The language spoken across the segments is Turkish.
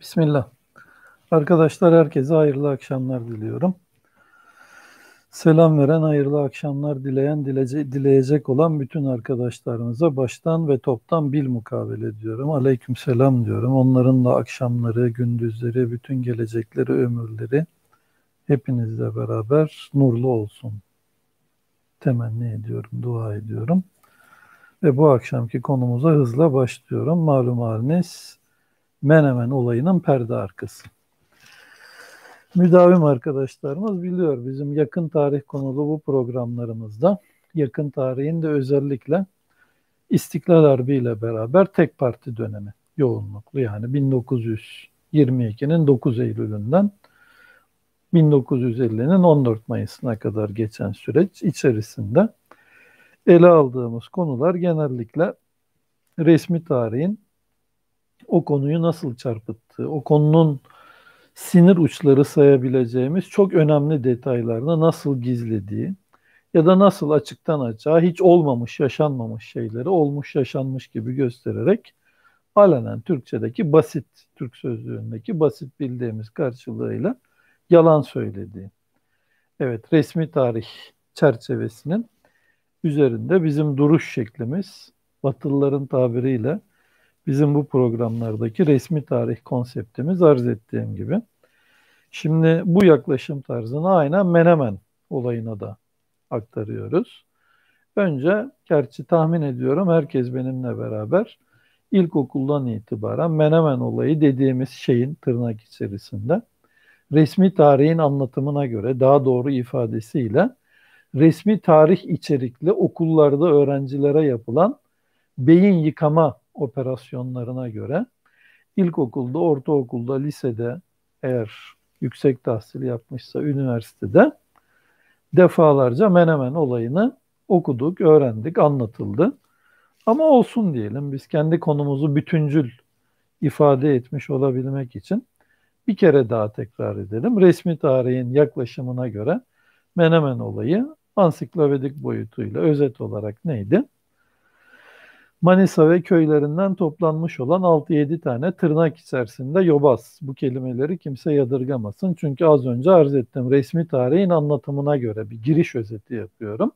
Bismillah. Arkadaşlar herkese hayırlı akşamlar diliyorum. Selam veren, hayırlı akşamlar dileyen, dilece, dileyecek olan bütün arkadaşlarımıza baştan ve toptan bil mukabele diyorum. Aleyküm selam diyorum. Onların da akşamları, gündüzleri, bütün gelecekleri, ömürleri hepinizle beraber nurlu olsun. Temenni ediyorum, dua ediyorum. Ve bu akşamki konumuza hızla başlıyorum. Malum haliniz Menemen olayının perde arkası. Müdavim arkadaşlarımız biliyor bizim yakın tarih konulu bu programlarımızda yakın tarihin de özellikle İstiklal Harbi ile beraber tek parti dönemi yoğunluklu yani 1922'nin 9 Eylül'ünden 1950'nin 14 Mayıs'ına kadar geçen süreç içerisinde ele aldığımız konular genellikle resmi tarihin o konuyu nasıl çarpıttı, o konunun sinir uçları sayabileceğimiz çok önemli detaylarını nasıl gizlediği ya da nasıl açıktan açığa hiç olmamış, yaşanmamış şeyleri olmuş, yaşanmış gibi göstererek alenen Türkçedeki basit, Türk sözlüğündeki basit bildiğimiz karşılığıyla yalan söylediği. Evet, resmi tarih çerçevesinin üzerinde bizim duruş şeklimiz, Batılıların tabiriyle bizim bu programlardaki resmi tarih konseptimiz arz ettiğim gibi. Şimdi bu yaklaşım tarzını aynen Menemen olayına da aktarıyoruz. Önce gerçi tahmin ediyorum herkes benimle beraber ilkokuldan itibaren Menemen olayı dediğimiz şeyin tırnak içerisinde resmi tarihin anlatımına göre daha doğru ifadesiyle resmi tarih içerikli okullarda öğrencilere yapılan beyin yıkama operasyonlarına göre ilkokulda, ortaokulda, lisede eğer yüksek tahsil yapmışsa üniversitede defalarca Menemen olayını okuduk, öğrendik, anlatıldı. Ama olsun diyelim biz kendi konumuzu bütüncül ifade etmiş olabilmek için bir kere daha tekrar edelim. Resmi tarihin yaklaşımına göre Menemen olayı ansiklopedik boyutuyla özet olarak neydi? Manisa ve köylerinden toplanmış olan 6-7 tane tırnak içerisinde yobaz. Bu kelimeleri kimse yadırgamasın. Çünkü az önce arz ettim resmi tarihin anlatımına göre bir giriş özeti yapıyorum.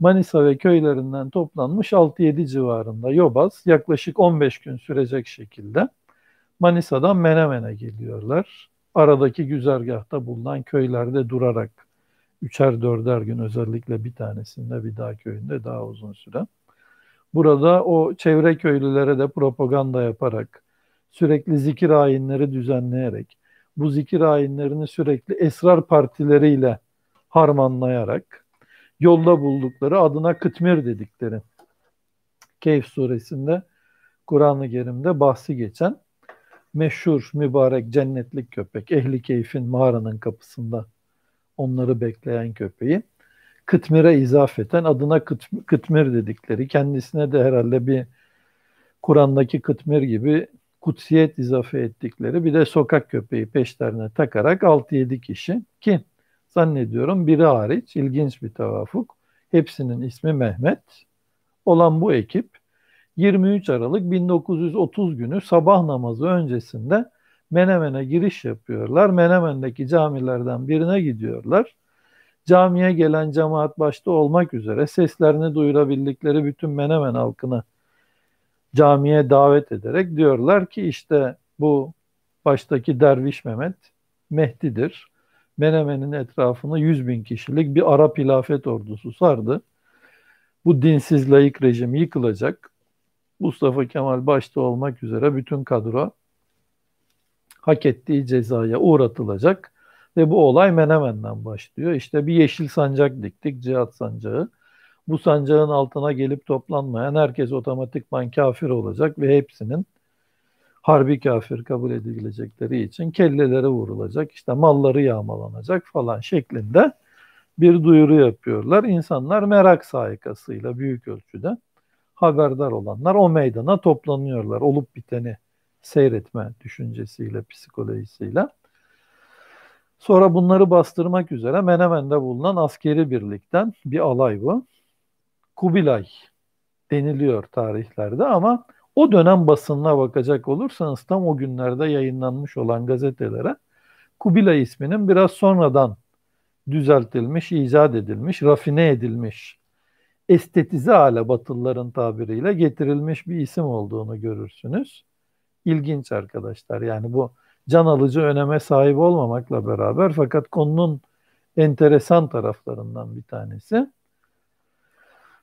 Manisa ve köylerinden toplanmış 6-7 civarında yobaz yaklaşık 15 gün sürecek şekilde Manisa'dan Menemen'e geliyorlar. Aradaki güzergahta bulunan köylerde durarak üçer dörder gün özellikle bir tanesinde bir daha köyünde daha uzun süre Burada o çevre köylülere de propaganda yaparak, sürekli zikir ayinleri düzenleyerek, bu zikir ayinlerini sürekli esrar partileriyle harmanlayarak, yolda buldukları adına kıtmir dedikleri Keyf suresinde Kur'an-ı Kerim'de bahsi geçen meşhur mübarek cennetlik köpek, ehli keyfin mağaranın kapısında onları bekleyen köpeği Kıtmir'e izafeten adına kıt, Kıtmir dedikleri kendisine de herhalde bir Kur'an'daki Kıtmir gibi kutsiyet izafe ettikleri bir de sokak köpeği peşlerine takarak 6-7 kişi ki zannediyorum biri hariç ilginç bir tevafuk hepsinin ismi Mehmet olan bu ekip 23 Aralık 1930 günü sabah namazı öncesinde Menemen'e giriş yapıyorlar. Menemen'deki camilerden birine gidiyorlar camiye gelen cemaat başta olmak üzere seslerini duyurabildikleri bütün Menemen halkını camiye davet ederek diyorlar ki işte bu baştaki derviş Mehmet Mehdi'dir. Menemen'in etrafını 100 bin kişilik bir Arap hilafet ordusu sardı. Bu dinsiz layık rejim yıkılacak. Mustafa Kemal başta olmak üzere bütün kadro hak ettiği cezaya uğratılacak ve bu olay Menemen'den başlıyor. İşte bir yeşil sancak diktik, cihat sancağı. Bu sancağın altına gelip toplanmayan herkes otomatikman kafir olacak ve hepsinin harbi kafir kabul edilecekleri için kellelere vurulacak, işte malları yağmalanacak falan şeklinde bir duyuru yapıyorlar. İnsanlar merak sayıkasıyla büyük ölçüde haberdar olanlar o meydana toplanıyorlar. Olup biteni seyretme düşüncesiyle, psikolojisiyle. Sonra bunları bastırmak üzere Menemen'de bulunan askeri birlikten bir alay bu. Kubilay deniliyor tarihlerde ama o dönem basınına bakacak olursanız tam o günlerde yayınlanmış olan gazetelere Kubilay isminin biraz sonradan düzeltilmiş, icat edilmiş, rafine edilmiş, estetize hale batılıların tabiriyle getirilmiş bir isim olduğunu görürsünüz. İlginç arkadaşlar yani bu can alıcı öneme sahip olmamakla beraber fakat konunun enteresan taraflarından bir tanesi.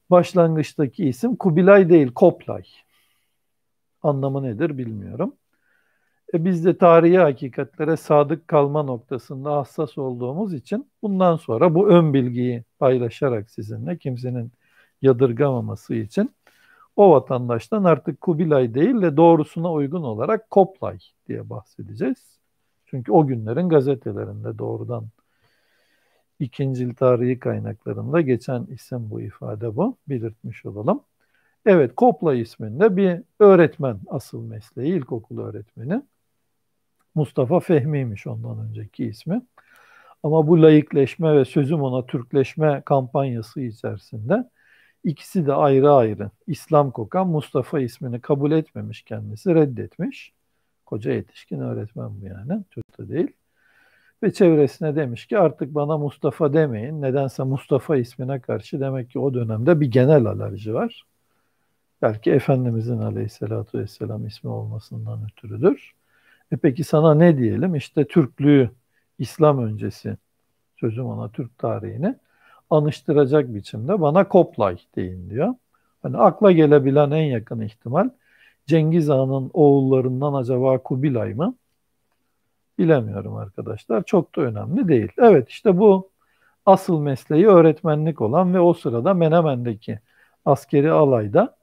Başlangıçtaki isim Kubilay değil Koplay. Anlamı nedir bilmiyorum. E biz de tarihi hakikatlere sadık kalma noktasında hassas olduğumuz için bundan sonra bu ön bilgiyi paylaşarak sizinle kimsenin yadırgamaması için o vatandaştan artık Kubilay değil de doğrusuna uygun olarak Koplay diye bahsedeceğiz. Çünkü o günlerin gazetelerinde doğrudan ikincil tarihi kaynaklarında geçen isim bu ifade bu. Belirtmiş olalım. Evet Koplay isminde bir öğretmen asıl mesleği ilkokul öğretmeni. Mustafa Fehmi'ymiş ondan önceki ismi. Ama bu layıkleşme ve sözüm ona Türkleşme kampanyası içerisinde İkisi de ayrı ayrı İslam kokan Mustafa ismini kabul etmemiş kendisi, reddetmiş. Koca yetişkin öğretmen bu yani, çocuk da değil. Ve çevresine demiş ki artık bana Mustafa demeyin. Nedense Mustafa ismine karşı demek ki o dönemde bir genel alerji var. Belki Efendimizin aleyhissalatu vesselam ismi olmasından ötürüdür. E peki sana ne diyelim? İşte Türklüğü, İslam öncesi sözüm ona Türk tarihini anıştıracak biçimde bana Koplay deyin diyor. Hani akla gelebilen en yakın ihtimal Cengiz Han'ın oğullarından acaba Kubilay mı? Bilemiyorum arkadaşlar. Çok da önemli değil. Evet işte bu asıl mesleği öğretmenlik olan ve o sırada Menemen'deki askeri alayda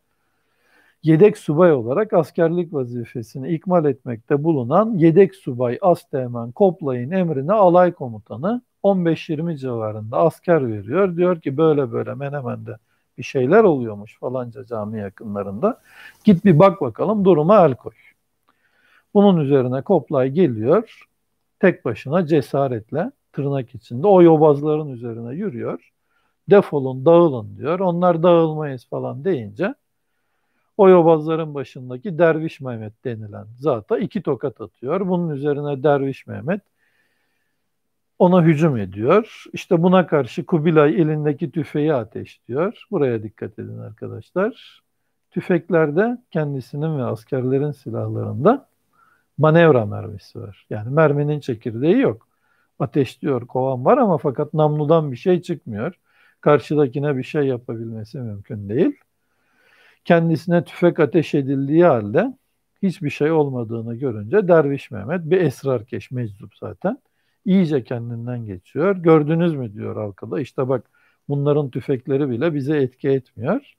yedek subay olarak askerlik vazifesini ikmal etmekte bulunan yedek subay Asteğmen Koplay'ın emrine alay komutanı 15-20 civarında asker veriyor. Diyor ki böyle böyle Menemen'de bir şeyler oluyormuş falanca cami yakınlarında. Git bir bak bakalım duruma el koy. Bunun üzerine Koplay geliyor. Tek başına cesaretle tırnak içinde o yobazların üzerine yürüyor. Defolun dağılın diyor. Onlar dağılmayız falan deyince o yobazların başındaki Derviş Mehmet denilen zata iki tokat atıyor. Bunun üzerine Derviş Mehmet ona hücum ediyor. İşte buna karşı Kubilay elindeki tüfeği ateşliyor. Buraya dikkat edin arkadaşlar. Tüfeklerde kendisinin ve askerlerin silahlarında manevra mermisi var. Yani merminin çekirdeği yok. Ateşliyor kovan var ama fakat namludan bir şey çıkmıyor. Karşıdakine bir şey yapabilmesi mümkün değil kendisine tüfek ateş edildiği halde hiçbir şey olmadığını görünce Derviş Mehmet bir esrar esrarkeş meczup zaten. iyice kendinden geçiyor. Gördünüz mü diyor halkada işte bak bunların tüfekleri bile bize etki etmiyor.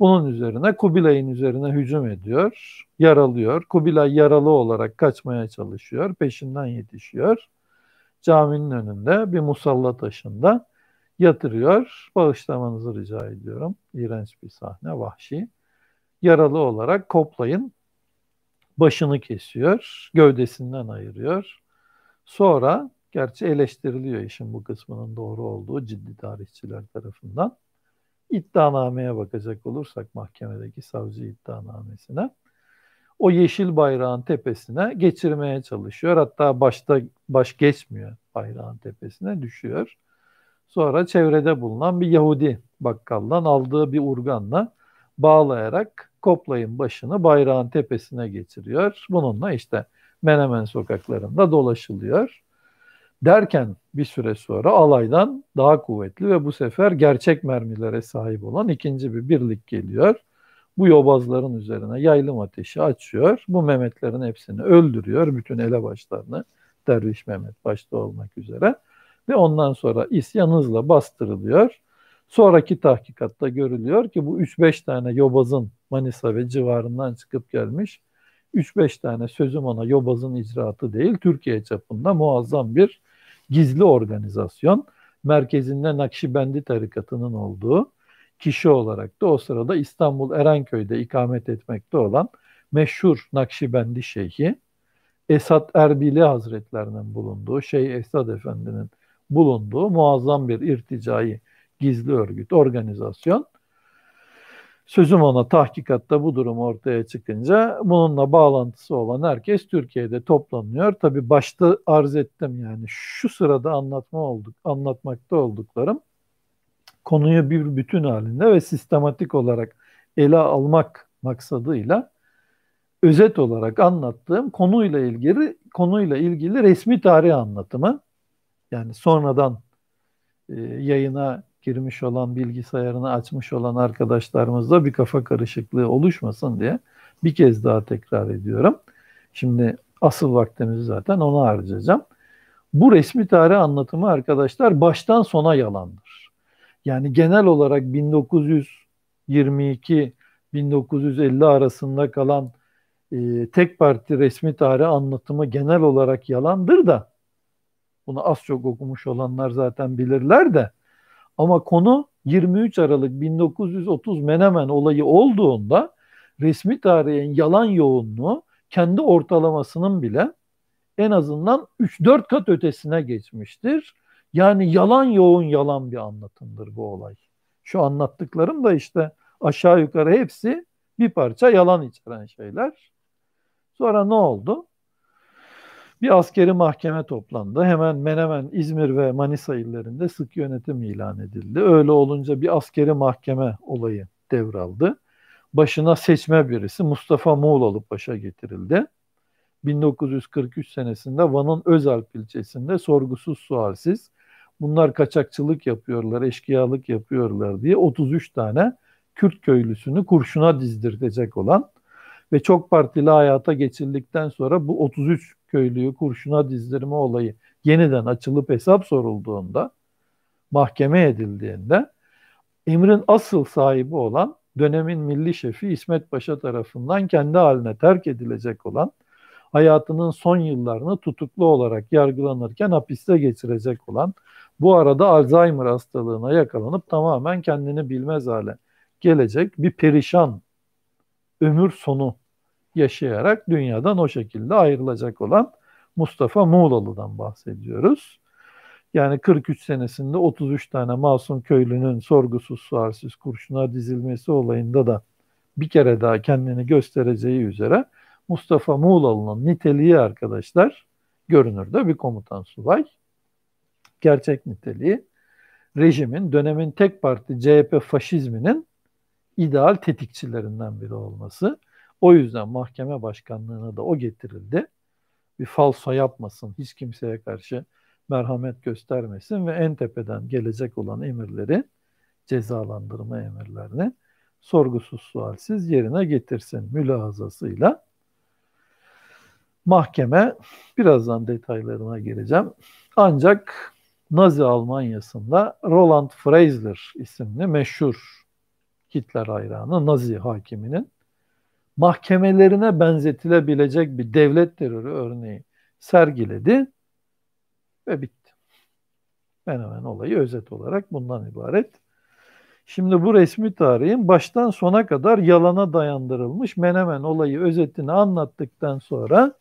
Bunun üzerine Kubilay'ın üzerine hücum ediyor, yaralıyor. Kubilay yaralı olarak kaçmaya çalışıyor, peşinden yetişiyor. Caminin önünde bir musalla taşında yatırıyor. Bağışlamanızı rica ediyorum. İğrenç bir sahne, vahşi. Yaralı olarak koplayın. Başını kesiyor, gövdesinden ayırıyor. Sonra, gerçi eleştiriliyor işin bu kısmının doğru olduğu ciddi tarihçiler tarafından. İddianameye bakacak olursak mahkemedeki savcı iddianamesine o yeşil bayrağın tepesine geçirmeye çalışıyor. Hatta başta baş geçmiyor bayrağın tepesine düşüyor. Sonra çevrede bulunan bir Yahudi bakkaldan aldığı bir urganla bağlayarak Koplay'ın başını bayrağın tepesine getiriyor. Bununla işte Menemen sokaklarında dolaşılıyor. Derken bir süre sonra alaydan daha kuvvetli ve bu sefer gerçek mermilere sahip olan ikinci bir birlik geliyor. Bu yobazların üzerine yaylım ateşi açıyor. Bu Mehmetlerin hepsini öldürüyor. Bütün elebaşlarını, Derviş Mehmet başta olmak üzere ve ondan sonra isyan hızla bastırılıyor. Sonraki tahkikatta görülüyor ki bu 3-5 tane yobazın Manisa ve civarından çıkıp gelmiş 3-5 tane sözüm ona yobazın icraatı değil Türkiye çapında muazzam bir gizli organizasyon. Merkezinde Nakşibendi tarikatının olduğu kişi olarak da o sırada İstanbul Erenköy'de ikamet etmekte olan meşhur Nakşibendi Şeyhi Esat Erbili Hazretlerinin bulunduğu, Şeyh Esat Efendi'nin bulunduğu muazzam bir irticai gizli örgüt, organizasyon. Sözüm ona tahkikatta bu durum ortaya çıkınca bununla bağlantısı olan herkes Türkiye'de toplanıyor. Tabi başta arz ettim yani şu sırada anlatma olduk, anlatmakta olduklarım konuyu bir bütün halinde ve sistematik olarak ele almak maksadıyla özet olarak anlattığım konuyla ilgili konuyla ilgili resmi tarih anlatımı yani sonradan e, yayına girmiş olan, bilgisayarını açmış olan arkadaşlarımızda bir kafa karışıklığı oluşmasın diye bir kez daha tekrar ediyorum. Şimdi asıl vaktimizi zaten ona harcayacağım. Bu resmi tarih anlatımı arkadaşlar baştan sona yalandır. Yani genel olarak 1922-1950 arasında kalan e, tek parti resmi tarih anlatımı genel olarak yalandır da bunu az çok okumuş olanlar zaten bilirler de. Ama konu 23 Aralık 1930 Menemen olayı olduğunda resmi tarihin yalan yoğunluğu kendi ortalamasının bile en azından 3-4 kat ötesine geçmiştir. Yani yalan yoğun yalan bir anlatımdır bu olay. Şu anlattıklarım da işte aşağı yukarı hepsi bir parça yalan içeren şeyler. Sonra ne oldu? Bir askeri mahkeme toplandı. Hemen Menemen, İzmir ve Manisa illerinde sık yönetim ilan edildi. Öyle olunca bir askeri mahkeme olayı devraldı. Başına seçme birisi Mustafa Muğlalı Paşa getirildi. 1943 senesinde Van'ın Özalp ilçesinde sorgusuz sualsiz bunlar kaçakçılık yapıyorlar, eşkıyalık yapıyorlar diye 33 tane Kürt köylüsünü kurşuna dizdirtecek olan ve çok partili hayata geçildikten sonra bu 33 köylüyü kurşuna dizdirme olayı yeniden açılıp hesap sorulduğunda, mahkeme edildiğinde emrin asıl sahibi olan dönemin milli şefi İsmet Paşa tarafından kendi haline terk edilecek olan hayatının son yıllarını tutuklu olarak yargılanırken hapiste geçirecek olan bu arada Alzheimer hastalığına yakalanıp tamamen kendini bilmez hale gelecek bir perişan ömür sonu yaşayarak dünyadan o şekilde ayrılacak olan Mustafa Muğlalı'dan bahsediyoruz. Yani 43 senesinde 33 tane masum köylünün sorgusuz sualsiz kurşuna dizilmesi olayında da bir kere daha kendini göstereceği üzere Mustafa Muğlalı'nın niteliği arkadaşlar görünürde bir komutan subay. Gerçek niteliği rejimin, dönemin tek parti CHP faşizminin ideal tetikçilerinden biri olması. O yüzden mahkeme başkanlığına da o getirildi. Bir falso yapmasın, hiç kimseye karşı merhamet göstermesin ve en tepeden gelecek olan emirleri cezalandırma emirlerini sorgusuz sualsiz yerine getirsin mülahazasıyla. Mahkeme, birazdan detaylarına gireceğim. Ancak Nazi Almanya'sında Roland Freisler isimli meşhur Hitler hayranı Nazi hakiminin mahkemelerine benzetilebilecek bir devlet terörü örneği sergiledi ve bitti. Ben hemen olayı özet olarak bundan ibaret. Şimdi bu resmi tarihin baştan sona kadar yalana dayandırılmış Menemen olayı özetini anlattıktan sonra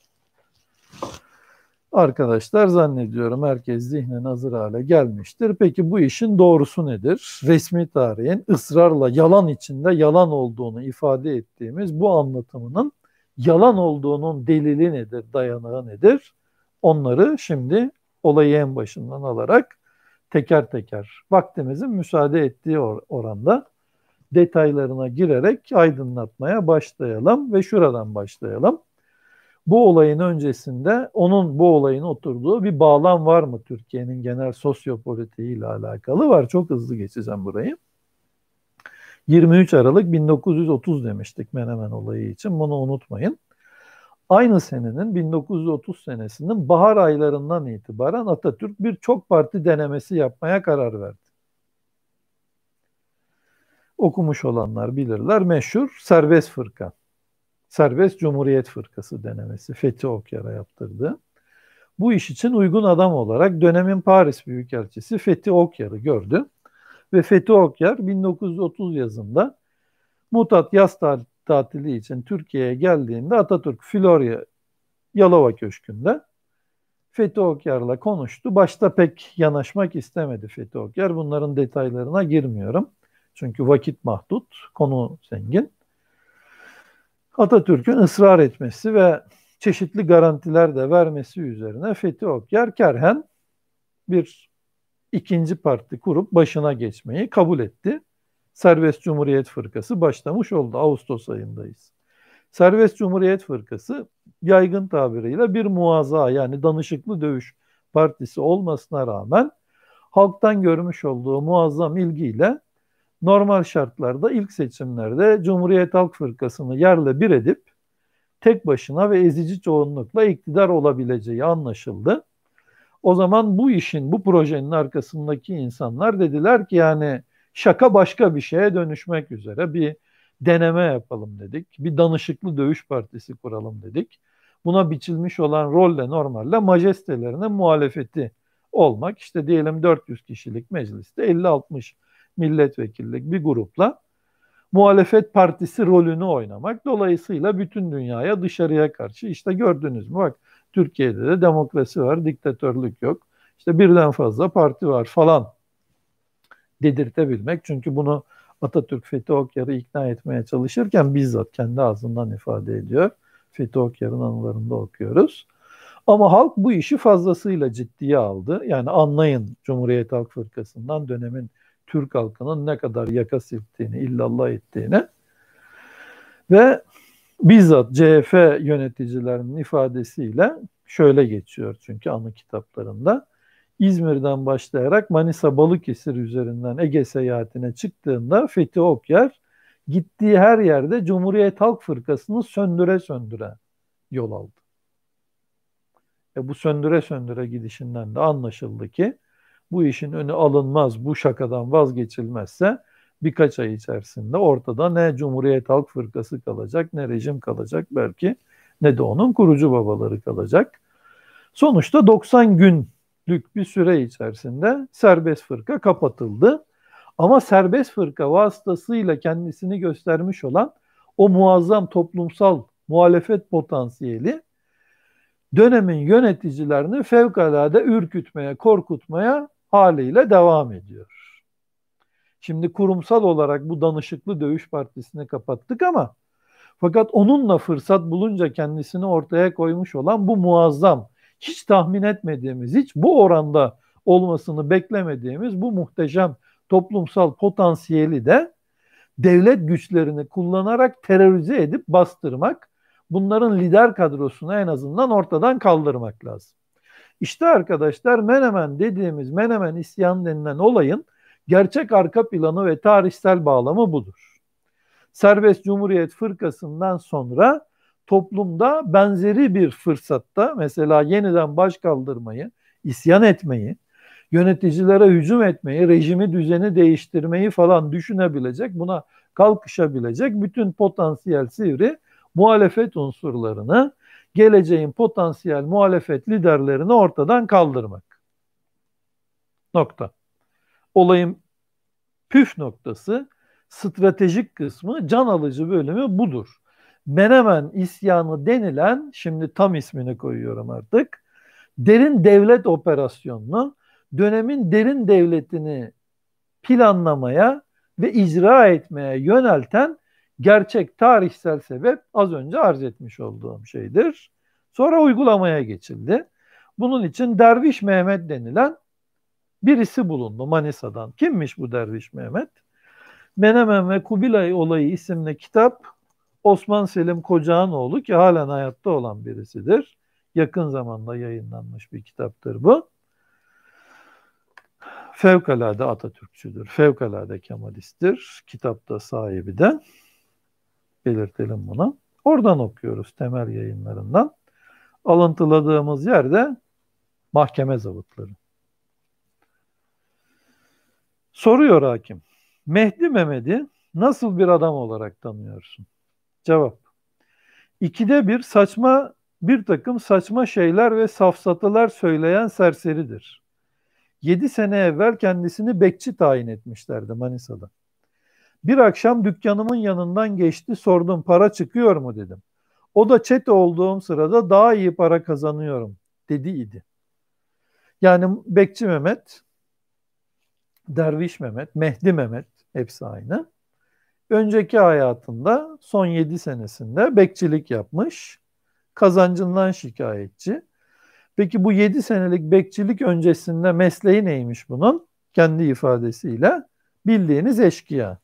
Arkadaşlar zannediyorum herkes zihnen hazır hale gelmiştir. Peki bu işin doğrusu nedir? Resmi tarihin ısrarla yalan içinde yalan olduğunu ifade ettiğimiz bu anlatımının yalan olduğunun delili nedir, dayanağı nedir? Onları şimdi olayı en başından alarak teker teker vaktimizin müsaade ettiği or oranda detaylarına girerek aydınlatmaya başlayalım ve şuradan başlayalım bu olayın öncesinde onun bu olayın oturduğu bir bağlam var mı Türkiye'nin genel sosyopolitiği ile alakalı var. Çok hızlı geçeceğim burayı. 23 Aralık 1930 demiştik Menemen olayı için bunu unutmayın. Aynı senenin 1930 senesinin bahar aylarından itibaren Atatürk bir çok parti denemesi yapmaya karar verdi. Okumuş olanlar bilirler meşhur serbest fırka. Serbest Cumhuriyet Fırkası denemesi Fethi Okyar'a yaptırdı. Bu iş için uygun adam olarak dönemin Paris Büyükelçisi Fethi Okyar'ı gördü. Ve Fethi Okyar 1930 yazında Mutat yaz tatili için Türkiye'ye geldiğinde Atatürk Florya Yalova Köşkü'nde Fethi Okyar'la konuştu. Başta pek yanaşmak istemedi Fethi Okyar. Bunların detaylarına girmiyorum. Çünkü vakit mahdut, konu zengin. Atatürk'ün ısrar etmesi ve çeşitli garantiler de vermesi üzerine Fethi Okyar kerhen bir ikinci parti kurup başına geçmeyi kabul etti. Serbest Cumhuriyet Fırkası başlamış oldu. Ağustos ayındayız. Serbest Cumhuriyet Fırkası yaygın tabiriyle bir muazza yani danışıklı dövüş partisi olmasına rağmen halktan görmüş olduğu muazzam ilgiyle normal şartlarda ilk seçimlerde Cumhuriyet Halk Fırkası'nı yerle bir edip tek başına ve ezici çoğunlukla iktidar olabileceği anlaşıldı. O zaman bu işin, bu projenin arkasındaki insanlar dediler ki yani şaka başka bir şeye dönüşmek üzere bir deneme yapalım dedik. Bir danışıklı dövüş partisi kuralım dedik. Buna biçilmiş olan rolle normalde majestelerine muhalefeti olmak. işte diyelim 400 kişilik mecliste 50-60 milletvekillik bir grupla muhalefet partisi rolünü oynamak. Dolayısıyla bütün dünyaya dışarıya karşı işte gördünüz mü bak Türkiye'de de demokrasi var, diktatörlük yok. İşte birden fazla parti var falan dedirtebilmek. Çünkü bunu Atatürk Fethi Okyar'ı ikna etmeye çalışırken bizzat kendi ağzından ifade ediyor. Fethi Okyar'ın anılarında okuyoruz. Ama halk bu işi fazlasıyla ciddiye aldı. Yani anlayın Cumhuriyet Halk Fırkası'ndan dönemin Türk halkının ne kadar yaka silttiğini, illallah ettiğini ve bizzat CHP yöneticilerinin ifadesiyle şöyle geçiyor çünkü anı kitaplarında. İzmir'den başlayarak Manisa Balıkesir üzerinden Ege seyahatine çıktığında Fethi Okyar gittiği her yerde Cumhuriyet Halk Fırkası'nı söndüre söndüre yol aldı. E bu söndüre söndüre gidişinden de anlaşıldı ki bu işin önü alınmaz, bu şakadan vazgeçilmezse birkaç ay içerisinde ortada ne Cumhuriyet Halk Fırkası kalacak, ne rejim kalacak belki, ne de onun kurucu babaları kalacak. Sonuçta 90 günlük bir süre içerisinde serbest fırka kapatıldı. Ama serbest fırka vasıtasıyla kendisini göstermiş olan o muazzam toplumsal muhalefet potansiyeli dönemin yöneticilerini fevkalade ürkütmeye, korkutmaya haliyle devam ediyor. Şimdi kurumsal olarak bu danışıklı dövüş partisini kapattık ama fakat onunla fırsat bulunca kendisini ortaya koymuş olan bu muazzam, hiç tahmin etmediğimiz, hiç bu oranda olmasını beklemediğimiz bu muhteşem toplumsal potansiyeli de devlet güçlerini kullanarak terörize edip bastırmak, bunların lider kadrosunu en azından ortadan kaldırmak lazım. İşte arkadaşlar Menemen dediğimiz Menemen isyan denilen olayın gerçek arka planı ve tarihsel bağlamı budur. Serbest Cumhuriyet Fırkası'ndan sonra toplumda benzeri bir fırsatta mesela yeniden baş kaldırmayı, isyan etmeyi, yöneticilere hücum etmeyi, rejimi düzeni değiştirmeyi falan düşünebilecek, buna kalkışabilecek bütün potansiyel sivri muhalefet unsurlarını geleceğin potansiyel muhalefet liderlerini ortadan kaldırmak. Nokta. Olayın püf noktası, stratejik kısmı, can alıcı bölümü budur. Menemen isyanı denilen, şimdi tam ismini koyuyorum artık, derin devlet operasyonunu dönemin derin devletini planlamaya ve icra etmeye yönelten gerçek tarihsel sebep az önce arz etmiş olduğum şeydir. Sonra uygulamaya geçildi. Bunun için Derviş Mehmet denilen birisi bulundu Manisa'dan. Kimmiş bu Derviş Mehmet? Menemen ve Kubilay olayı isimli kitap Osman Selim Kocanoğlu ki halen hayatta olan birisidir. Yakın zamanda yayınlanmış bir kitaptır bu. Fevkalade Atatürkçüdür, fevkalade Kemalist'tir. Kitapta sahibi de belirtelim bunu. Oradan okuyoruz temel yayınlarından. Alıntıladığımız yerde mahkeme zavıtları. Soruyor hakim. Mehdi Mehmet'i nasıl bir adam olarak tanıyorsun? Cevap. İkide bir saçma bir takım saçma şeyler ve safsatılar söyleyen serseridir. Yedi sene evvel kendisini bekçi tayin etmişlerdi Manisa'da. Bir akşam dükkanımın yanından geçti sordum para çıkıyor mu dedim. O da çete olduğum sırada daha iyi para kazanıyorum dedi idi. Yani Bekçi Mehmet, Derviş Mehmet, Mehdi Mehmet hepsi aynı. Önceki hayatında son 7 senesinde bekçilik yapmış. Kazancından şikayetçi. Peki bu 7 senelik bekçilik öncesinde mesleği neymiş bunun? Kendi ifadesiyle bildiğiniz eşkıya.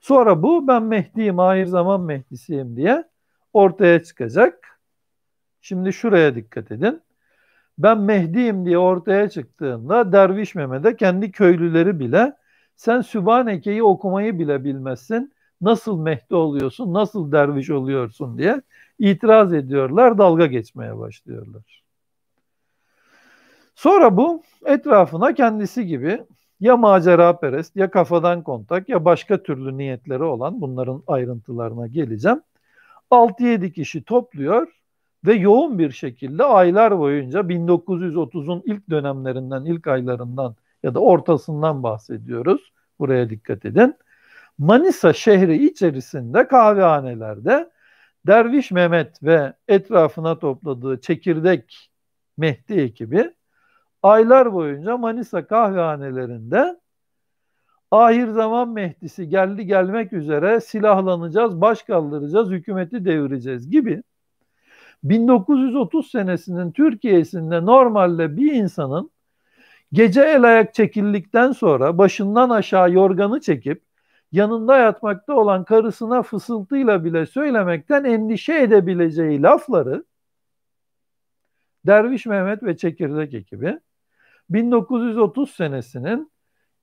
Sonra bu ben Mehdi'yim, ahir zaman Mehdi'siyim diye ortaya çıkacak. Şimdi şuraya dikkat edin. Ben Mehdi'yim diye ortaya çıktığında Derviş Mehmet'e kendi köylüleri bile sen Sübhaneke'yi okumayı bile bilmezsin. Nasıl Mehdi oluyorsun, nasıl derviş oluyorsun diye itiraz ediyorlar, dalga geçmeye başlıyorlar. Sonra bu etrafına kendisi gibi ya macera perest ya kafadan kontak ya başka türlü niyetleri olan bunların ayrıntılarına geleceğim. 6-7 kişi topluyor ve yoğun bir şekilde aylar boyunca 1930'un ilk dönemlerinden, ilk aylarından ya da ortasından bahsediyoruz. Buraya dikkat edin. Manisa şehri içerisinde kahvehanelerde Derviş Mehmet ve etrafına topladığı çekirdek Mehdi ekibi aylar boyunca Manisa kahvehanelerinde ahir zaman Mehdi'si geldi gelmek üzere silahlanacağız, baş kaldıracağız, hükümeti devireceğiz gibi 1930 senesinin Türkiye'sinde normalde bir insanın gece el ayak çekildikten sonra başından aşağı yorganı çekip yanında yatmakta olan karısına fısıltıyla bile söylemekten endişe edebileceği lafları Derviş Mehmet ve Çekirdek ekibi 1930 senesinin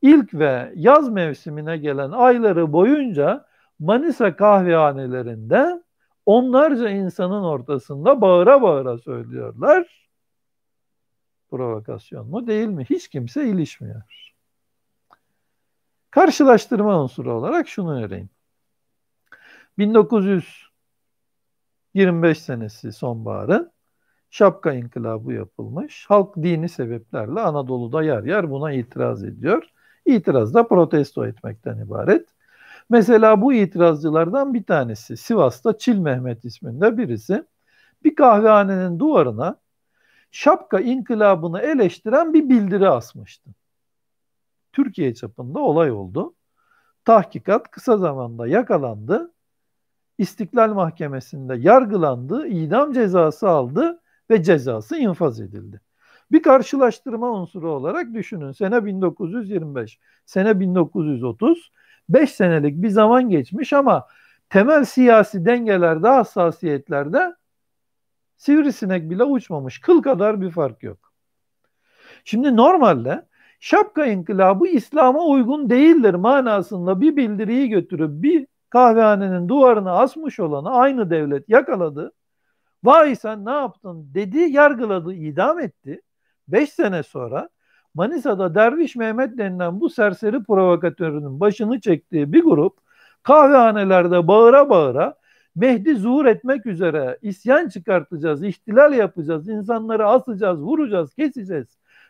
ilk ve yaz mevsimine gelen ayları boyunca Manisa kahvehanelerinde onlarca insanın ortasında bağıra bağıra söylüyorlar. Provokasyon mu değil mi? Hiç kimse ilişmiyor. Karşılaştırma unsuru olarak şunu öreyim. 1925 senesi sonbaharın şapka inkılabı yapılmış. Halk dini sebeplerle Anadolu'da yer yer buna itiraz ediyor. İtiraz da protesto etmekten ibaret. Mesela bu itirazcılardan bir tanesi Sivas'ta Çil Mehmet isminde birisi bir kahvehanenin duvarına şapka inkılabını eleştiren bir bildiri asmıştı. Türkiye çapında olay oldu. Tahkikat kısa zamanda yakalandı. İstiklal Mahkemesi'nde yargılandı, idam cezası aldı ve cezası infaz edildi. Bir karşılaştırma unsuru olarak düşünün. Sene 1925, sene 1930, 5 senelik bir zaman geçmiş ama temel siyasi dengelerde, hassasiyetlerde sivrisinek bile uçmamış. Kıl kadar bir fark yok. Şimdi normalde şapka inkılabı İslam'a uygun değildir manasında bir bildiriyi götürüp bir kahvehanenin duvarına asmış olanı aynı devlet yakaladı Vay sen ne yaptın dedi, yargıladı, idam etti. Beş sene sonra Manisa'da Derviş Mehmet denilen bu serseri provokatörünün başını çektiği bir grup kahvehanelerde bağıra bağıra Mehdi zuhur etmek üzere isyan çıkartacağız, ihtilal yapacağız, insanları asacağız, vuracağız, keseceğiz.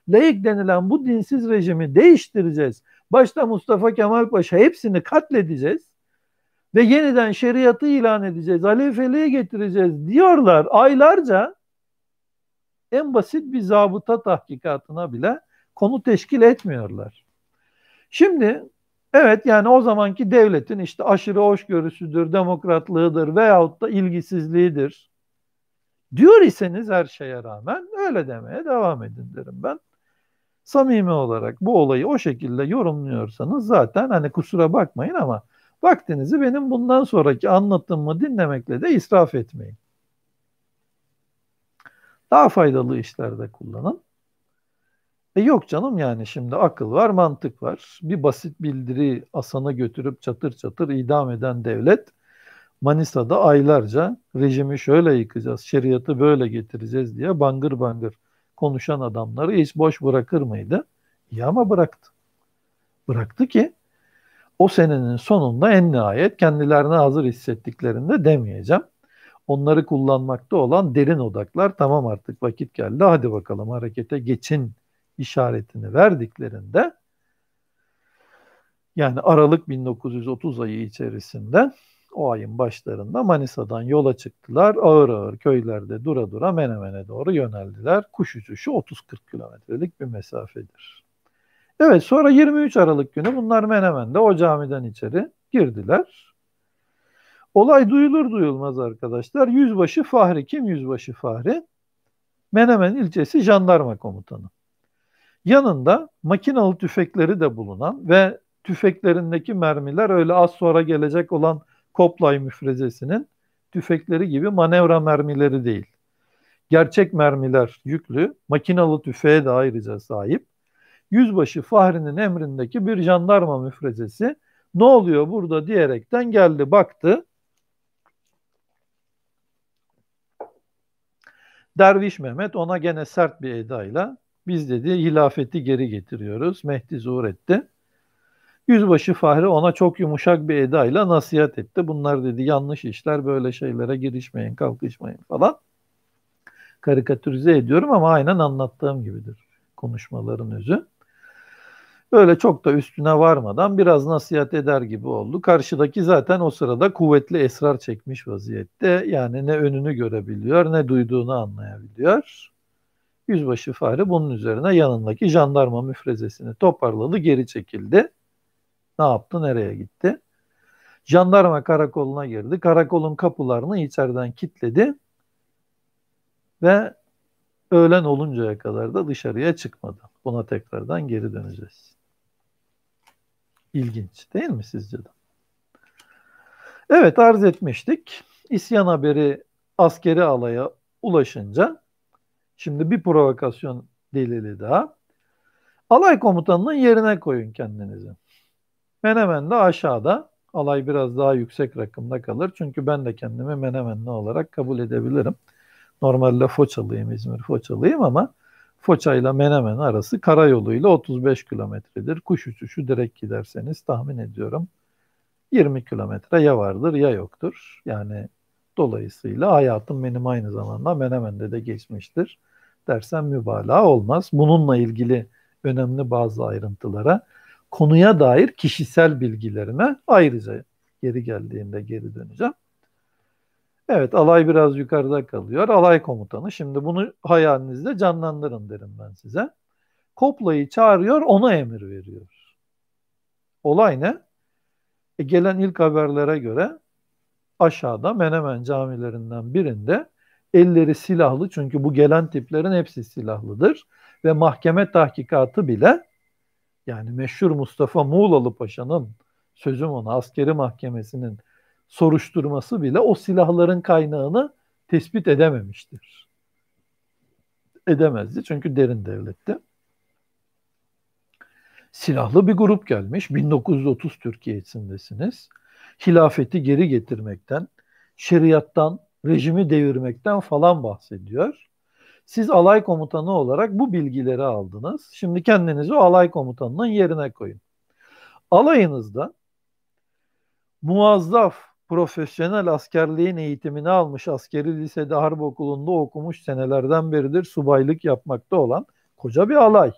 Layık denilen bu dinsiz rejimi değiştireceğiz. Başta Mustafa Kemal Paşa hepsini katledeceğiz ve yeniden şeriatı ilan edeceğiz, halifeliğe getireceğiz diyorlar aylarca en basit bir zabıta tahkikatına bile konu teşkil etmiyorlar. Şimdi evet yani o zamanki devletin işte aşırı hoşgörüsüdür, demokratlığıdır veyahut da ilgisizliğidir diyor iseniz her şeye rağmen öyle demeye devam edin derim ben. Samimi olarak bu olayı o şekilde yorumluyorsanız zaten hani kusura bakmayın ama Vaktinizi benim bundan sonraki anlatımımı dinlemekle de israf etmeyin. Daha faydalı işlerde kullanın. E yok canım yani şimdi akıl var, mantık var. Bir basit bildiri asana götürüp çatır çatır idam eden devlet Manisa'da aylarca rejimi şöyle yıkacağız, şeriatı böyle getireceğiz diye bangır bangır konuşan adamları hiç boş bırakır mıydı? Ya ama bıraktı. Bıraktı ki o senenin sonunda en nihayet kendilerine hazır hissettiklerinde demeyeceğim. Onları kullanmakta olan derin odaklar tamam artık vakit geldi hadi bakalım harekete geçin işaretini verdiklerinde yani Aralık 1930 ayı içerisinde o ayın başlarında Manisa'dan yola çıktılar. Ağır ağır köylerde dura dura Menemen'e doğru yöneldiler. Kuş uçuşu 30-40 kilometrelik bir mesafedir. Evet sonra 23 Aralık günü bunlar Menemen'de o camiden içeri girdiler. Olay duyulur duyulmaz arkadaşlar. Yüzbaşı Fahri kim Yüzbaşı Fahri? Menemen ilçesi jandarma komutanı. Yanında makinalı tüfekleri de bulunan ve tüfeklerindeki mermiler öyle az sonra gelecek olan Koplay müfrezesinin tüfekleri gibi manevra mermileri değil. Gerçek mermiler yüklü, makinalı tüfeğe de ayrıca sahip. Yüzbaşı Fahri'nin emrindeki bir jandarma müfrezesi ne oluyor burada diyerekten geldi baktı. Derviş Mehmet ona gene sert bir edayla biz dedi hilafeti geri getiriyoruz. Mehdi zuhur etti. Yüzbaşı Fahri ona çok yumuşak bir edayla nasihat etti. Bunlar dedi yanlış işler böyle şeylere girişmeyin kalkışmayın falan. Karikatürize ediyorum ama aynen anlattığım gibidir konuşmaların özü. Böyle çok da üstüne varmadan biraz nasihat eder gibi oldu. Karşıdaki zaten o sırada kuvvetli esrar çekmiş vaziyette. Yani ne önünü görebiliyor ne duyduğunu anlayabiliyor. Yüzbaşı fare bunun üzerine yanındaki jandarma müfrezesini toparladı geri çekildi. Ne yaptı nereye gitti? Jandarma karakoluna girdi. Karakolun kapılarını içeriden kilitledi ve öğlen oluncaya kadar da dışarıya çıkmadı. Buna tekrardan geri döneceğiz. İlginç değil mi sizce de? Evet arz etmiştik. İsyan haberi askeri alaya ulaşınca şimdi bir provokasyon delili daha. Alay komutanının yerine koyun kendinizi. Menemen de aşağıda. Alay biraz daha yüksek rakımda kalır. Çünkü ben de kendimi menemenli olarak kabul edebilirim. Normalde Foçalıyım, İzmir Foçalıyım ama Foça ile Menemen arası karayoluyla 35 kilometredir. Kuş uçuşu direkt giderseniz tahmin ediyorum 20 kilometre ya vardır ya yoktur. Yani dolayısıyla hayatım benim aynı zamanda Menemen'de de geçmiştir dersen mübalağa olmaz. Bununla ilgili önemli bazı ayrıntılara, konuya dair kişisel bilgilerime ayrıca geri geldiğinde geri döneceğim. Evet alay biraz yukarıda kalıyor. Alay komutanı. Şimdi bunu hayalinizde canlandırın derim ben size. Koplayı çağırıyor ona emir veriyor. Olay ne? E, gelen ilk haberlere göre aşağıda Menemen camilerinden birinde elleri silahlı çünkü bu gelen tiplerin hepsi silahlıdır ve mahkeme tahkikatı bile yani meşhur Mustafa Muğlalı Paşa'nın sözüm ona askeri mahkemesinin soruşturması bile o silahların kaynağını tespit edememiştir. Edemezdi çünkü derin devlette. Silahlı bir grup gelmiş. 1930 Türkiye'sindesiniz. Hilafeti geri getirmekten, şeriattan, rejimi devirmekten falan bahsediyor. Siz alay komutanı olarak bu bilgileri aldınız. Şimdi kendinizi o alay komutanının yerine koyun. Alayınızda muazzaf profesyonel askerliğin eğitimini almış, askeri lisede harp okulunda okumuş senelerden beridir subaylık yapmakta olan koca bir alay.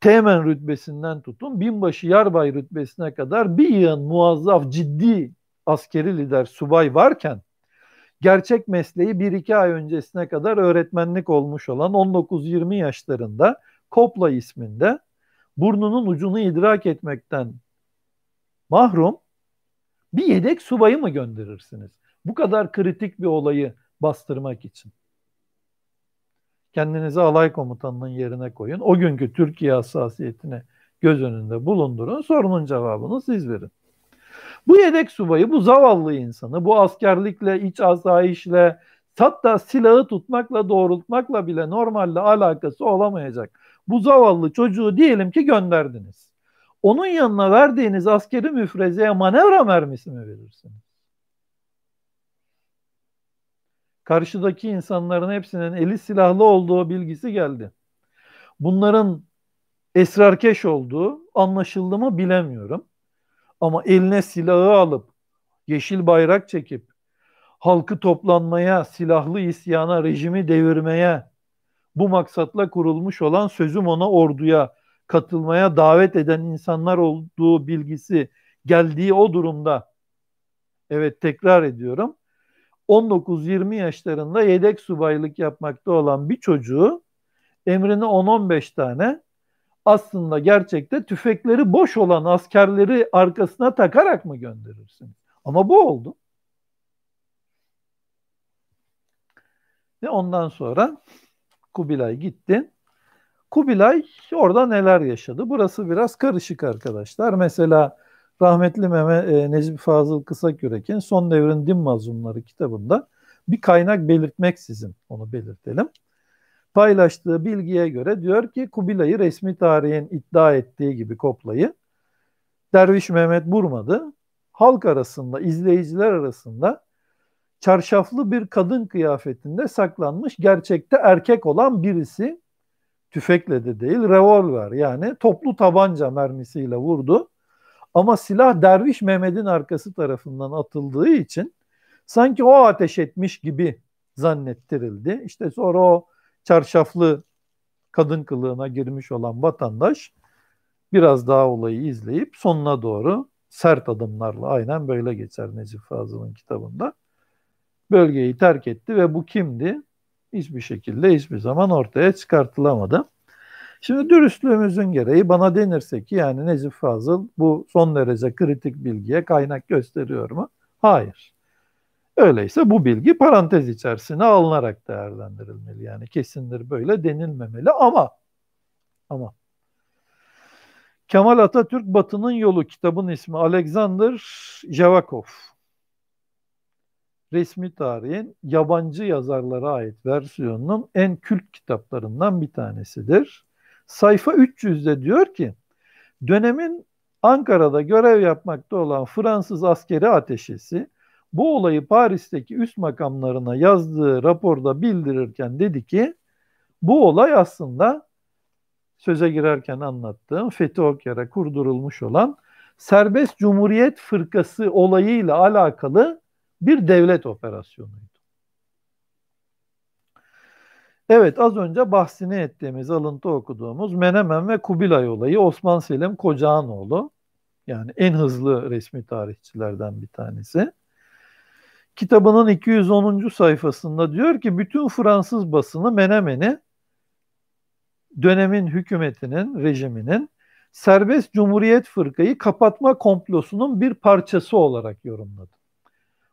temen rütbesinden tutun binbaşı yarbay rütbesine kadar bir yığın muazzaf ciddi askeri lider subay varken gerçek mesleği bir iki ay öncesine kadar öğretmenlik olmuş olan 19-20 yaşlarında Kopla isminde burnunun ucunu idrak etmekten mahrum bir yedek subayı mı gönderirsiniz? Bu kadar kritik bir olayı bastırmak için. Kendinizi alay komutanının yerine koyun. O günkü Türkiye hassasiyetini göz önünde bulundurun. Sorunun cevabını siz verin. Bu yedek subayı, bu zavallı insanı, bu askerlikle, iç azayişle, hatta silahı tutmakla, doğrultmakla bile normalle alakası olamayacak. Bu zavallı çocuğu diyelim ki gönderdiniz onun yanına verdiğiniz askeri müfrezeye manevra mermisi mi verirsiniz? Karşıdaki insanların hepsinin eli silahlı olduğu bilgisi geldi. Bunların esrarkeş olduğu anlaşıldı mı bilemiyorum. Ama eline silahı alıp yeşil bayrak çekip halkı toplanmaya, silahlı isyana, rejimi devirmeye bu maksatla kurulmuş olan sözüm ona orduya katılmaya davet eden insanlar olduğu bilgisi geldiği o durumda evet tekrar ediyorum 19-20 yaşlarında yedek subaylık yapmakta olan bir çocuğu emrine 10-15 tane aslında gerçekte tüfekleri boş olan askerleri arkasına takarak mı gönderirsin? Ama bu oldu. Ve ondan sonra Kubilay gitti. Kubilay orada neler yaşadı? Burası biraz karışık arkadaşlar. Mesela rahmetli Mehmet e, Necip Fazıl Kısakürek'in Son Devrin Din Mazlumları kitabında bir kaynak belirtmeksizin onu belirtelim. Paylaştığı bilgiye göre diyor ki Kubilay'ı resmi tarihin iddia ettiği gibi Koplay'ı Derviş Mehmet Burmadı halk arasında, izleyiciler arasında çarşaflı bir kadın kıyafetinde saklanmış gerçekte erkek olan birisi Tüfekle de değil revolver yani toplu tabanca mermisiyle vurdu. Ama silah Derviş Mehmet'in arkası tarafından atıldığı için sanki o ateş etmiş gibi zannettirildi. İşte sonra o çarşaflı kadın kılığına girmiş olan vatandaş biraz daha olayı izleyip sonuna doğru sert adımlarla aynen böyle geçer Necip Fazıl'ın kitabında. Bölgeyi terk etti ve bu kimdi? hiçbir şekilde hiçbir zaman ortaya çıkartılamadı. Şimdi dürüstlüğümüzün gereği bana denirse ki yani Necip Fazıl bu son derece kritik bilgiye kaynak gösteriyor mu? Hayır. Öyleyse bu bilgi parantez içerisine alınarak değerlendirilmeli. Yani kesindir böyle denilmemeli ama ama Kemal Atatürk Batı'nın Yolu kitabın ismi Alexander Javakov resmi tarihin yabancı yazarlara ait versiyonunun en kült kitaplarından bir tanesidir. Sayfa 300'de diyor ki dönemin Ankara'da görev yapmakta olan Fransız askeri ateşesi bu olayı Paris'teki üst makamlarına yazdığı raporda bildirirken dedi ki bu olay aslında söze girerken anlattığım Fethi Okyar'a kurdurulmuş olan serbest cumhuriyet fırkası olayıyla alakalı bir devlet operasyonuydu. Evet az önce bahsini ettiğimiz alıntı okuduğumuz Menemen ve Kubilay olayı Osman Selim Kocanoğlu. Yani en hızlı resmi tarihçilerden bir tanesi. Kitabının 210. sayfasında diyor ki bütün Fransız basını Menemen'i dönemin hükümetinin, rejiminin serbest cumhuriyet fırkayı kapatma komplosunun bir parçası olarak yorumladı.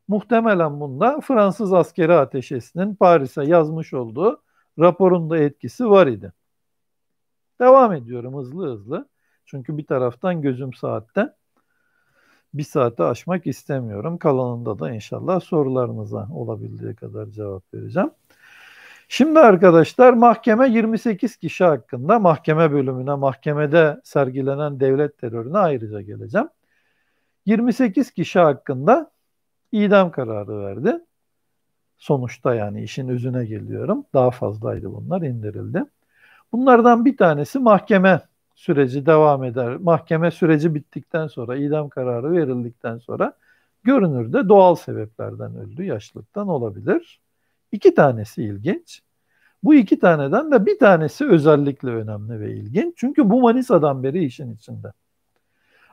Muhtemelen bunda Fransız askeri ateşesinin Paris'e yazmış olduğu raporunda etkisi var idi. Devam ediyorum hızlı hızlı. Çünkü bir taraftan gözüm saatte. Bir saate aşmak istemiyorum. Kalanında da inşallah sorularınıza olabildiği kadar cevap vereceğim. Şimdi arkadaşlar mahkeme 28 kişi hakkında mahkeme bölümüne, mahkemede sergilenen devlet terörüne ayrıca geleceğim. 28 kişi hakkında idam kararı verdi. Sonuçta yani işin özüne geliyorum. Daha fazlaydı bunlar indirildi. Bunlardan bir tanesi mahkeme süreci devam eder. Mahkeme süreci bittikten sonra, idam kararı verildikten sonra görünürde doğal sebeplerden öldü, yaşlıktan olabilir. İki tanesi ilginç. Bu iki taneden de bir tanesi özellikle önemli ve ilginç. Çünkü bu Manisa'dan beri işin içinde.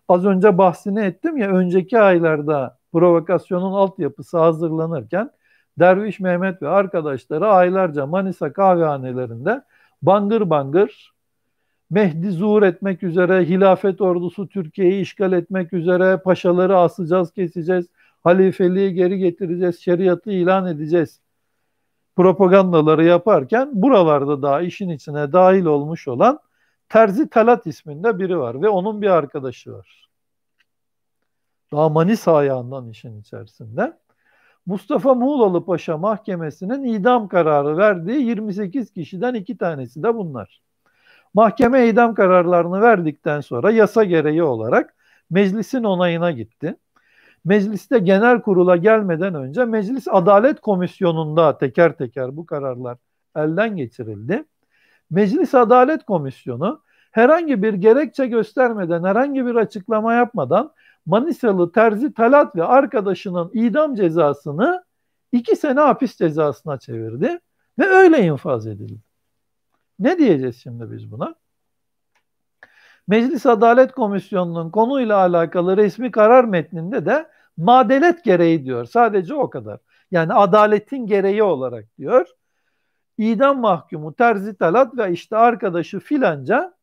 Az önce bahsini ettim ya önceki aylarda provokasyonun altyapısı hazırlanırken Derviş Mehmet ve arkadaşları aylarca Manisa kahvehanelerinde bangır bangır Mehdi zuhur etmek üzere, hilafet ordusu Türkiye'yi işgal etmek üzere, paşaları asacağız, keseceğiz, halifeliği geri getireceğiz, şeriatı ilan edeceğiz propagandaları yaparken buralarda daha işin içine dahil olmuş olan Terzi Talat isminde biri var ve onun bir arkadaşı var. Daha Manisa ayağından işin içerisinde. Mustafa Muğlalı Paşa Mahkemesi'nin idam kararı verdiği 28 kişiden iki tanesi de bunlar. Mahkeme idam kararlarını verdikten sonra yasa gereği olarak meclisin onayına gitti. Mecliste genel kurula gelmeden önce meclis adalet komisyonunda teker teker bu kararlar elden geçirildi. Meclis Adalet Komisyonu herhangi bir gerekçe göstermeden, herhangi bir açıklama yapmadan Manisalı Terzi Talat ve arkadaşının idam cezasını iki sene hapis cezasına çevirdi ve öyle infaz edildi. Ne diyeceğiz şimdi biz buna? Meclis Adalet Komisyonu'nun konuyla alakalı resmi karar metninde de madelet gereği diyor. Sadece o kadar. Yani adaletin gereği olarak diyor. İdam mahkumu Terzi Talat ve işte arkadaşı filanca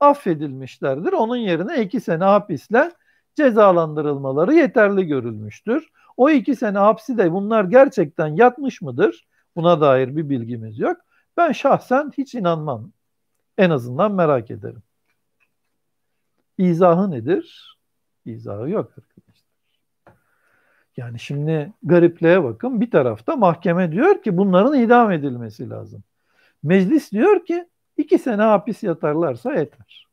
affedilmişlerdir. Onun yerine iki sene hapisle cezalandırılmaları yeterli görülmüştür. O iki sene hapsi de. bunlar gerçekten yatmış mıdır? Buna dair bir bilgimiz yok. Ben şahsen hiç inanmam. En azından merak ederim. İzahı nedir? İzahı yok arkadaşlar. Yani şimdi garipliğe bakın. Bir tarafta mahkeme diyor ki bunların idam edilmesi lazım. Meclis diyor ki iki sene hapis yatarlarsa yeter.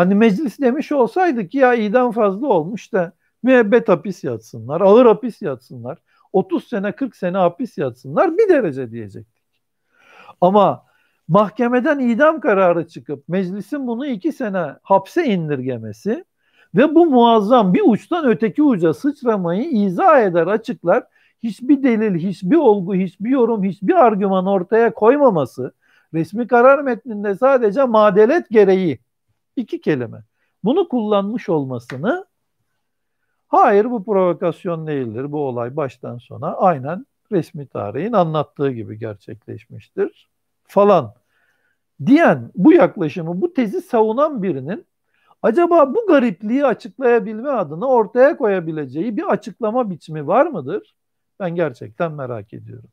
Hani meclis demiş olsaydı ki ya idam fazla olmuş da müebbet hapis yatsınlar, ağır hapis yatsınlar, 30 sene 40 sene hapis yatsınlar bir derece diyecektik. Ama mahkemeden idam kararı çıkıp meclisin bunu iki sene hapse indirgemesi ve bu muazzam bir uçtan öteki uca sıçramayı izah eder, açıklar. Hiçbir delil, hiçbir olgu, hiçbir yorum, hiçbir argüman ortaya koymaması, resmi karar metninde sadece madelet gereği İki kelime. Bunu kullanmış olmasını hayır bu provokasyon değildir, bu olay baştan sona aynen resmi tarihin anlattığı gibi gerçekleşmiştir falan diyen bu yaklaşımı, bu tezi savunan birinin acaba bu garipliği açıklayabilme adına ortaya koyabileceği bir açıklama biçimi var mıdır? Ben gerçekten merak ediyorum.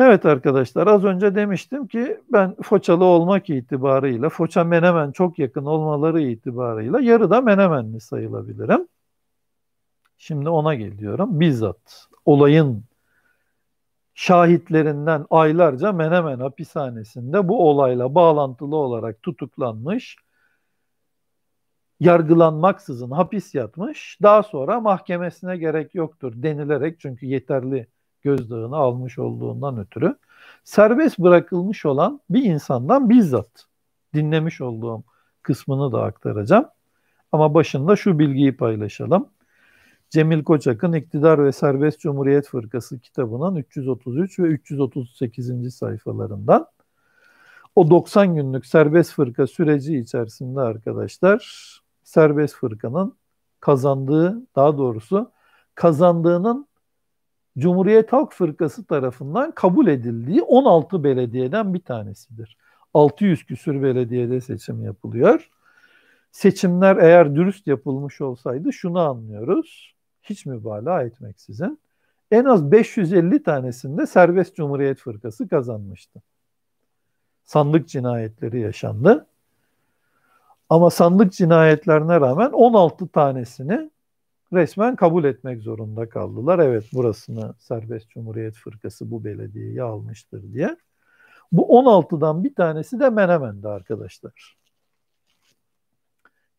Evet arkadaşlar az önce demiştim ki ben Foçalı olmak itibarıyla, Foça Menemen çok yakın olmaları itibarıyla yarıda Menemenli sayılabilirim. Şimdi ona geliyorum. Bizzat olayın şahitlerinden aylarca Menemen hapishanesinde bu olayla bağlantılı olarak tutuklanmış, yargılanmaksızın hapis yatmış, daha sonra mahkemesine gerek yoktur denilerek çünkü yeterli gözdağını almış olduğundan ötürü serbest bırakılmış olan bir insandan bizzat dinlemiş olduğum kısmını da aktaracağım. Ama başında şu bilgiyi paylaşalım. Cemil Koçak'ın İktidar ve Serbest Cumhuriyet Fırkası kitabının 333 ve 338. sayfalarından o 90 günlük serbest fırka süreci içerisinde arkadaşlar serbest fırkanın kazandığı daha doğrusu kazandığının Cumhuriyet Halk Fırkası tarafından kabul edildiği 16 belediyeden bir tanesidir. 600 küsür belediyede seçim yapılıyor. Seçimler eğer dürüst yapılmış olsaydı şunu anlıyoruz. Hiç mübalağa etmeksizin. En az 550 tanesinde Serbest Cumhuriyet Fırkası kazanmıştı. Sandık cinayetleri yaşandı. Ama sandık cinayetlerine rağmen 16 tanesini resmen kabul etmek zorunda kaldılar. Evet burasını Serbest Cumhuriyet Fırkası bu belediyeyi almıştır diye. Bu 16'dan bir tanesi de Menemen'de arkadaşlar.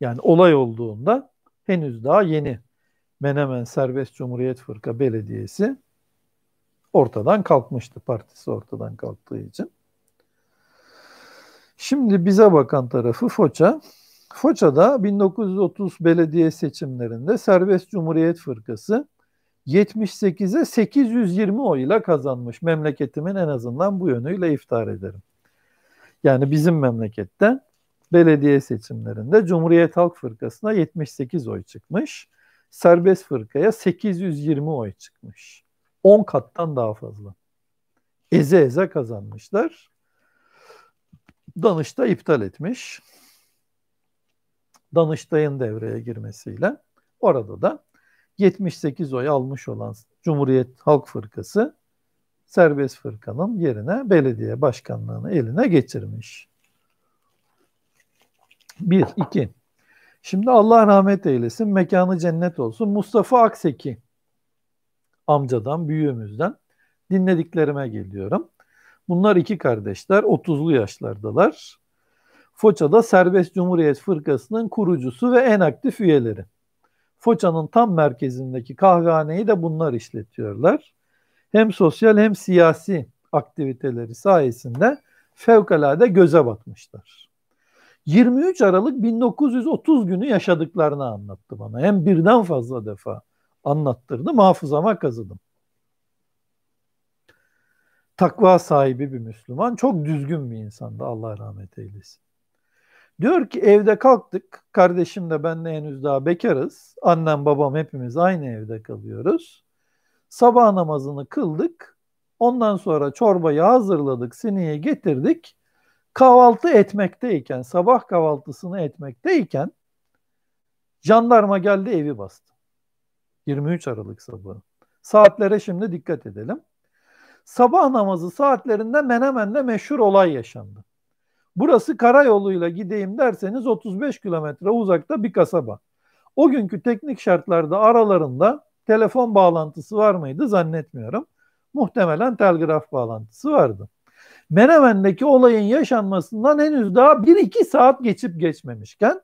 Yani olay olduğunda henüz daha yeni Menemen Serbest Cumhuriyet Fırka Belediyesi ortadan kalkmıştı. Partisi ortadan kalktığı için. Şimdi bize bakan tarafı Foça. Foça'da 1930 belediye seçimlerinde Serbest Cumhuriyet Fırkası 78'e 820 oy ile kazanmış. Memleketimin en azından bu yönüyle iftar ederim. Yani bizim memlekette belediye seçimlerinde Cumhuriyet Halk Fırkası'na 78 oy çıkmış. Serbest Fırka'ya 820 oy çıkmış. 10 kattan daha fazla. Eze eze kazanmışlar. Danışta iptal etmiş. Danıştay'ın devreye girmesiyle orada da 78 oy almış olan Cumhuriyet Halk Fırkası serbest fırkanın yerine belediye başkanlığını eline geçirmiş. Bir, iki. Şimdi Allah rahmet eylesin, mekanı cennet olsun. Mustafa Akseki amcadan, büyüğümüzden dinlediklerime geliyorum. Bunlar iki kardeşler, 30'lu yaşlardalar. Foça'da Serbest Cumhuriyet Fırkası'nın kurucusu ve en aktif üyeleri. Foça'nın tam merkezindeki kahvehaneyi de bunlar işletiyorlar. Hem sosyal hem siyasi aktiviteleri sayesinde fevkalade göze batmışlar. 23 Aralık 1930 günü yaşadıklarını anlattı bana. Hem birden fazla defa anlattırdım, hafızama kazıdım. Takva sahibi bir Müslüman, çok düzgün bir insandı Allah rahmet eylesin. Diyor ki evde kalktık. Kardeşim de ben de henüz daha bekarız. Annem babam hepimiz aynı evde kalıyoruz. Sabah namazını kıldık. Ondan sonra çorbayı hazırladık, sineye getirdik. Kahvaltı etmekteyken, sabah kahvaltısını etmekteyken jandarma geldi evi bastı. 23 Aralık sabahı. Saatlere şimdi dikkat edelim. Sabah namazı saatlerinde Menemen'de meşhur olay yaşandı. Burası karayoluyla gideyim derseniz 35 kilometre uzakta bir kasaba. O günkü teknik şartlarda aralarında telefon bağlantısı var mıydı zannetmiyorum. Muhtemelen telgraf bağlantısı vardı. Menemen'deki olayın yaşanmasından henüz daha 1-2 saat geçip geçmemişken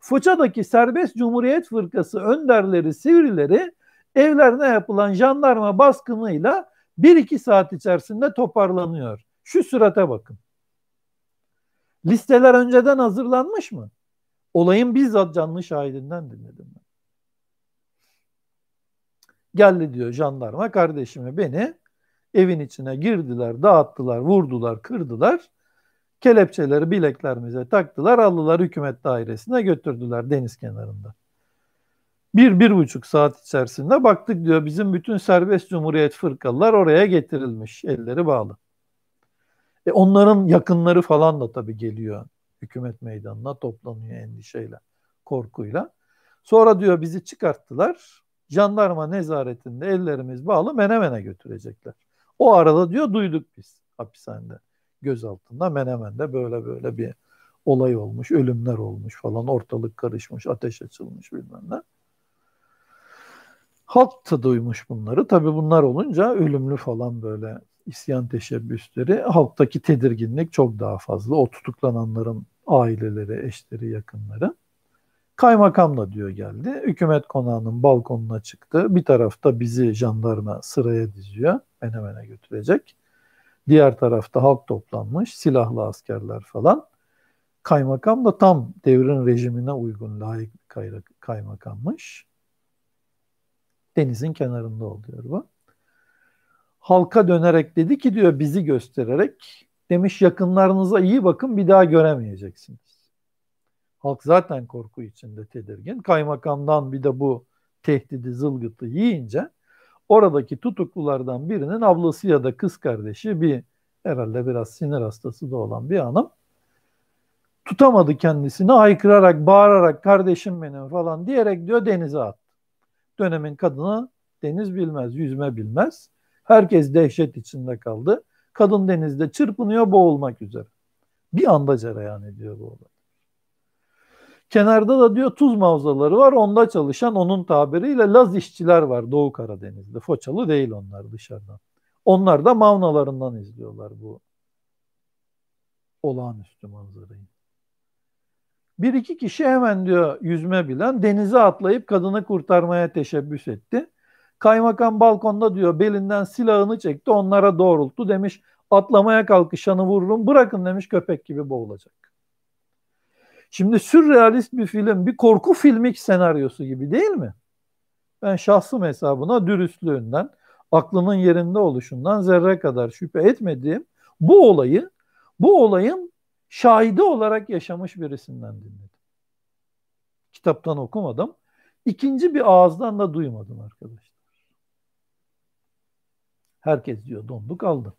Foça'daki Serbest Cumhuriyet Fırkası önderleri, sivrileri evlerine yapılan jandarma baskınıyla 1-2 saat içerisinde toparlanıyor. Şu sürate bakın. Listeler önceden hazırlanmış mı? Olayın bizzat canlı şahidinden dinledim ben. Geldi diyor jandarma kardeşime beni evin içine girdiler, dağıttılar, vurdular, kırdılar. Kelepçeleri bileklerimize taktılar, aldılar hükümet dairesine götürdüler deniz kenarında. Bir, bir buçuk saat içerisinde baktık diyor bizim bütün serbest cumhuriyet fırkalılar oraya getirilmiş, elleri bağlı. E onların yakınları falan da tabii geliyor hükümet meydanına toplanıyor endişeyle, korkuyla. Sonra diyor bizi çıkarttılar. Jandarma nezaretinde ellerimiz bağlı Menemen'e götürecekler. O arada diyor duyduk biz hapishanede gözaltında Menemen'de böyle böyle bir olay olmuş, ölümler olmuş falan, ortalık karışmış, ateş açılmış bilmem ne. Halk da duymuş bunları. tabii bunlar olunca ölümlü falan böyle isyan teşebbüsleri halktaki tedirginlik çok daha fazla. O tutuklananların aileleri, eşleri, yakınları. Kaymakamla diyor geldi. Hükümet konağının balkonuna çıktı. Bir tarafta bizi jandarma sıraya diziyor. Menemen'e götürecek. Diğer tarafta halk toplanmış. Silahlı askerler falan. Kaymakam da tam devrin rejimine uygun layık kaymakammış. Denizin kenarında oluyor bu halka dönerek dedi ki diyor bizi göstererek demiş yakınlarınıza iyi bakın bir daha göremeyeceksiniz. Halk zaten korku içinde tedirgin. Kaymakamdan bir de bu tehdidi zılgıtı yiyince oradaki tutuklulardan birinin ablası ya da kız kardeşi bir herhalde biraz sinir hastası da olan bir hanım tutamadı kendisini aykırarak bağırarak kardeşim benim falan diyerek diyor denize at. Dönemin kadını deniz bilmez, yüzme bilmez. Herkes dehşet içinde kaldı. Kadın denizde çırpınıyor boğulmak üzere. Bir anda cereyan ediyor bu olay. Kenarda da diyor tuz mağazaları var. Onda çalışan onun tabiriyle Laz işçiler var Doğu Karadeniz'de. Foçalı değil onlar dışarıdan. Onlar da mavnalarından izliyorlar bu olağanüstü manzarayı. Bir iki kişi hemen diyor yüzme bilen denize atlayıp kadını kurtarmaya teşebbüs etti. Kaymakam balkonda diyor belinden silahını çekti onlara doğrulttu demiş. Atlamaya kalkışanı vururum bırakın demiş köpek gibi boğulacak. Şimdi sürrealist bir film bir korku filmik senaryosu gibi değil mi? Ben şahsım hesabına dürüstlüğünden, aklının yerinde oluşundan zerre kadar şüphe etmediğim bu olayı, bu olayın şahidi olarak yaşamış birisinden dinledim. Kitaptan okumadım. İkinci bir ağızdan da duymadım arkadaşlar. Herkes diyor dondu kaldı.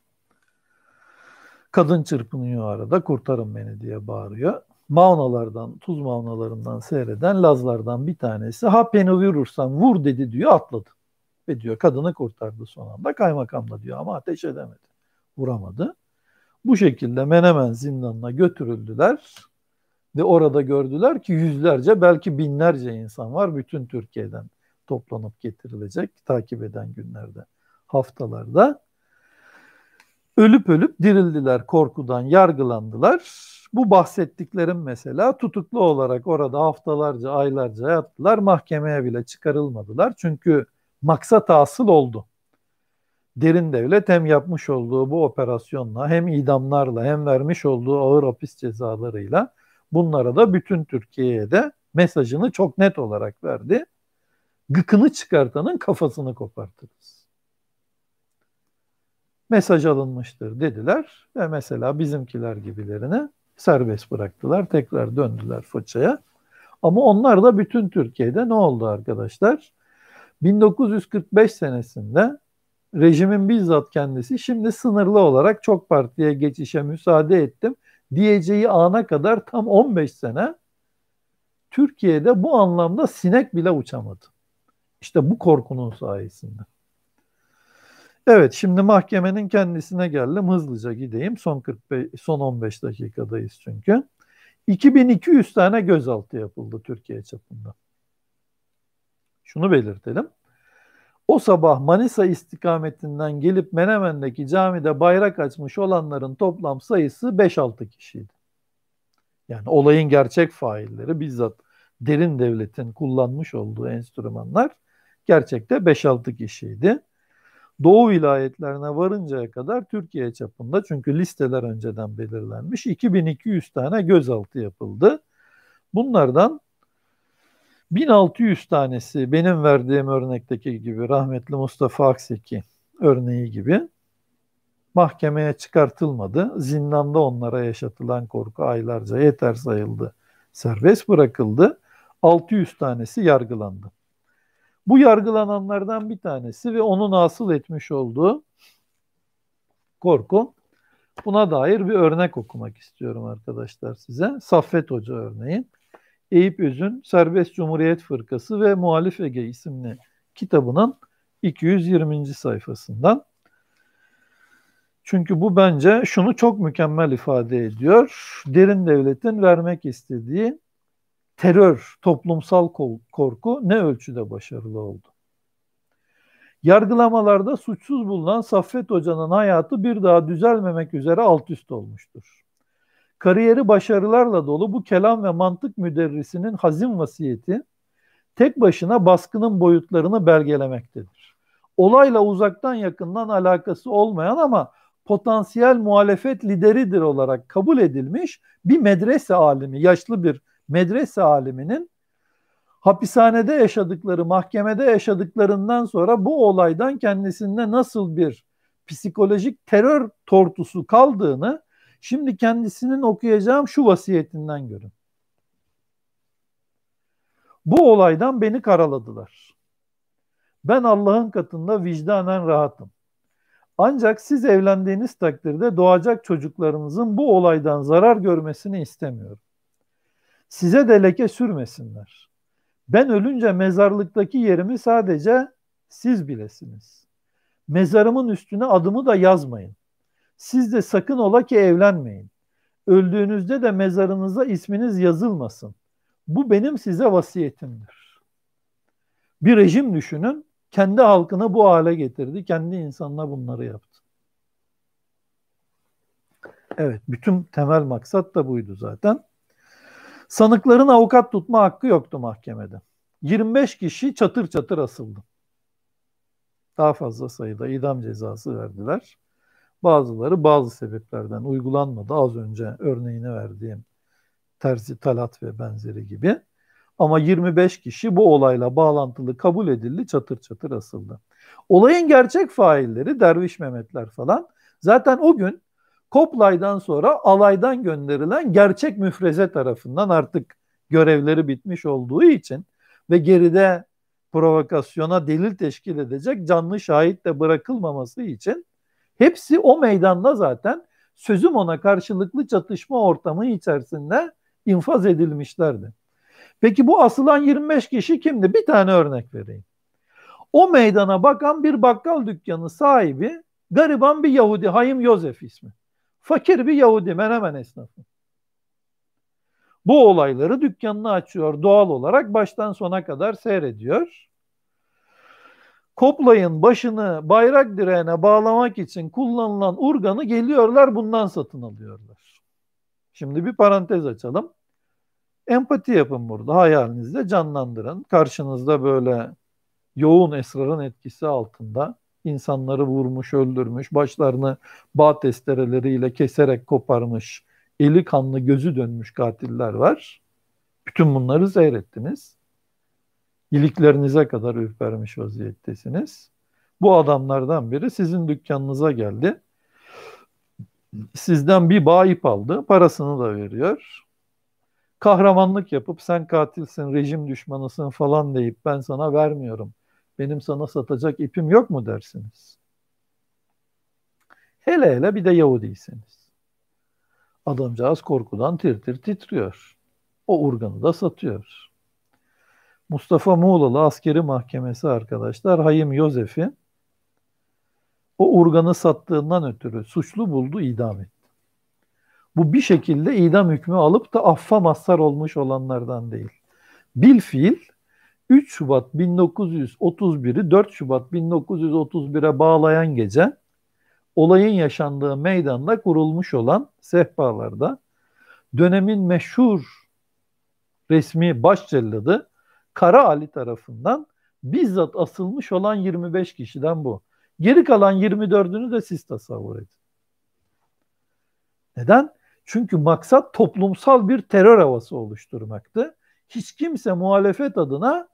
Kadın çırpınıyor arada kurtarın beni diye bağırıyor. Maunalardan, tuz maunalarından seyreden Lazlardan bir tanesi ha beni vurursan vur dedi diyor atladı. Ve diyor kadını kurtardı son anda kaymakam diyor ama ateş edemedi. Vuramadı. Bu şekilde Menemen zindanına götürüldüler ve orada gördüler ki yüzlerce belki binlerce insan var bütün Türkiye'den toplanıp getirilecek takip eden günlerde haftalarda. Ölüp ölüp dirildiler korkudan, yargılandılar. Bu bahsettiklerim mesela tutuklu olarak orada haftalarca, aylarca yattılar. Mahkemeye bile çıkarılmadılar. Çünkü maksat asıl oldu. Derin devlet hem yapmış olduğu bu operasyonla hem idamlarla hem vermiş olduğu ağır hapis cezalarıyla bunlara da bütün Türkiye'ye de mesajını çok net olarak verdi. Gıkını çıkartanın kafasını kopartırız mesaj alınmıştır dediler ve mesela bizimkiler gibilerini serbest bıraktılar. Tekrar döndüler Foça'ya. Ama onlar da bütün Türkiye'de ne oldu arkadaşlar? 1945 senesinde rejimin bizzat kendisi şimdi sınırlı olarak çok partiye geçişe müsaade ettim diyeceği ana kadar tam 15 sene Türkiye'de bu anlamda sinek bile uçamadı. İşte bu korkunun sayesinde. Evet şimdi mahkemenin kendisine geldim. Hızlıca gideyim. Son 45 son 15 dakikadayız çünkü. 2200 tane gözaltı yapıldı Türkiye çapında. Şunu belirtelim. O sabah Manisa istikametinden gelip Menemen'deki camide bayrak açmış olanların toplam sayısı 5-6 kişiydi. Yani olayın gerçek failleri bizzat derin devletin kullanmış olduğu enstrümanlar gerçekte 5-6 kişiydi. Doğu vilayetlerine varıncaya kadar Türkiye çapında çünkü listeler önceden belirlenmiş 2200 tane gözaltı yapıldı. Bunlardan 1600 tanesi benim verdiğim örnekteki gibi rahmetli Mustafa Akseki örneği gibi mahkemeye çıkartılmadı. Zindanda onlara yaşatılan korku aylarca yeter sayıldı. Serbest bırakıldı. 600 tanesi yargılandı. Bu yargılananlardan bir tanesi ve onun asıl etmiş olduğu korku. Buna dair bir örnek okumak istiyorum arkadaşlar size. Saffet Hoca örneği. Eyüp Öz'ün Serbest Cumhuriyet Fırkası ve Muhalif Ege isimli kitabının 220. sayfasından. Çünkü bu bence şunu çok mükemmel ifade ediyor. Derin devletin vermek istediği terör, toplumsal korku ne ölçüde başarılı oldu? Yargılamalarda suçsuz bulunan Saffet Hoca'nın hayatı bir daha düzelmemek üzere alt üst olmuştur. Kariyeri başarılarla dolu bu kelam ve mantık müderrisinin hazin vasiyeti tek başına baskının boyutlarını belgelemektedir. Olayla uzaktan yakından alakası olmayan ama potansiyel muhalefet lideridir olarak kabul edilmiş bir medrese alimi, yaşlı bir medrese aliminin hapishanede yaşadıkları, mahkemede yaşadıklarından sonra bu olaydan kendisinde nasıl bir psikolojik terör tortusu kaldığını şimdi kendisinin okuyacağım şu vasiyetinden görün. Bu olaydan beni karaladılar. Ben Allah'ın katında vicdanen rahatım. Ancak siz evlendiğiniz takdirde doğacak çocuklarınızın bu olaydan zarar görmesini istemiyorum size de leke sürmesinler. Ben ölünce mezarlıktaki yerimi sadece siz bilesiniz. Mezarımın üstüne adımı da yazmayın. Siz de sakın ola ki evlenmeyin. Öldüğünüzde de mezarınıza isminiz yazılmasın. Bu benim size vasiyetimdir. Bir rejim düşünün, kendi halkını bu hale getirdi, kendi insanına bunları yaptı. Evet, bütün temel maksat da buydu zaten. Sanıkların avukat tutma hakkı yoktu mahkemede. 25 kişi çatır çatır asıldı. Daha fazla sayıda idam cezası verdiler. Bazıları bazı sebeplerden uygulanmadı. Az önce örneğini verdiğim terzi talat ve benzeri gibi. Ama 25 kişi bu olayla bağlantılı kabul edildi, çatır çatır asıldı. Olayın gerçek failleri Derviş Mehmetler falan zaten o gün Koplay'dan sonra alaydan gönderilen gerçek müfreze tarafından artık görevleri bitmiş olduğu için ve geride provokasyona delil teşkil edecek canlı şahit de bırakılmaması için hepsi o meydanda zaten sözüm ona karşılıklı çatışma ortamı içerisinde infaz edilmişlerdi. Peki bu asılan 25 kişi kimdi? Bir tane örnek vereyim. O meydana bakan bir bakkal dükkanı sahibi gariban bir Yahudi Hayim Yozef ismi. Fakir bir Yahudi Menemen esnafı. Bu olayları dükkanını açıyor doğal olarak baştan sona kadar seyrediyor. Koplay'ın başını bayrak direğine bağlamak için kullanılan urganı geliyorlar bundan satın alıyorlar. Şimdi bir parantez açalım. Empati yapın burada hayalinizde canlandırın. Karşınızda böyle yoğun esrarın etkisi altında insanları vurmuş, öldürmüş, başlarını bağ testereleriyle keserek koparmış, eli kanlı gözü dönmüş katiller var. Bütün bunları seyrettiniz. İliklerinize kadar ürpermiş vaziyettesiniz. Bu adamlardan biri sizin dükkanınıza geldi. Sizden bir bağ ip aldı, parasını da veriyor kahramanlık yapıp sen katilsin, rejim düşmanısın falan deyip ben sana vermiyorum benim sana satacak ipim yok mu dersiniz? Hele hele bir de Yahudiyseniz. Adamcağız korkudan tir tir titriyor. O urganı da satıyor. Mustafa Muğlalı askeri mahkemesi arkadaşlar Hayim Yozef'i o urganı sattığından ötürü suçlu buldu idam etti. Bu bir şekilde idam hükmü alıp da affa mazhar olmuş olanlardan değil. Bil fiil 3 Şubat 1931'i 4 Şubat 1931'e bağlayan gece olayın yaşandığı meydanda kurulmuş olan sehpalarda dönemin meşhur resmi başcelladı Kara Ali tarafından bizzat asılmış olan 25 kişiden bu. Geri kalan 24'ünü de siz tasavvur edin. Neden? Çünkü maksat toplumsal bir terör havası oluşturmaktı. Hiç kimse muhalefet adına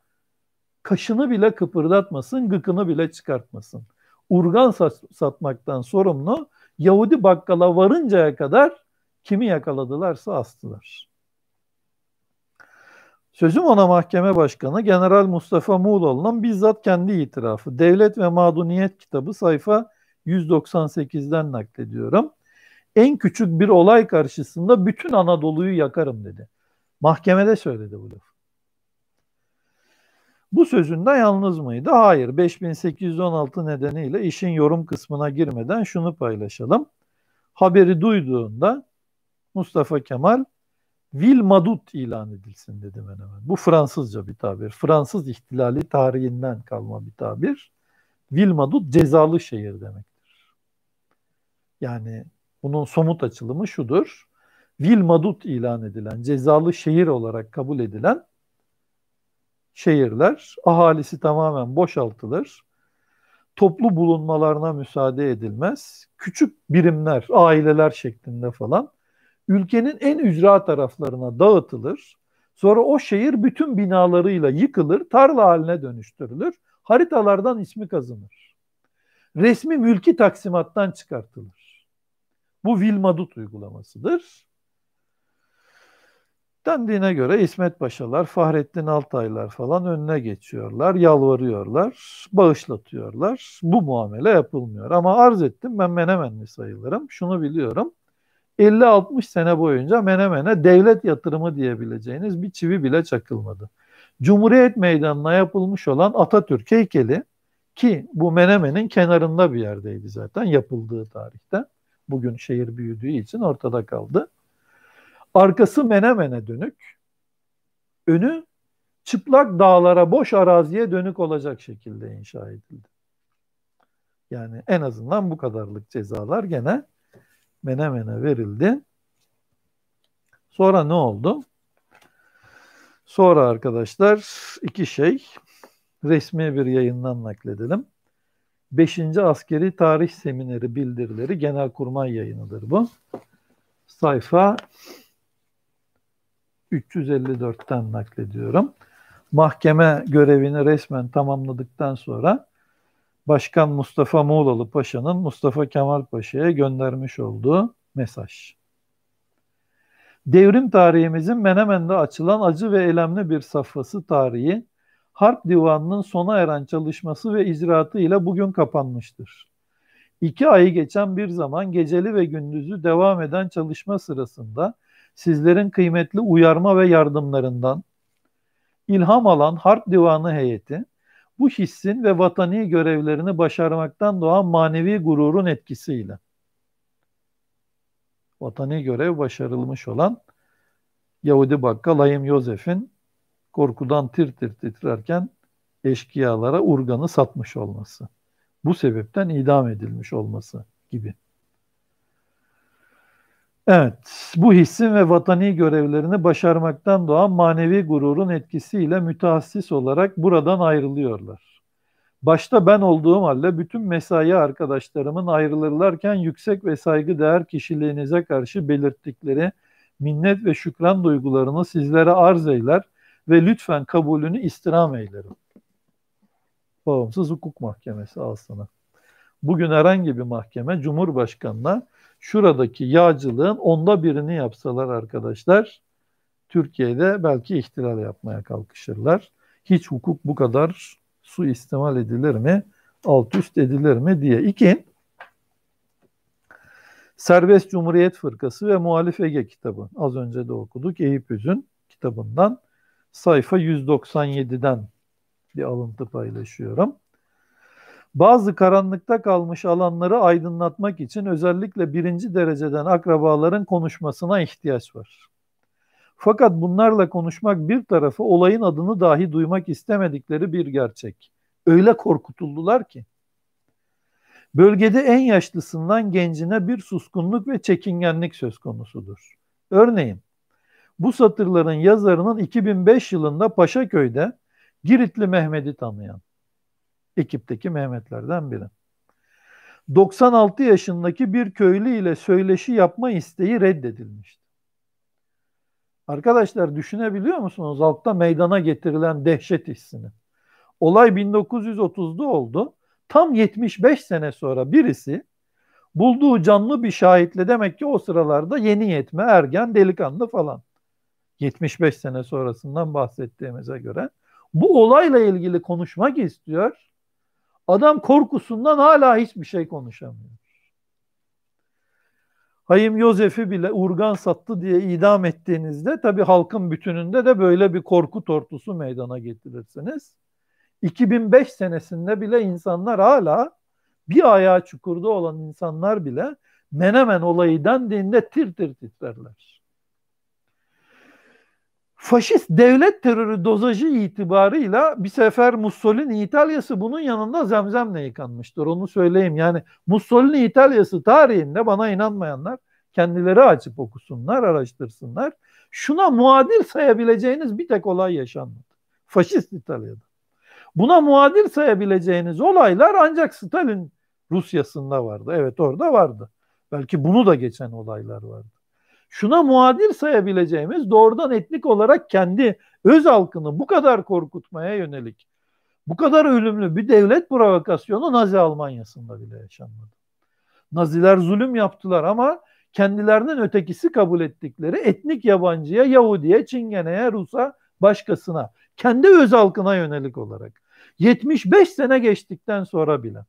kaşını bile kıpırdatmasın, gıkını bile çıkartmasın. Urgan satmaktan sorumlu Yahudi bakkala varıncaya kadar kimi yakaladılarsa astılar. Sözüm ona mahkeme başkanı General Mustafa Muğlalı'nın bizzat kendi itirafı. Devlet ve Maduniyet kitabı sayfa 198'den naklediyorum. En küçük bir olay karşısında bütün Anadolu'yu yakarım dedi. Mahkemede söyledi bu lafı. Bu sözünde yalnız mıydı? Hayır. 5816 nedeniyle işin yorum kısmına girmeden şunu paylaşalım. Haberi duyduğunda Mustafa Kemal Vilmadut ilan edilsin dedi hemen hemen. Bu Fransızca bir tabir. Fransız ihtilali tarihinden kalma bir tabir. Vilmadut cezalı şehir demektir. Yani bunun somut açılımı şudur. Vilmadut ilan edilen, cezalı şehir olarak kabul edilen şehirler ahalisi tamamen boşaltılır. Toplu bulunmalarına müsaade edilmez. Küçük birimler, aileler şeklinde falan ülkenin en ücra taraflarına dağıtılır. Sonra o şehir bütün binalarıyla yıkılır, tarla haline dönüştürülür. Haritalardan ismi kazınır. Resmi mülki taksimattan çıkartılır. Bu Vilmadut uygulamasıdır. Dendiğine göre İsmet Paşalar, Fahrettin Altaylar falan önüne geçiyorlar, yalvarıyorlar, bağışlatıyorlar. Bu muamele yapılmıyor. Ama arz ettim ben Menemenli sayılırım. Şunu biliyorum. 50-60 sene boyunca Menemen'e devlet yatırımı diyebileceğiniz bir çivi bile çakılmadı. Cumhuriyet Meydanı'na yapılmış olan Atatürk heykeli ki bu Menemen'in kenarında bir yerdeydi zaten yapıldığı tarihte. Bugün şehir büyüdüğü için ortada kaldı. Arkası Menemen'e dönük, önü çıplak dağlara, boş araziye dönük olacak şekilde inşa edildi. Yani en azından bu kadarlık cezalar gene Menemen'e verildi. Sonra ne oldu? Sonra arkadaşlar iki şey resmi bir yayından nakledelim. Beşinci Askeri Tarih Semineri bildirileri Genelkurmay yayınıdır bu. Sayfa 354'ten naklediyorum. Mahkeme görevini resmen tamamladıktan sonra Başkan Mustafa Muğlalı Paşa'nın Mustafa Kemal Paşa'ya göndermiş olduğu mesaj. Devrim tarihimizin Menemen'de açılan acı ve elemli bir safhası tarihi, Harp Divanı'nın sona eren çalışması ve icraatı ile bugün kapanmıştır. İki ayı geçen bir zaman geceli ve gündüzü devam eden çalışma sırasında sizlerin kıymetli uyarma ve yardımlarından ilham alan Harp Divanı heyeti, bu hissin ve vatani görevlerini başarmaktan doğan manevi gururun etkisiyle. Vatani görev başarılmış olan Yahudi bakkal Hayim Yozef'in korkudan tir tir titrerken eşkıyalara urganı satmış olması. Bu sebepten idam edilmiş olması gibi. Evet, bu hissin ve vatani görevlerini başarmaktan doğan manevi gururun etkisiyle müteassis olarak buradan ayrılıyorlar. Başta ben olduğum halde bütün mesai arkadaşlarımın ayrılırlarken yüksek ve saygı değer kişiliğinize karşı belirttikleri minnet ve şükran duygularını sizlere arz eyler ve lütfen kabulünü istirham eylerim. Bağımsız Hukuk Mahkemesi al sana. Bugün herhangi bir mahkeme Cumhurbaşkanı'na şuradaki yağcılığın onda birini yapsalar arkadaşlar Türkiye'de belki ihtilal yapmaya kalkışırlar. Hiç hukuk bu kadar su istimal edilir mi? Alt üst edilir mi diye. İki, Serbest Cumhuriyet Fırkası ve Muhalif Ege kitabı. Az önce de okuduk. Eyüp Üz'ün kitabından sayfa 197'den bir alıntı paylaşıyorum. Bazı karanlıkta kalmış alanları aydınlatmak için özellikle birinci dereceden akrabaların konuşmasına ihtiyaç var. Fakat bunlarla konuşmak bir tarafı olayın adını dahi duymak istemedikleri bir gerçek. Öyle korkutuldular ki. Bölgede en yaşlısından gencine bir suskunluk ve çekingenlik söz konusudur. Örneğin bu satırların yazarının 2005 yılında Paşaköy'de Giritli Mehmet'i tanıyan, ekipteki Mehmetlerden biri. 96 yaşındaki bir köylü ile söyleşi yapma isteği reddedilmişti. Arkadaşlar düşünebiliyor musunuz altta meydana getirilen dehşet hissini? Olay 1930'da oldu. Tam 75 sene sonra birisi bulduğu canlı bir şahitle demek ki o sıralarda yeni yetme, ergen, delikanlı falan. 75 sene sonrasından bahsettiğimize göre bu olayla ilgili konuşmak istiyor Adam korkusundan hala hiçbir şey konuşamıyor. Hayim Yozef'i bile urgan sattı diye idam ettiğinizde tabi halkın bütününde de böyle bir korku tortusu meydana getirirsiniz. 2005 senesinde bile insanlar hala bir ayağı çukurda olan insanlar bile Menemen olayı dendiğinde tir tir titrerler faşist devlet terörü dozajı itibarıyla bir sefer Mussolini İtalya'sı bunun yanında zemzemle yıkanmıştır. Onu söyleyeyim. Yani Mussolini İtalya'sı tarihinde bana inanmayanlar kendileri açıp okusunlar, araştırsınlar. Şuna muadil sayabileceğiniz bir tek olay yaşanmadı. Faşist İtalya'da. Buna muadil sayabileceğiniz olaylar ancak Stalin Rusya'sında vardı. Evet orada vardı. Belki bunu da geçen olaylar vardı şuna muadil sayabileceğimiz doğrudan etnik olarak kendi öz halkını bu kadar korkutmaya yönelik bu kadar ölümlü bir devlet provokasyonu Nazi Almanya'sında bile yaşanmadı. Naziler zulüm yaptılar ama kendilerinden ötekisi kabul ettikleri etnik yabancıya, Yahudi'ye, Çingene'ye, Rus'a, başkasına, kendi öz halkına yönelik olarak. 75 sene geçtikten sonra bile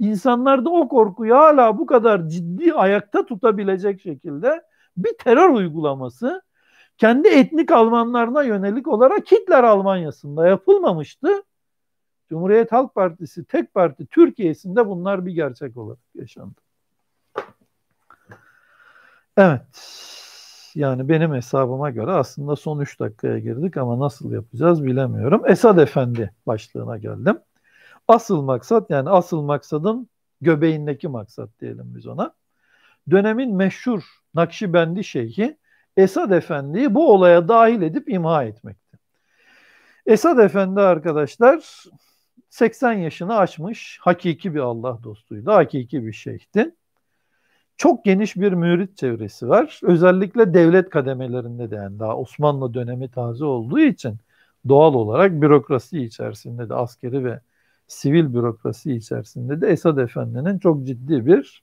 insanlarda o korkuyu hala bu kadar ciddi ayakta tutabilecek şekilde bir terör uygulaması kendi etnik Almanlarına yönelik olarak Hitler Almanyası'nda yapılmamıştı. Cumhuriyet Halk Partisi tek parti Türkiye'sinde bunlar bir gerçek olarak yaşandı. Evet. Yani benim hesabıma göre aslında son 3 dakikaya girdik ama nasıl yapacağız bilemiyorum. Esad Efendi başlığına geldim. Asıl maksat yani asıl maksadın göbeğindeki maksat diyelim biz ona. Dönemin meşhur Nakşibendi Şeyhi Esad Efendi'yi bu olaya dahil edip imha etmekti. Esad Efendi arkadaşlar 80 yaşını aşmış hakiki bir Allah dostuydu, hakiki bir şeyhti. Çok geniş bir mürit çevresi var. Özellikle devlet kademelerinde de yani daha Osmanlı dönemi taze olduğu için doğal olarak bürokrasi içerisinde de askeri ve sivil bürokrasi içerisinde de Esad Efendi'nin çok ciddi bir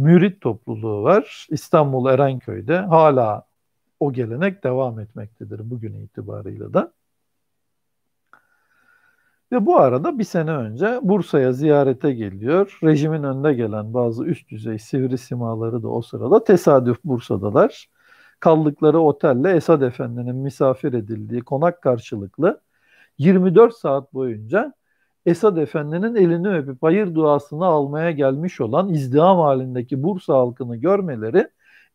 mürit topluluğu var. İstanbul Erenköy'de hala o gelenek devam etmektedir bugün itibarıyla da. Ve bu arada bir sene önce Bursa'ya ziyarete geliyor. Rejimin önde gelen bazı üst düzey sivri simaları da o sırada tesadüf Bursa'dalar. Kaldıkları otelle Esad Efendi'nin misafir edildiği konak karşılıklı 24 saat boyunca Esad Efendi'nin elini öpüp hayır duasını almaya gelmiş olan izdiham halindeki Bursa halkını görmeleri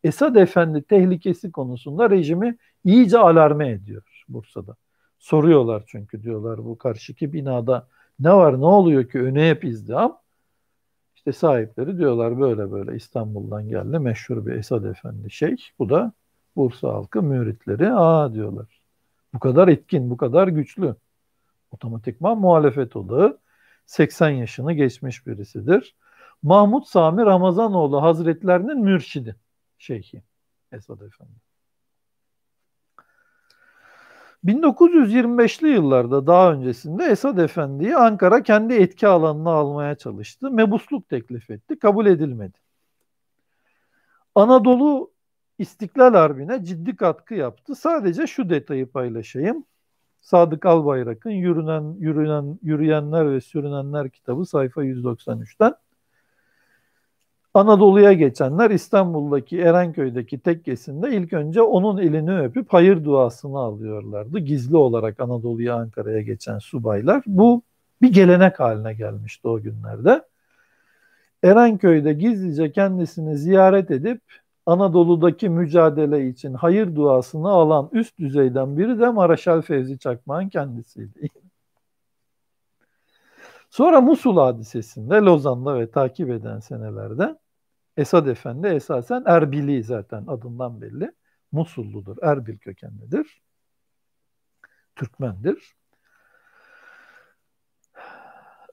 Esad Efendi tehlikesi konusunda rejimi iyice alarme ediyor Bursa'da. Soruyorlar çünkü diyorlar bu karşıki binada ne var ne oluyor ki öne hep izdiham. İşte sahipleri diyorlar böyle böyle İstanbul'dan geldi meşhur bir Esad Efendi şey. Bu da Bursa halkı müritleri aa diyorlar. Bu kadar etkin, bu kadar güçlü otomatikman muhalefet olağı 80 yaşını geçmiş birisidir. Mahmut Sami Ramazanoğlu Hazretlerinin mürşidi, şeyhi Esad Efendi. 1925'li yıllarda daha öncesinde Esad Efendi'yi Ankara kendi etki alanına almaya çalıştı. Mebusluk teklif etti, kabul edilmedi. Anadolu İstiklal Harbi'ne ciddi katkı yaptı. Sadece şu detayı paylaşayım. Sadık Albayrak'ın Yürünen Yürünen Yürüyenler ve Sürünenler kitabı sayfa 193'ten. Anadolu'ya geçenler İstanbul'daki Erenköy'deki tekkesinde ilk önce onun elini öpüp hayır duasını alıyorlardı. Gizli olarak Anadolu'ya Ankara'ya geçen subaylar. Bu bir gelenek haline gelmişti o günlerde. Erenköy'de gizlice kendisini ziyaret edip Anadolu'daki mücadele için hayır duasını alan üst düzeyden biri de Maraşal Fevzi Çakmak'ın kendisiydi. Sonra Musul hadisesinde Lozan'da ve takip eden senelerde Esad Efendi esasen Erbili zaten adından belli. Musulludur, Erbil kökenlidir. Türkmendir.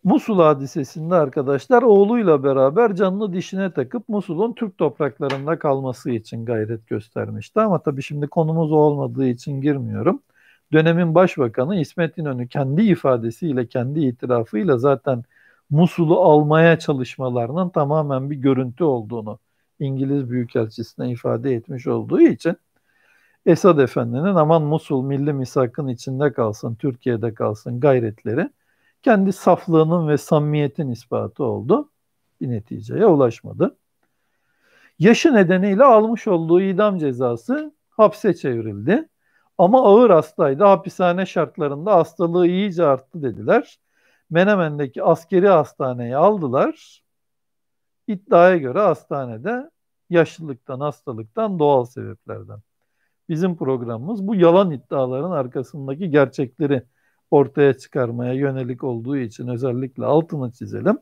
Musul hadisesinde arkadaşlar oğluyla beraber canını dişine takıp Musul'un Türk topraklarında kalması için gayret göstermişti. Ama tabii şimdi konumuz o olmadığı için girmiyorum. Dönemin başbakanı İsmet İnönü kendi ifadesiyle, kendi itirafıyla zaten Musul'u almaya çalışmalarının tamamen bir görüntü olduğunu İngiliz Büyükelçisi'ne ifade etmiş olduğu için Esad Efendi'nin aman Musul milli misakın içinde kalsın, Türkiye'de kalsın gayretleri kendi saflığının ve samimiyetin ispatı oldu. Bir neticeye ulaşmadı. Yaşı nedeniyle almış olduğu idam cezası hapse çevrildi. Ama ağır hastaydı. Hapishane şartlarında hastalığı iyice arttı dediler. Menemen'deki askeri hastaneye aldılar. İddiaya göre hastanede yaşlılıktan, hastalıktan, doğal sebeplerden. Bizim programımız bu yalan iddiaların arkasındaki gerçekleri ortaya çıkarmaya yönelik olduğu için özellikle altını çizelim.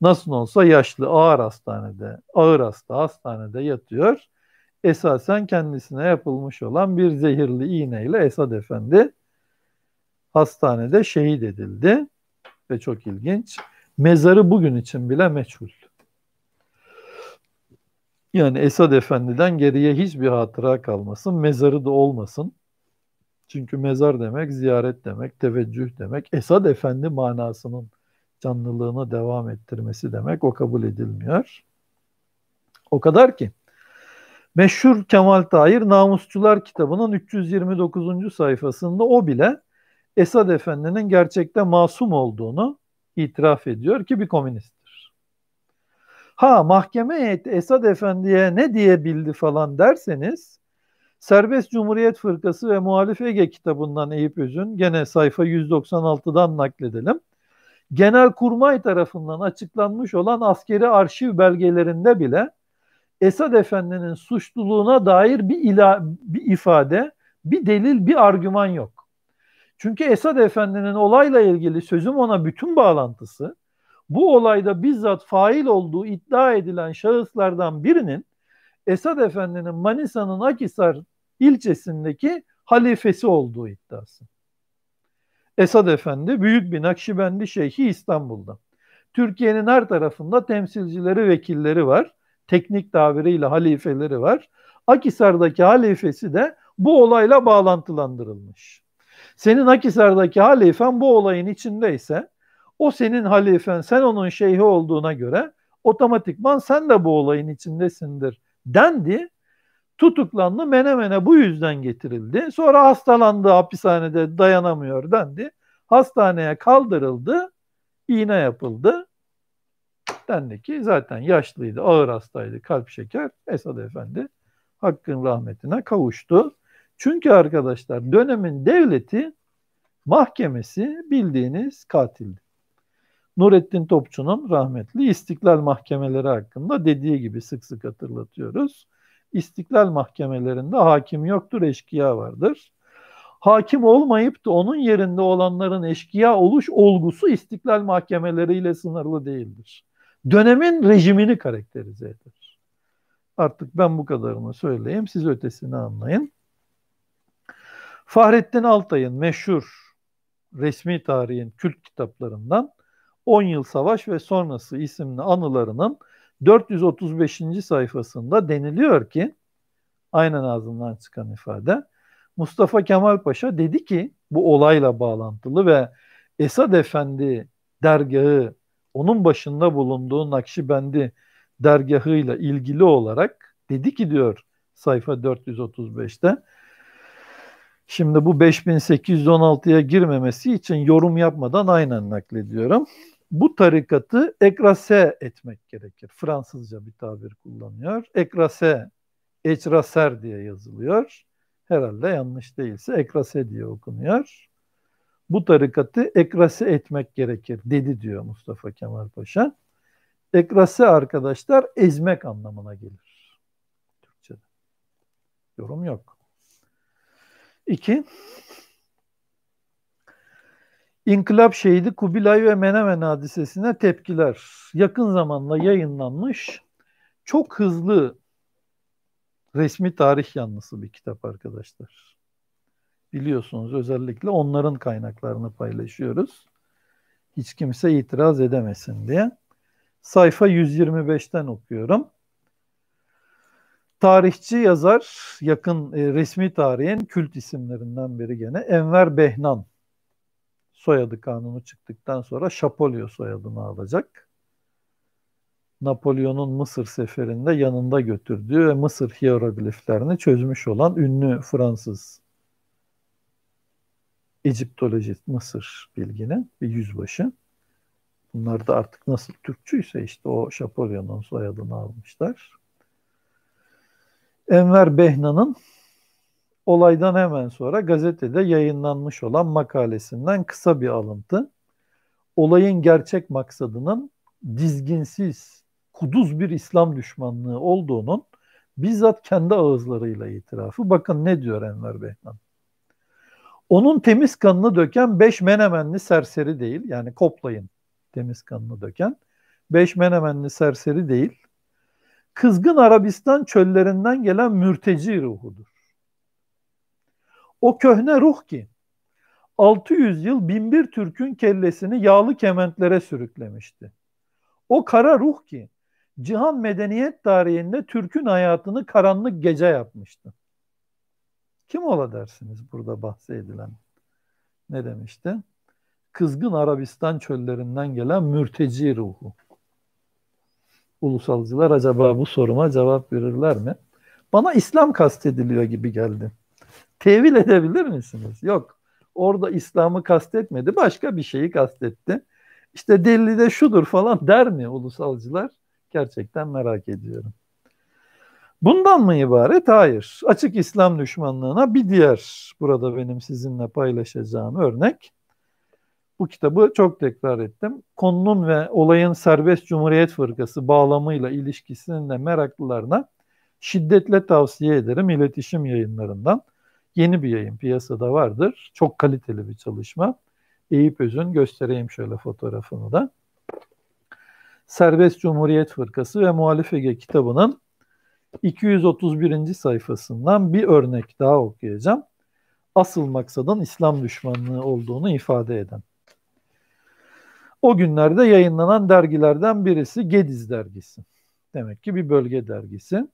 Nasıl olsa yaşlı ağır hastanede, ağır hasta hastanede yatıyor. Esasen kendisine yapılmış olan bir zehirli iğneyle Esad Efendi hastanede şehit edildi. Ve çok ilginç. Mezarı bugün için bile meçhul. Yani Esad Efendi'den geriye hiçbir hatıra kalmasın, mezarı da olmasın. Çünkü mezar demek ziyaret demek, teveccüh demek, Esad Efendi manasının canlılığını devam ettirmesi demek. O kabul edilmiyor. O kadar ki meşhur Kemal Tahir Namusçular kitabının 329. sayfasında o bile Esad Efendi'nin gerçekte masum olduğunu itiraf ediyor ki bir komünisttir. Ha mahkeme heyeti Esad Efendi'ye ne diyebildi falan derseniz Serbest Cumhuriyet Fırkası ve Muhalif Ege kitabından Eyüp Öz'ün gene sayfa 196'dan nakledelim. Genelkurmay tarafından açıklanmış olan askeri arşiv belgelerinde bile Esad Efendi'nin suçluluğuna dair bir, ila, bir ifade, bir delil, bir argüman yok. Çünkü Esad Efendi'nin olayla ilgili sözüm ona bütün bağlantısı, bu olayda bizzat fail olduğu iddia edilen şahıslardan birinin Esad Efendi'nin Manisa'nın Akisar ilçesindeki halifesi olduğu iddiası. Esad Efendi büyük bir Nakşibendi Şeyhi İstanbul'da. Türkiye'nin her tarafında temsilcileri, vekilleri var. Teknik tabiriyle halifeleri var. Akisar'daki halifesi de bu olayla bağlantılandırılmış. Senin Akisar'daki halifen bu olayın içindeyse o senin halifen, sen onun şeyhi olduğuna göre otomatikman sen de bu olayın içindesindir dendi tutuklandı. Menemen'e bu yüzden getirildi. Sonra hastalandı hapishanede dayanamıyor dendi. Hastaneye kaldırıldı. İğne yapıldı. Dendi ki zaten yaşlıydı, ağır hastaydı, kalp şeker. Esad Efendi hakkın rahmetine kavuştu. Çünkü arkadaşlar dönemin devleti mahkemesi bildiğiniz katildi. Nurettin Topçu'nun rahmetli istiklal mahkemeleri hakkında dediği gibi sık sık hatırlatıyoruz İstiklal mahkemelerinde hakim yoktur, eşkıya vardır. Hakim olmayıp da onun yerinde olanların eşkıya oluş olgusu istiklal mahkemeleriyle sınırlı değildir. Dönemin rejimini karakterize eder. Artık ben bu kadarını söyleyeyim, siz ötesini anlayın. Fahrettin Altay'ın meşhur resmi tarihin kült kitaplarından 10 yıl savaş ve sonrası isimli anılarının 435. sayfasında deniliyor ki aynen ağzından çıkan ifade Mustafa Kemal Paşa dedi ki bu olayla bağlantılı ve Esad Efendi dergahı onun başında bulunduğu Nakşibendi dergahıyla ilgili olarak dedi ki diyor sayfa 435'te Şimdi bu 5816'ya girmemesi için yorum yapmadan aynen naklediyorum bu tarikatı ekrase etmek gerekir. Fransızca bir tabir kullanıyor. Ekrase, ecraser diye yazılıyor. Herhalde yanlış değilse ekrase diye okunuyor. Bu tarikatı ekrase etmek gerekir dedi diyor Mustafa Kemal Paşa. Ekrase arkadaşlar ezmek anlamına gelir. Türkçe'de. Yorum yok. İki, İnkılap şehidi Kubilay ve Menemen hadisesine tepkiler. Yakın zamanda yayınlanmış çok hızlı resmi tarih yanlısı bir kitap arkadaşlar. Biliyorsunuz özellikle onların kaynaklarını paylaşıyoruz. Hiç kimse itiraz edemesin diye. Sayfa 125'ten okuyorum. Tarihçi yazar, yakın e, resmi tarihin kült isimlerinden biri gene Enver Behnan soyadı kanunu çıktıktan sonra Şapolyo soyadını alacak. Napolyon'un Mısır seferinde yanında götürdüğü ve Mısır hiyerogliflerini çözmüş olan ünlü Fransız Egiptolojist Mısır bilgini bir yüzbaşı. Bunlar da artık nasıl Türkçüyse işte o Şapolyon'un soyadını almışlar. Enver Behna'nın olaydan hemen sonra gazetede yayınlanmış olan makalesinden kısa bir alıntı. Olayın gerçek maksadının dizginsiz, kuduz bir İslam düşmanlığı olduğunun bizzat kendi ağızlarıyla itirafı. Bakın ne diyor Enver Behnan. Onun temiz kanını döken beş menemenli serseri değil, yani koplayın temiz kanını döken, beş menemenli serseri değil, kızgın Arabistan çöllerinden gelen mürteci ruhudur. O köhne ruh ki 600 yıl binbir Türk'ün kellesini yağlı kementlere sürüklemişti. O kara ruh ki cihan medeniyet tarihinde Türk'ün hayatını karanlık gece yapmıştı. Kim ola dersiniz burada bahsedilen? Ne demişti? Kızgın Arabistan çöllerinden gelen mürteci ruhu. Ulusalcılar acaba bu soruma cevap verirler mi? Bana İslam kastediliyor gibi geldi. Tevil edebilir misiniz? Yok. Orada İslam'ı kastetmedi. Başka bir şeyi kastetti. İşte delili de şudur falan der mi ulusalcılar? Gerçekten merak ediyorum. Bundan mı ibaret? Hayır. Açık İslam düşmanlığına bir diğer burada benim sizinle paylaşacağım örnek. Bu kitabı çok tekrar ettim. Konunun ve olayın serbest cumhuriyet fırkası bağlamıyla ilişkisinin de meraklılarına şiddetle tavsiye ederim iletişim yayınlarından. Yeni bir yayın piyasada vardır. Çok kaliteli bir çalışma. Eyüp Öz'ün göstereyim şöyle fotoğrafını da. Serbest Cumhuriyet Fırkası ve Muhalif Ege kitabının 231. sayfasından bir örnek daha okuyacağım. Asıl maksadın İslam düşmanlığı olduğunu ifade eden. O günlerde yayınlanan dergilerden birisi Gediz dergisi. Demek ki bir bölge dergisi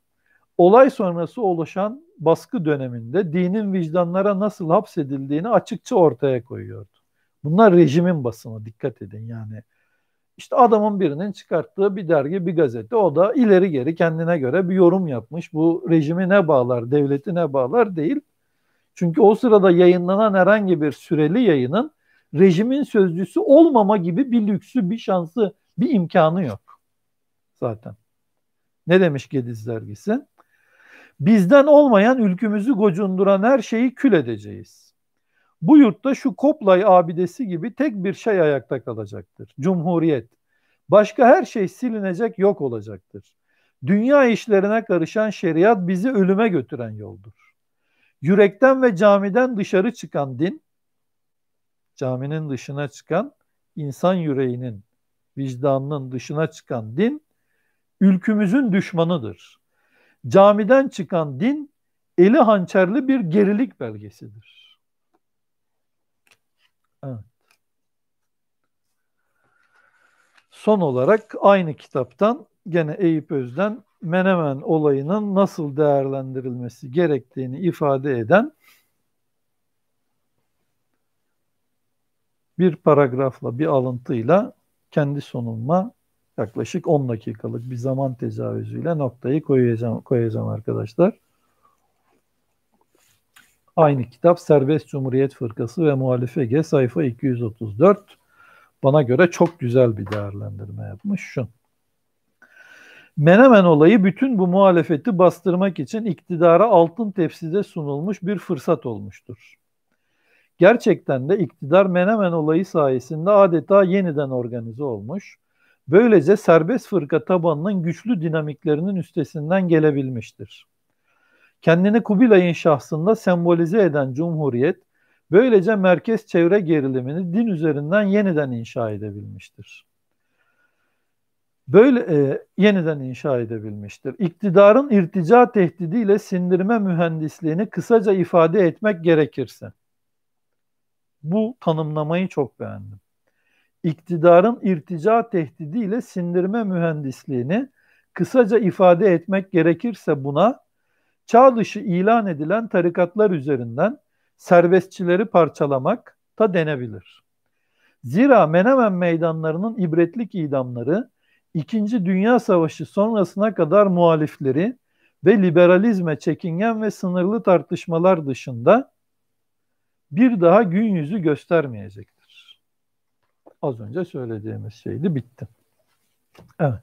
olay sonrası oluşan baskı döneminde dinin vicdanlara nasıl hapsedildiğini açıkça ortaya koyuyordu. Bunlar rejimin basını dikkat edin yani. İşte adamın birinin çıkarttığı bir dergi, bir gazete o da ileri geri kendine göre bir yorum yapmış. Bu rejimi ne bağlar, devleti ne bağlar değil. Çünkü o sırada yayınlanan herhangi bir süreli yayının rejimin sözcüsü olmama gibi bir lüksü, bir şansı, bir imkanı yok zaten. Ne demiş Gediz dergisi? Bizden olmayan ülkümüzü gocunduran her şeyi kül edeceğiz. Bu yurtta şu Koplay abidesi gibi tek bir şey ayakta kalacaktır. Cumhuriyet. Başka her şey silinecek, yok olacaktır. Dünya işlerine karışan şeriat bizi ölüme götüren yoldur. Yürekten ve camiden dışarı çıkan din, caminin dışına çıkan insan yüreğinin, vicdanının dışına çıkan din, ülkümüzün düşmanıdır camiden çıkan din eli hançerli bir gerilik belgesidir. Evet. Son olarak aynı kitaptan gene Eyüp Öz'den Menemen olayının nasıl değerlendirilmesi gerektiğini ifade eden bir paragrafla, bir alıntıyla kendi sonuma yaklaşık 10 dakikalık bir zaman tecavüzüyle noktayı koyacağım, koyacağım arkadaşlar. Aynı kitap Serbest Cumhuriyet Fırkası ve Muhalif Ege sayfa 234. Bana göre çok güzel bir değerlendirme yapmış şu. Menemen olayı bütün bu muhalefeti bastırmak için iktidara altın tepside sunulmuş bir fırsat olmuştur. Gerçekten de iktidar Menemen olayı sayesinde adeta yeniden organize olmuş Böylece serbest fırka tabanının güçlü dinamiklerinin üstesinden gelebilmiştir. Kendini Kubilay'ın şahsında sembolize eden Cumhuriyet, böylece merkez çevre gerilimini din üzerinden yeniden inşa edebilmiştir. Böyle e, yeniden inşa edebilmiştir. İktidarın irtica tehdidiyle sindirme mühendisliğini kısaca ifade etmek gerekirse. Bu tanımlamayı çok beğendim iktidarın irtica tehdidiyle sindirme mühendisliğini kısaca ifade etmek gerekirse buna çağ dışı ilan edilen tarikatlar üzerinden serbestçileri parçalamak da denebilir. Zira Menemen meydanlarının ibretlik idamları İkinci Dünya Savaşı sonrasına kadar muhalifleri ve liberalizme çekingen ve sınırlı tartışmalar dışında bir daha gün yüzü göstermeyecek az önce söylediğimiz şeydi bitti. Evet.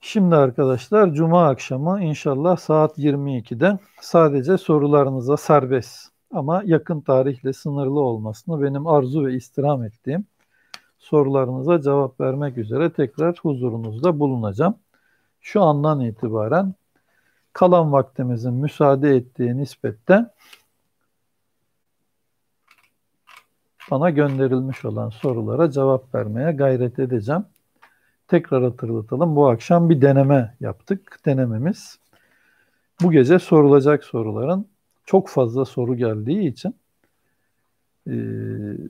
Şimdi arkadaşlar cuma akşamı inşallah saat 22'de sadece sorularınıza serbest ama yakın tarihle sınırlı olmasını benim arzu ve istirham ettiğim sorularınıza cevap vermek üzere tekrar huzurunuzda bulunacağım. Şu andan itibaren kalan vaktimizin müsaade ettiği nispette bana gönderilmiş olan sorulara cevap vermeye gayret edeceğim. Tekrar hatırlatalım. Bu akşam bir deneme yaptık. Denememiz bu gece sorulacak soruların çok fazla soru geldiği için e,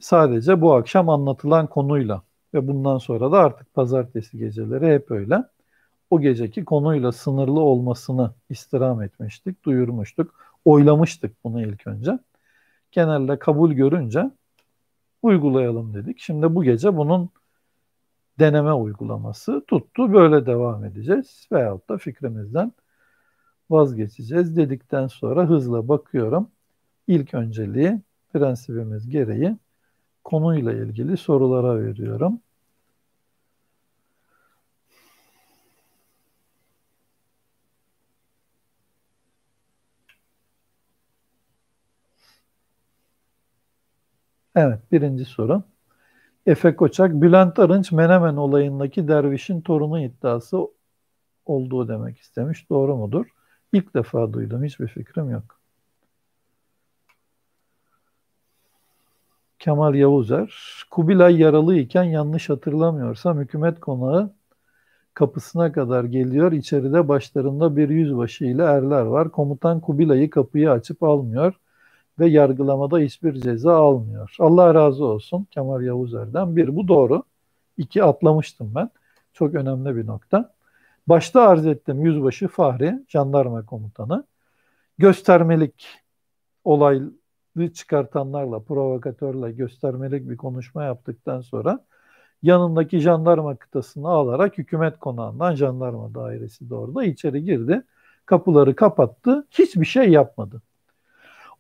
sadece bu akşam anlatılan konuyla ve bundan sonra da artık pazartesi geceleri hep öyle o geceki konuyla sınırlı olmasını istirham etmiştik, duyurmuştuk, oylamıştık bunu ilk önce. Genelde kabul görünce uygulayalım dedik. Şimdi bu gece bunun deneme uygulaması tuttu. Böyle devam edeceğiz veyahut da fikrimizden vazgeçeceğiz dedikten sonra hızla bakıyorum. İlk önceliği prensibimiz gereği konuyla ilgili sorulara veriyorum. Evet, birinci soru. Efe Koçak, Bülent Arınç Menemen olayındaki dervişin torunu iddiası olduğu demek istemiş. Doğru mudur? İlk defa duydum. Hiçbir fikrim yok. Kemal Yavuzer, Kubilay yaralı iken yanlış hatırlamıyorsam hükümet konağı kapısına kadar geliyor. İçeride başlarında bir yüzbaşı ile erler var. Komutan Kubilay'ı kapıyı açıp almıyor ve yargılamada hiçbir ceza almıyor. Allah razı olsun Kemal Yavuz Yavuzer'den. Bir, bu doğru. İki, atlamıştım ben. Çok önemli bir nokta. Başta arz ettim Yüzbaşı Fahri, jandarma komutanı. Göstermelik olaylı çıkartanlarla, provokatörle göstermelik bir konuşma yaptıktan sonra yanındaki jandarma kıtasını alarak hükümet konağından jandarma dairesi de orada içeri girdi. Kapıları kapattı. Hiçbir şey yapmadı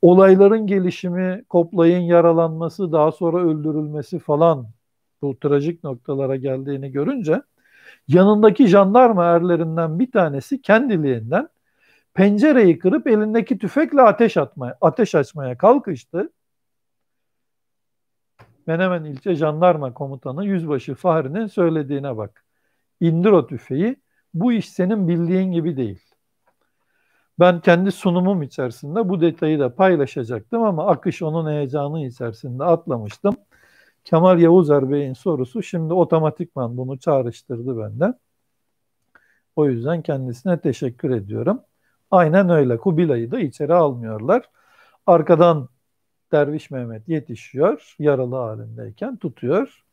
olayların gelişimi, Koplay'ın yaralanması, daha sonra öldürülmesi falan bu trajik noktalara geldiğini görünce yanındaki jandarma erlerinden bir tanesi kendiliğinden pencereyi kırıp elindeki tüfekle ateş atmaya ateş açmaya kalkıştı. Menemen ilçe jandarma komutanı Yüzbaşı Fahri'nin söylediğine bak. İndir o tüfeği. Bu iş senin bildiğin gibi değil. Ben kendi sunumum içerisinde bu detayı da paylaşacaktım ama akış onun heyecanı içerisinde atlamıştım. Kemal Yavuzer Bey'in sorusu şimdi otomatikman bunu çağrıştırdı benden. O yüzden kendisine teşekkür ediyorum. Aynen öyle Kubilay'ı da içeri almıyorlar. Arkadan Derviş Mehmet yetişiyor yaralı halindeyken tutuyor.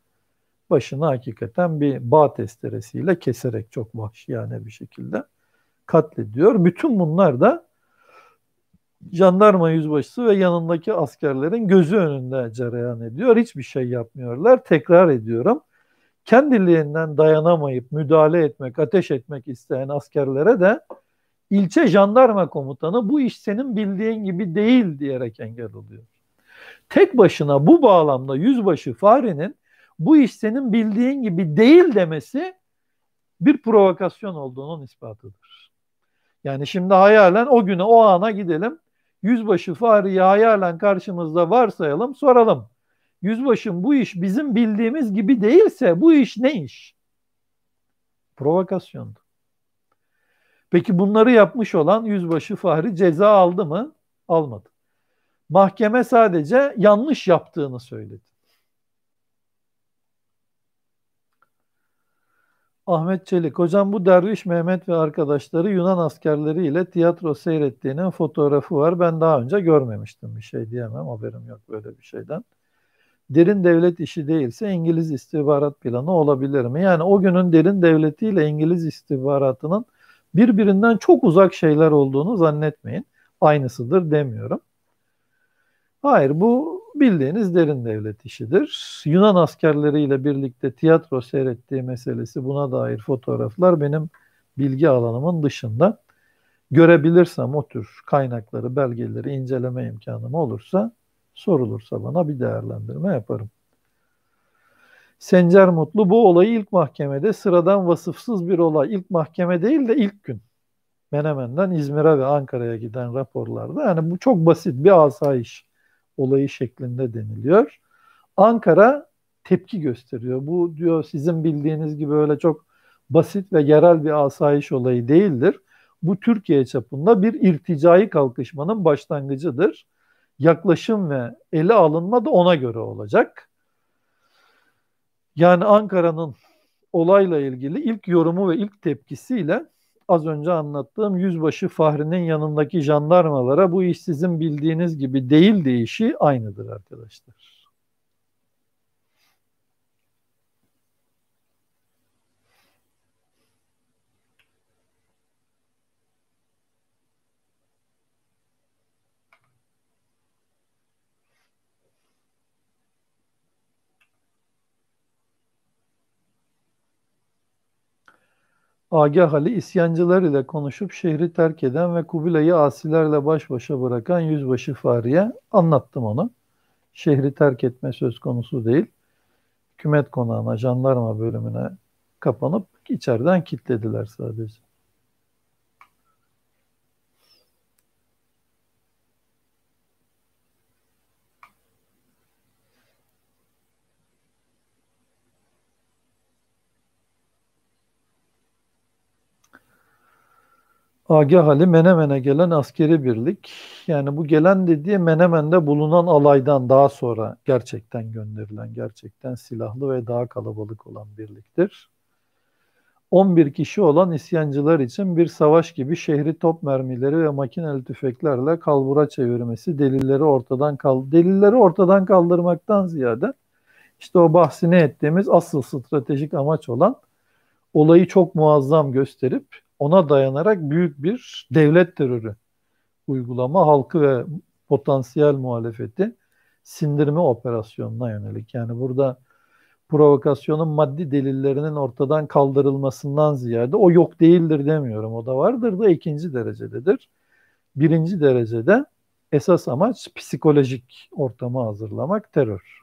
Başını hakikaten bir bağ testeresiyle keserek çok vahşiyane bir şekilde katlediyor. Bütün bunlar da jandarma yüzbaşısı ve yanındaki askerlerin gözü önünde cereyan ediyor. Hiçbir şey yapmıyorlar. Tekrar ediyorum. Kendiliğinden dayanamayıp müdahale etmek, ateş etmek isteyen askerlere de ilçe jandarma komutanı bu iş senin bildiğin gibi değil diyerek engel oluyor. Tek başına bu bağlamda yüzbaşı Fahri'nin bu iş senin bildiğin gibi değil demesi bir provokasyon olduğunun ispatıdır. Yani şimdi hayalen o güne o ana gidelim. Yüzbaşı fareyi hayalen karşımızda varsayalım soralım. Yüzbaşım bu iş bizim bildiğimiz gibi değilse bu iş ne iş? Provokasyondu. Peki bunları yapmış olan yüzbaşı Fahri ceza aldı mı? Almadı. Mahkeme sadece yanlış yaptığını söyledi. Ahmet Çelik, hocam bu Derviş Mehmet ve arkadaşları Yunan askerleri ile tiyatro seyrettiğinin fotoğrafı var. Ben daha önce görmemiştim bir şey diyemem, haberim yok böyle bir şeyden. Derin devlet işi değilse İngiliz istihbarat planı olabilir mi? Yani o günün derin devletiyle İngiliz istihbaratının birbirinden çok uzak şeyler olduğunu zannetmeyin. Aynısıdır demiyorum. Hayır bu bildiğiniz derin devlet işidir. Yunan askerleriyle birlikte tiyatro seyrettiği meselesi buna dair fotoğraflar benim bilgi alanımın dışında. Görebilirsem o tür kaynakları, belgeleri inceleme imkanım olursa, sorulursa bana bir değerlendirme yaparım. Sencer Mutlu bu olayı ilk mahkemede sıradan vasıfsız bir olay. İlk mahkeme değil de ilk gün. Menemen'den İzmir'e ve Ankara'ya giden raporlarda. Yani bu çok basit bir asayiş olayı şeklinde deniliyor. Ankara tepki gösteriyor. Bu diyor sizin bildiğiniz gibi öyle çok basit ve yerel bir asayiş olayı değildir. Bu Türkiye çapında bir irticai kalkışmanın başlangıcıdır. Yaklaşım ve ele alınma da ona göre olacak. Yani Ankara'nın olayla ilgili ilk yorumu ve ilk tepkisiyle az önce anlattığım yüzbaşı Fahri'nin yanındaki jandarmalara bu iş sizin bildiğiniz gibi değil deyişi aynıdır arkadaşlar. Agah Ali isyancılar ile konuşup şehri terk eden ve Kubilay'ı asilerle baş başa bırakan yüzbaşı Fahriye anlattım onu. Şehri terk etme söz konusu değil. Hükümet konağına, jandarma bölümüne kapanıp içeriden kilitlediler sadece. Agah Ali Menemen'e gelen askeri birlik. Yani bu gelen dediği Menemen'de bulunan alaydan daha sonra gerçekten gönderilen, gerçekten silahlı ve daha kalabalık olan birliktir. 11 kişi olan isyancılar için bir savaş gibi şehri top mermileri ve makineli tüfeklerle kalbura çevirmesi, delilleri ortadan kal delilleri ortadan kaldırmaktan ziyade işte o bahsini ettiğimiz asıl stratejik amaç olan olayı çok muazzam gösterip ona dayanarak büyük bir devlet terörü uygulama halkı ve potansiyel muhalefeti sindirme operasyonuna yönelik. Yani burada provokasyonun maddi delillerinin ortadan kaldırılmasından ziyade o yok değildir demiyorum. O da vardır da ikinci derecededir. Birinci derecede esas amaç psikolojik ortamı hazırlamak, terör.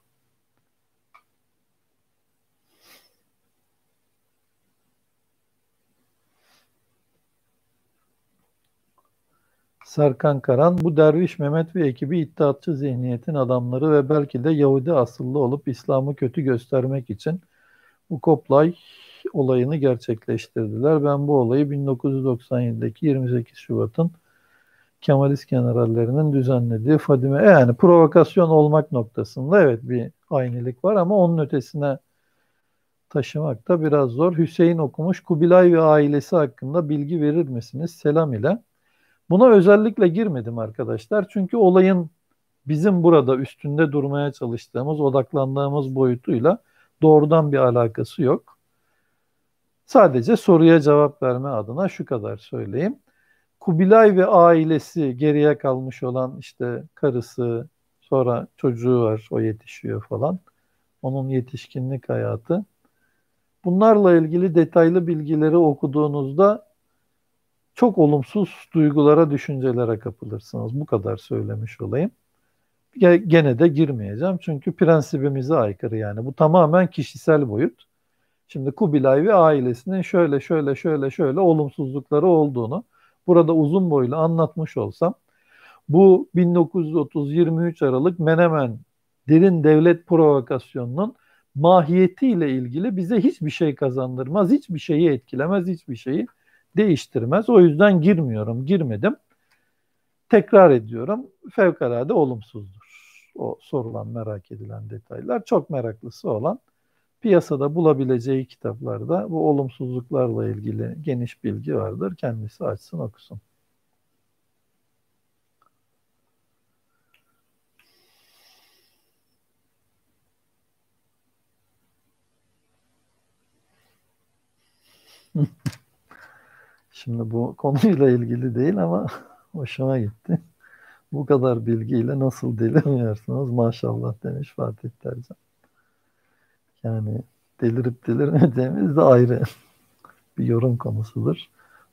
Serkan Karan, bu derviş Mehmet ve ekibi iddiatçı zihniyetin adamları ve belki de Yahudi asıllı olup İslam'ı kötü göstermek için bu Koplay olayını gerçekleştirdiler. Ben bu olayı 1997'deki 28 Şubat'ın Kemalist generallerinin düzenlediği Fadime e, yani provokasyon olmak noktasında evet bir aynılık var ama onun ötesine taşımak da biraz zor. Hüseyin okumuş Kubilay ve ailesi hakkında bilgi verir misiniz? Selam ile. Buna özellikle girmedim arkadaşlar. Çünkü olayın bizim burada üstünde durmaya çalıştığımız, odaklandığımız boyutuyla doğrudan bir alakası yok. Sadece soruya cevap verme adına şu kadar söyleyeyim. Kubilay ve ailesi geriye kalmış olan işte karısı, sonra çocuğu var, o yetişiyor falan. Onun yetişkinlik hayatı. Bunlarla ilgili detaylı bilgileri okuduğunuzda çok olumsuz duygulara, düşüncelere kapılırsınız. Bu kadar söylemiş olayım. Gene de girmeyeceğim çünkü prensibimize aykırı yani. Bu tamamen kişisel boyut. Şimdi Kubilay ve ailesinin şöyle şöyle şöyle şöyle olumsuzlukları olduğunu burada uzun boylu anlatmış olsam bu 1930-23 Aralık Menemen derin devlet provokasyonunun mahiyetiyle ilgili bize hiçbir şey kazandırmaz, hiçbir şeyi etkilemez, hiçbir şeyi değiştirmez. O yüzden girmiyorum, girmedim. Tekrar ediyorum, fevkalade olumsuzdur. O sorulan, merak edilen detaylar. Çok meraklısı olan piyasada bulabileceği kitaplarda bu olumsuzluklarla ilgili geniş bilgi vardır. Kendisi açsın, okusun. Şimdi bu konuyla ilgili değil ama hoşuma gitti. Bu kadar bilgiyle nasıl delirmiyorsunuz maşallah demiş Fatih Tercan. Yani delirip delirmediğimiz de ayrı bir yorum konusudur.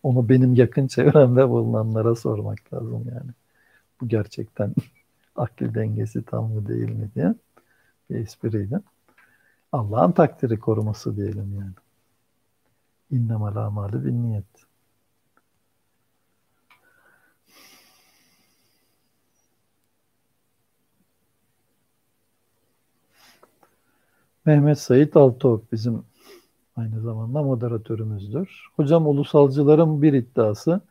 Onu benim yakın çevremde bulunanlara sormak lazım yani. Bu gerçekten akli dengesi tam mı değil mi diye bir espriydi. Allah'ın takdiri koruması diyelim yani. İnnemel amali bin niyet. Mehmet Sayit Altok bizim aynı zamanda moderatörümüzdür. Hocam ulusalcıların bir iddiası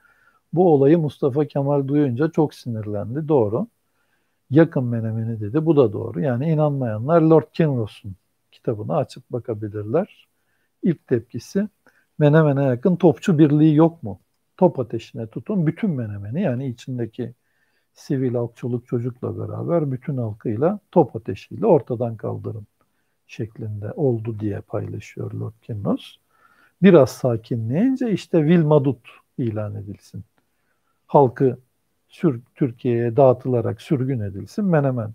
bu olayı Mustafa Kemal duyunca çok sinirlendi. Doğru. Yakın menemeni dedi. Bu da doğru. Yani inanmayanlar Lord Kinross'un kitabını açıp bakabilirler. İlk tepkisi menemene yakın topçu birliği yok mu? Top ateşine tutun bütün menemeni yani içindeki sivil halkçılık çocukla beraber bütün halkıyla top ateşiyle ortadan kaldırın şeklinde oldu diye paylaşıyor Lord Kinross. Biraz sakinleyince işte Vilmadut ilan edilsin. Halkı Türkiye'ye dağıtılarak sürgün edilsin. Menemen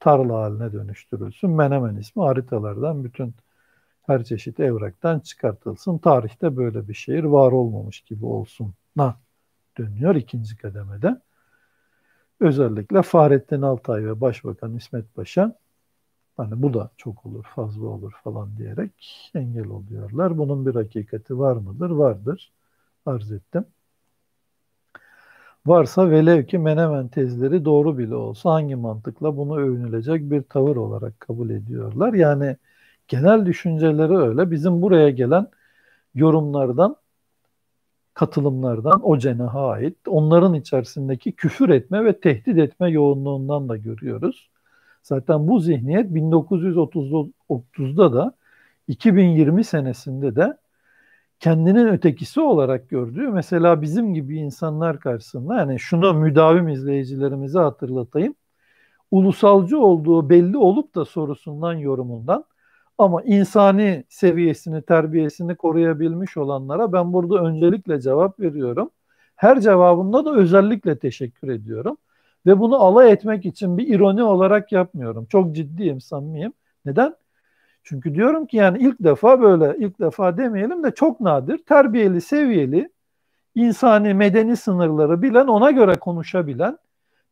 tarla haline dönüştürülsün. Menemen ismi haritalardan bütün her çeşit evraktan çıkartılsın. Tarihte böyle bir şehir var olmamış gibi olsun. Na dönüyor ikinci kademede. Özellikle Fahrettin Altay ve Başbakan İsmet Paşa Hani bu da çok olur, fazla olur falan diyerek engel oluyorlar. Bunun bir hakikati var mıdır? Vardır. Arz ettim. Varsa velev ki menemen tezleri doğru bile olsa hangi mantıkla bunu övünülecek bir tavır olarak kabul ediyorlar? Yani genel düşünceleri öyle. Bizim buraya gelen yorumlardan, katılımlardan o cenaha ait onların içerisindeki küfür etme ve tehdit etme yoğunluğundan da görüyoruz. Zaten bu zihniyet 1930'da da 2020 senesinde de kendinin ötekisi olarak gördüğü mesela bizim gibi insanlar karşısında yani şunu müdavim izleyicilerimize hatırlatayım. Ulusalcı olduğu belli olup da sorusundan yorumundan ama insani seviyesini, terbiyesini koruyabilmiş olanlara ben burada öncelikle cevap veriyorum. Her cevabında da özellikle teşekkür ediyorum. Ve bunu alay etmek için bir ironi olarak yapmıyorum. Çok ciddiyim, samimiyim. Neden? Çünkü diyorum ki yani ilk defa böyle, ilk defa demeyelim de çok nadir, terbiyeli, seviyeli, insani, medeni sınırları bilen, ona göre konuşabilen,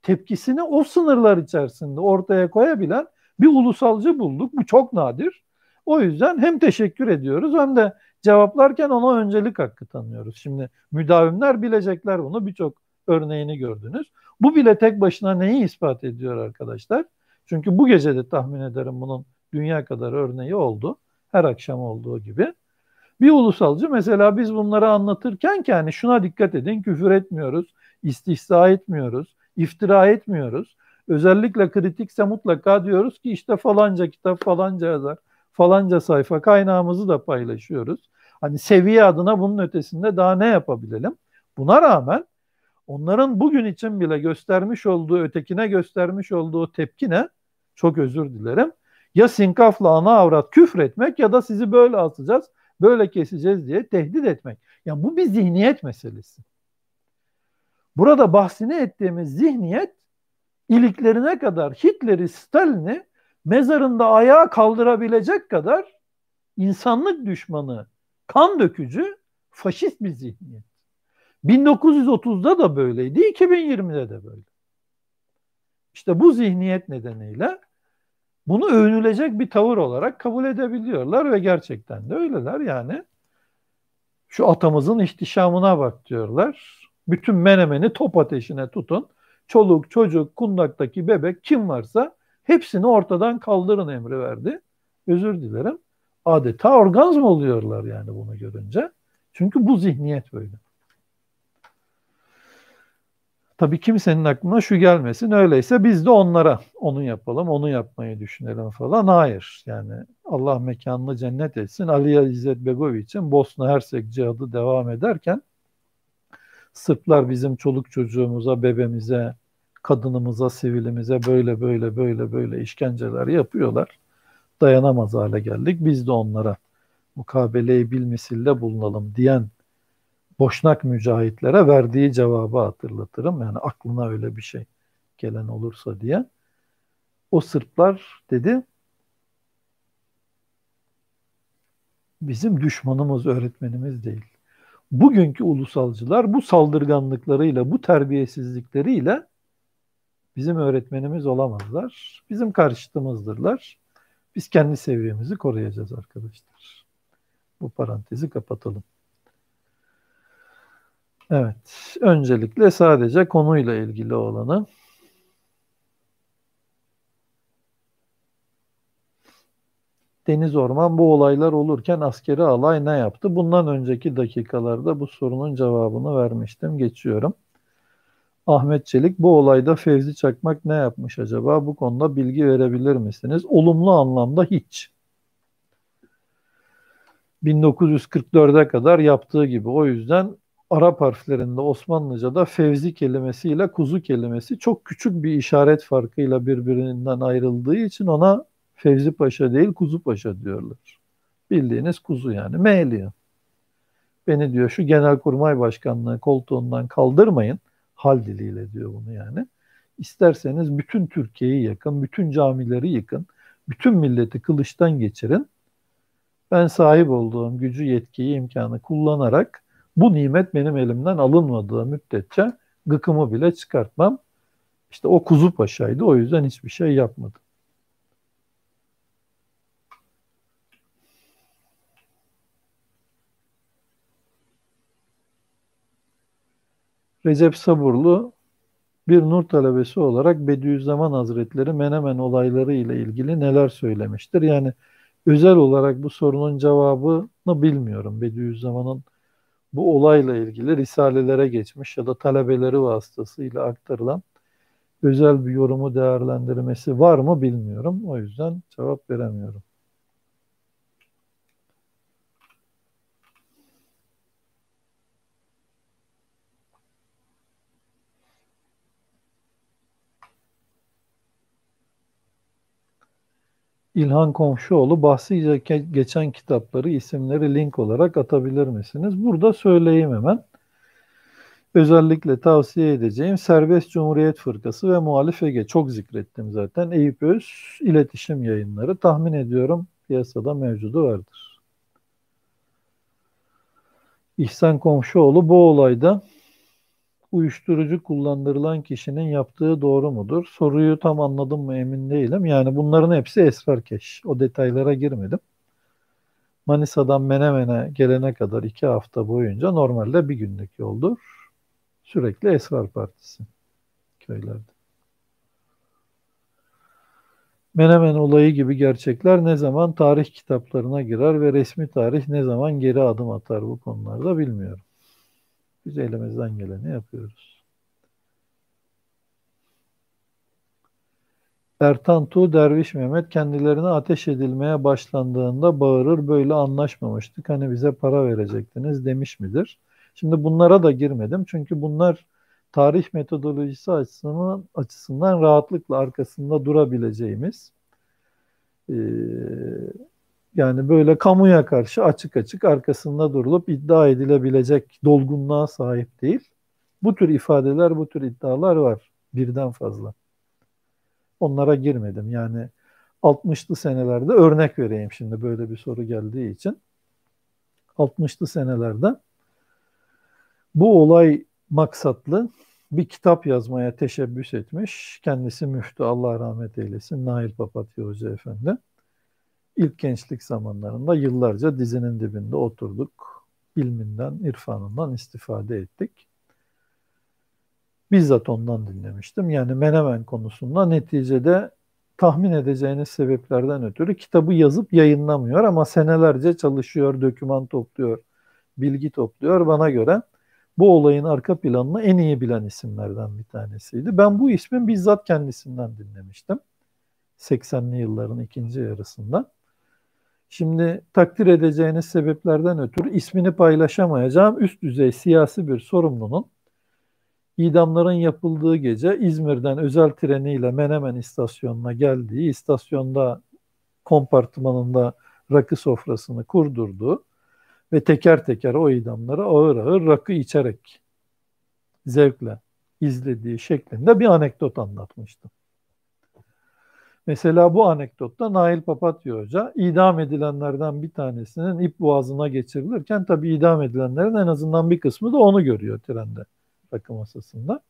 tepkisini o sınırlar içerisinde ortaya koyabilen bir ulusalcı bulduk. Bu çok nadir. O yüzden hem teşekkür ediyoruz hem de cevaplarken ona öncelik hakkı tanıyoruz. Şimdi müdavimler bilecekler bunu. Birçok örneğini gördünüz. Bu bile tek başına neyi ispat ediyor arkadaşlar? Çünkü bu gece de tahmin ederim bunun dünya kadar örneği oldu. Her akşam olduğu gibi. Bir ulusalcı mesela biz bunları anlatırken ki hani şuna dikkat edin küfür etmiyoruz, istihza etmiyoruz, iftira etmiyoruz. Özellikle kritikse mutlaka diyoruz ki işte falanca kitap, falanca yazar, falanca sayfa kaynağımızı da paylaşıyoruz. Hani seviye adına bunun ötesinde daha ne yapabilelim? Buna rağmen onların bugün için bile göstermiş olduğu, ötekine göstermiş olduğu tepkine Çok özür dilerim. Ya sinkafla ana avrat küfretmek ya da sizi böyle atacağız, böyle keseceğiz diye tehdit etmek. Yani bu bir zihniyet meselesi. Burada bahsini ettiğimiz zihniyet iliklerine kadar Hitler'i, Stalin'i mezarında ayağa kaldırabilecek kadar insanlık düşmanı, kan dökücü, faşist bir zihniyet. 1930'da da böyleydi, 2020'de de böyle. İşte bu zihniyet nedeniyle bunu övünülecek bir tavır olarak kabul edebiliyorlar ve gerçekten de öyleler yani. Şu atamızın ihtişamına bak diyorlar. Bütün menemeni top ateşine tutun. Çoluk, çocuk, kundaktaki bebek kim varsa hepsini ortadan kaldırın emri verdi. Özür dilerim. Adeta orgazm oluyorlar yani bunu görünce. Çünkü bu zihniyet böyle. Tabii kimsenin aklına şu gelmesin. Öyleyse biz de onlara onu yapalım, onu yapmayı düşünelim falan. Hayır. Yani Allah mekanını cennet etsin. Aliye İzzet Begovi için Bosna Hersek cihadı devam ederken Sırplar bizim çoluk çocuğumuza, bebemize, kadınımıza, sivilimize böyle böyle böyle böyle işkenceler yapıyorlar. Dayanamaz hale geldik. Biz de onlara mukabeleyi bilmesilde bulunalım diyen Boşnak mücahitlere verdiği cevabı hatırlatırım. Yani aklına öyle bir şey gelen olursa diye. O Sırplar dedi bizim düşmanımız, öğretmenimiz değil. Bugünkü ulusalcılar bu saldırganlıklarıyla, bu terbiyesizlikleriyle bizim öğretmenimiz olamazlar. Bizim karşıtımızdırlar. Biz kendi seviyemizi koruyacağız arkadaşlar. Bu parantezi kapatalım. Evet. Öncelikle sadece konuyla ilgili olanı. Deniz Orman bu olaylar olurken askeri alay ne yaptı? Bundan önceki dakikalarda bu sorunun cevabını vermiştim. Geçiyorum. Ahmet Çelik bu olayda Fevzi Çakmak ne yapmış acaba? Bu konuda bilgi verebilir misiniz? Olumlu anlamda hiç. 1944'e kadar yaptığı gibi. O yüzden Arap harflerinde Osmanlıca'da fevzi kelimesiyle kuzu kelimesi çok küçük bir işaret farkıyla birbirinden ayrıldığı için ona Fevzi Paşa değil Kuzu Paşa diyorlar. Bildiğiniz kuzu yani. Meyliyor. Beni diyor şu genelkurmay başkanlığı koltuğundan kaldırmayın. Hal diliyle diyor bunu yani. İsterseniz bütün Türkiye'yi yakın, bütün camileri yıkın, bütün milleti kılıçtan geçirin. Ben sahip olduğum gücü, yetkiyi, imkanı kullanarak bu nimet benim elimden alınmadığı müddetçe gıkımı bile çıkartmam. İşte o kuzu paşaydı o yüzden hiçbir şey yapmadı. Recep Saburlu bir nur talebesi olarak Bediüzzaman Hazretleri Menemen olayları ile ilgili neler söylemiştir? Yani özel olarak bu sorunun cevabını bilmiyorum. Bediüzzaman'ın bu olayla ilgili risalelere geçmiş ya da talebeleri vasıtasıyla aktarılan özel bir yorumu değerlendirmesi var mı bilmiyorum. O yüzden cevap veremiyorum. İlhan Komşuoğlu bahsi geçen kitapları isimleri link olarak atabilir misiniz? Burada söyleyeyim hemen. Özellikle tavsiye edeceğim Serbest Cumhuriyet Fırkası ve Muhalif Ege. Çok zikrettim zaten. Eyüp Öz iletişim yayınları. Tahmin ediyorum piyasada mevcudu vardır. İhsan Komşuoğlu bu olayda uyuşturucu kullandırılan kişinin yaptığı doğru mudur? Soruyu tam anladım mı emin değilim. Yani bunların hepsi esrarkeş. O detaylara girmedim. Manisa'dan Menemen'e gelene kadar iki hafta boyunca normalde bir günlük yoldur. Sürekli Esrar Partisi köylerde. Menemen olayı gibi gerçekler ne zaman tarih kitaplarına girer ve resmi tarih ne zaman geri adım atar bu konularda bilmiyorum. Biz elimizden geleni yapıyoruz. Ertan Tu, Derviş Mehmet kendilerine ateş edilmeye başlandığında bağırır böyle anlaşmamıştık. Hani bize para verecektiniz demiş midir? Şimdi bunlara da girmedim çünkü bunlar tarih metodolojisi açısından, açısından rahatlıkla arkasında durabileceğimiz e, yani böyle kamuya karşı açık açık arkasında durulup iddia edilebilecek dolgunluğa sahip değil. Bu tür ifadeler, bu tür iddialar var birden fazla. Onlara girmedim. Yani 60'lı senelerde örnek vereyim şimdi böyle bir soru geldiği için. 60'lı senelerde bu olay maksatlı bir kitap yazmaya teşebbüs etmiş. Kendisi müftü Allah rahmet eylesin Nail Papatya Hoca Efendi ilk gençlik zamanlarında yıllarca dizinin dibinde oturduk. İlminden, irfanından istifade ettik. Bizzat ondan dinlemiştim. Yani Menemen konusunda neticede tahmin edeceğiniz sebeplerden ötürü kitabı yazıp yayınlamıyor ama senelerce çalışıyor, döküman topluyor, bilgi topluyor. Bana göre bu olayın arka planını en iyi bilen isimlerden bir tanesiydi. Ben bu ismin bizzat kendisinden dinlemiştim. 80'li yılların ikinci yarısında. Şimdi takdir edeceğiniz sebeplerden ötürü ismini paylaşamayacağım üst düzey siyasi bir sorumlunun idamların yapıldığı gece İzmir'den özel treniyle Menemen istasyonuna geldiği, istasyonda kompartımanında rakı sofrasını kurdurdu ve teker teker o idamları ağır ağır rakı içerek zevkle izlediği şeklinde bir anekdot anlatmıştım. Mesela bu anekdotta Nail Papatya Hoca idam edilenlerden bir tanesinin ip boğazına geçirilirken tabii idam edilenlerin en azından bir kısmı da onu görüyor trende rakı masasında.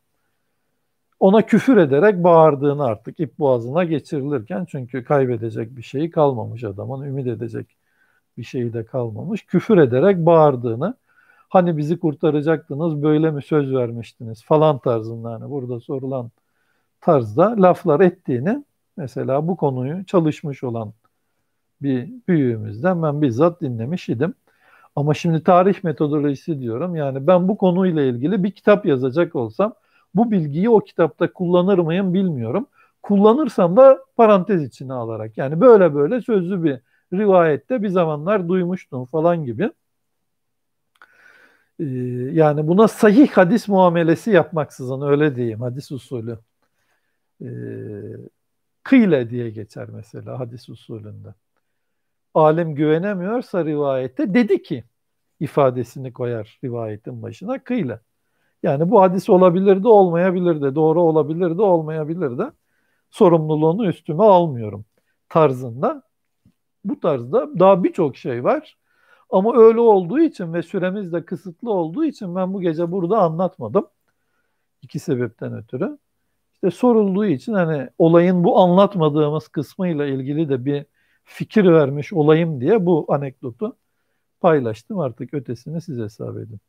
Ona küfür ederek bağırdığını artık ip boğazına geçirilirken çünkü kaybedecek bir şeyi kalmamış adamın, ümit edecek bir şeyi de kalmamış. Küfür ederek bağırdığını hani bizi kurtaracaktınız böyle mi söz vermiştiniz falan tarzında hani burada sorulan tarzda laflar ettiğini Mesela bu konuyu çalışmış olan bir büyüğümüzden ben bizzat dinlemiş idim. Ama şimdi tarih metodolojisi diyorum. Yani ben bu konuyla ilgili bir kitap yazacak olsam bu bilgiyi o kitapta kullanır mıyım bilmiyorum. Kullanırsam da parantez içine alarak yani böyle böyle sözlü bir rivayette bir zamanlar duymuştum falan gibi. Ee, yani buna sahih hadis muamelesi yapmaksızın öyle diyeyim hadis usulü. Ee, Kıyla diye geçer mesela hadis usulünde. Alim güvenemiyorsa rivayette dedi ki ifadesini koyar rivayetin başına kıyla. Yani bu hadis olabilir de olmayabilir de doğru olabilir de olmayabilir de sorumluluğunu üstüme almıyorum tarzında. Bu tarzda daha birçok şey var. Ama öyle olduğu için ve süremiz de kısıtlı olduğu için ben bu gece burada anlatmadım. İki sebepten ötürü. İşte sorulduğu için hani olayın bu anlatmadığımız kısmıyla ilgili de bir fikir vermiş olayım diye bu anekdotu paylaştım. Artık ötesini siz hesap edin.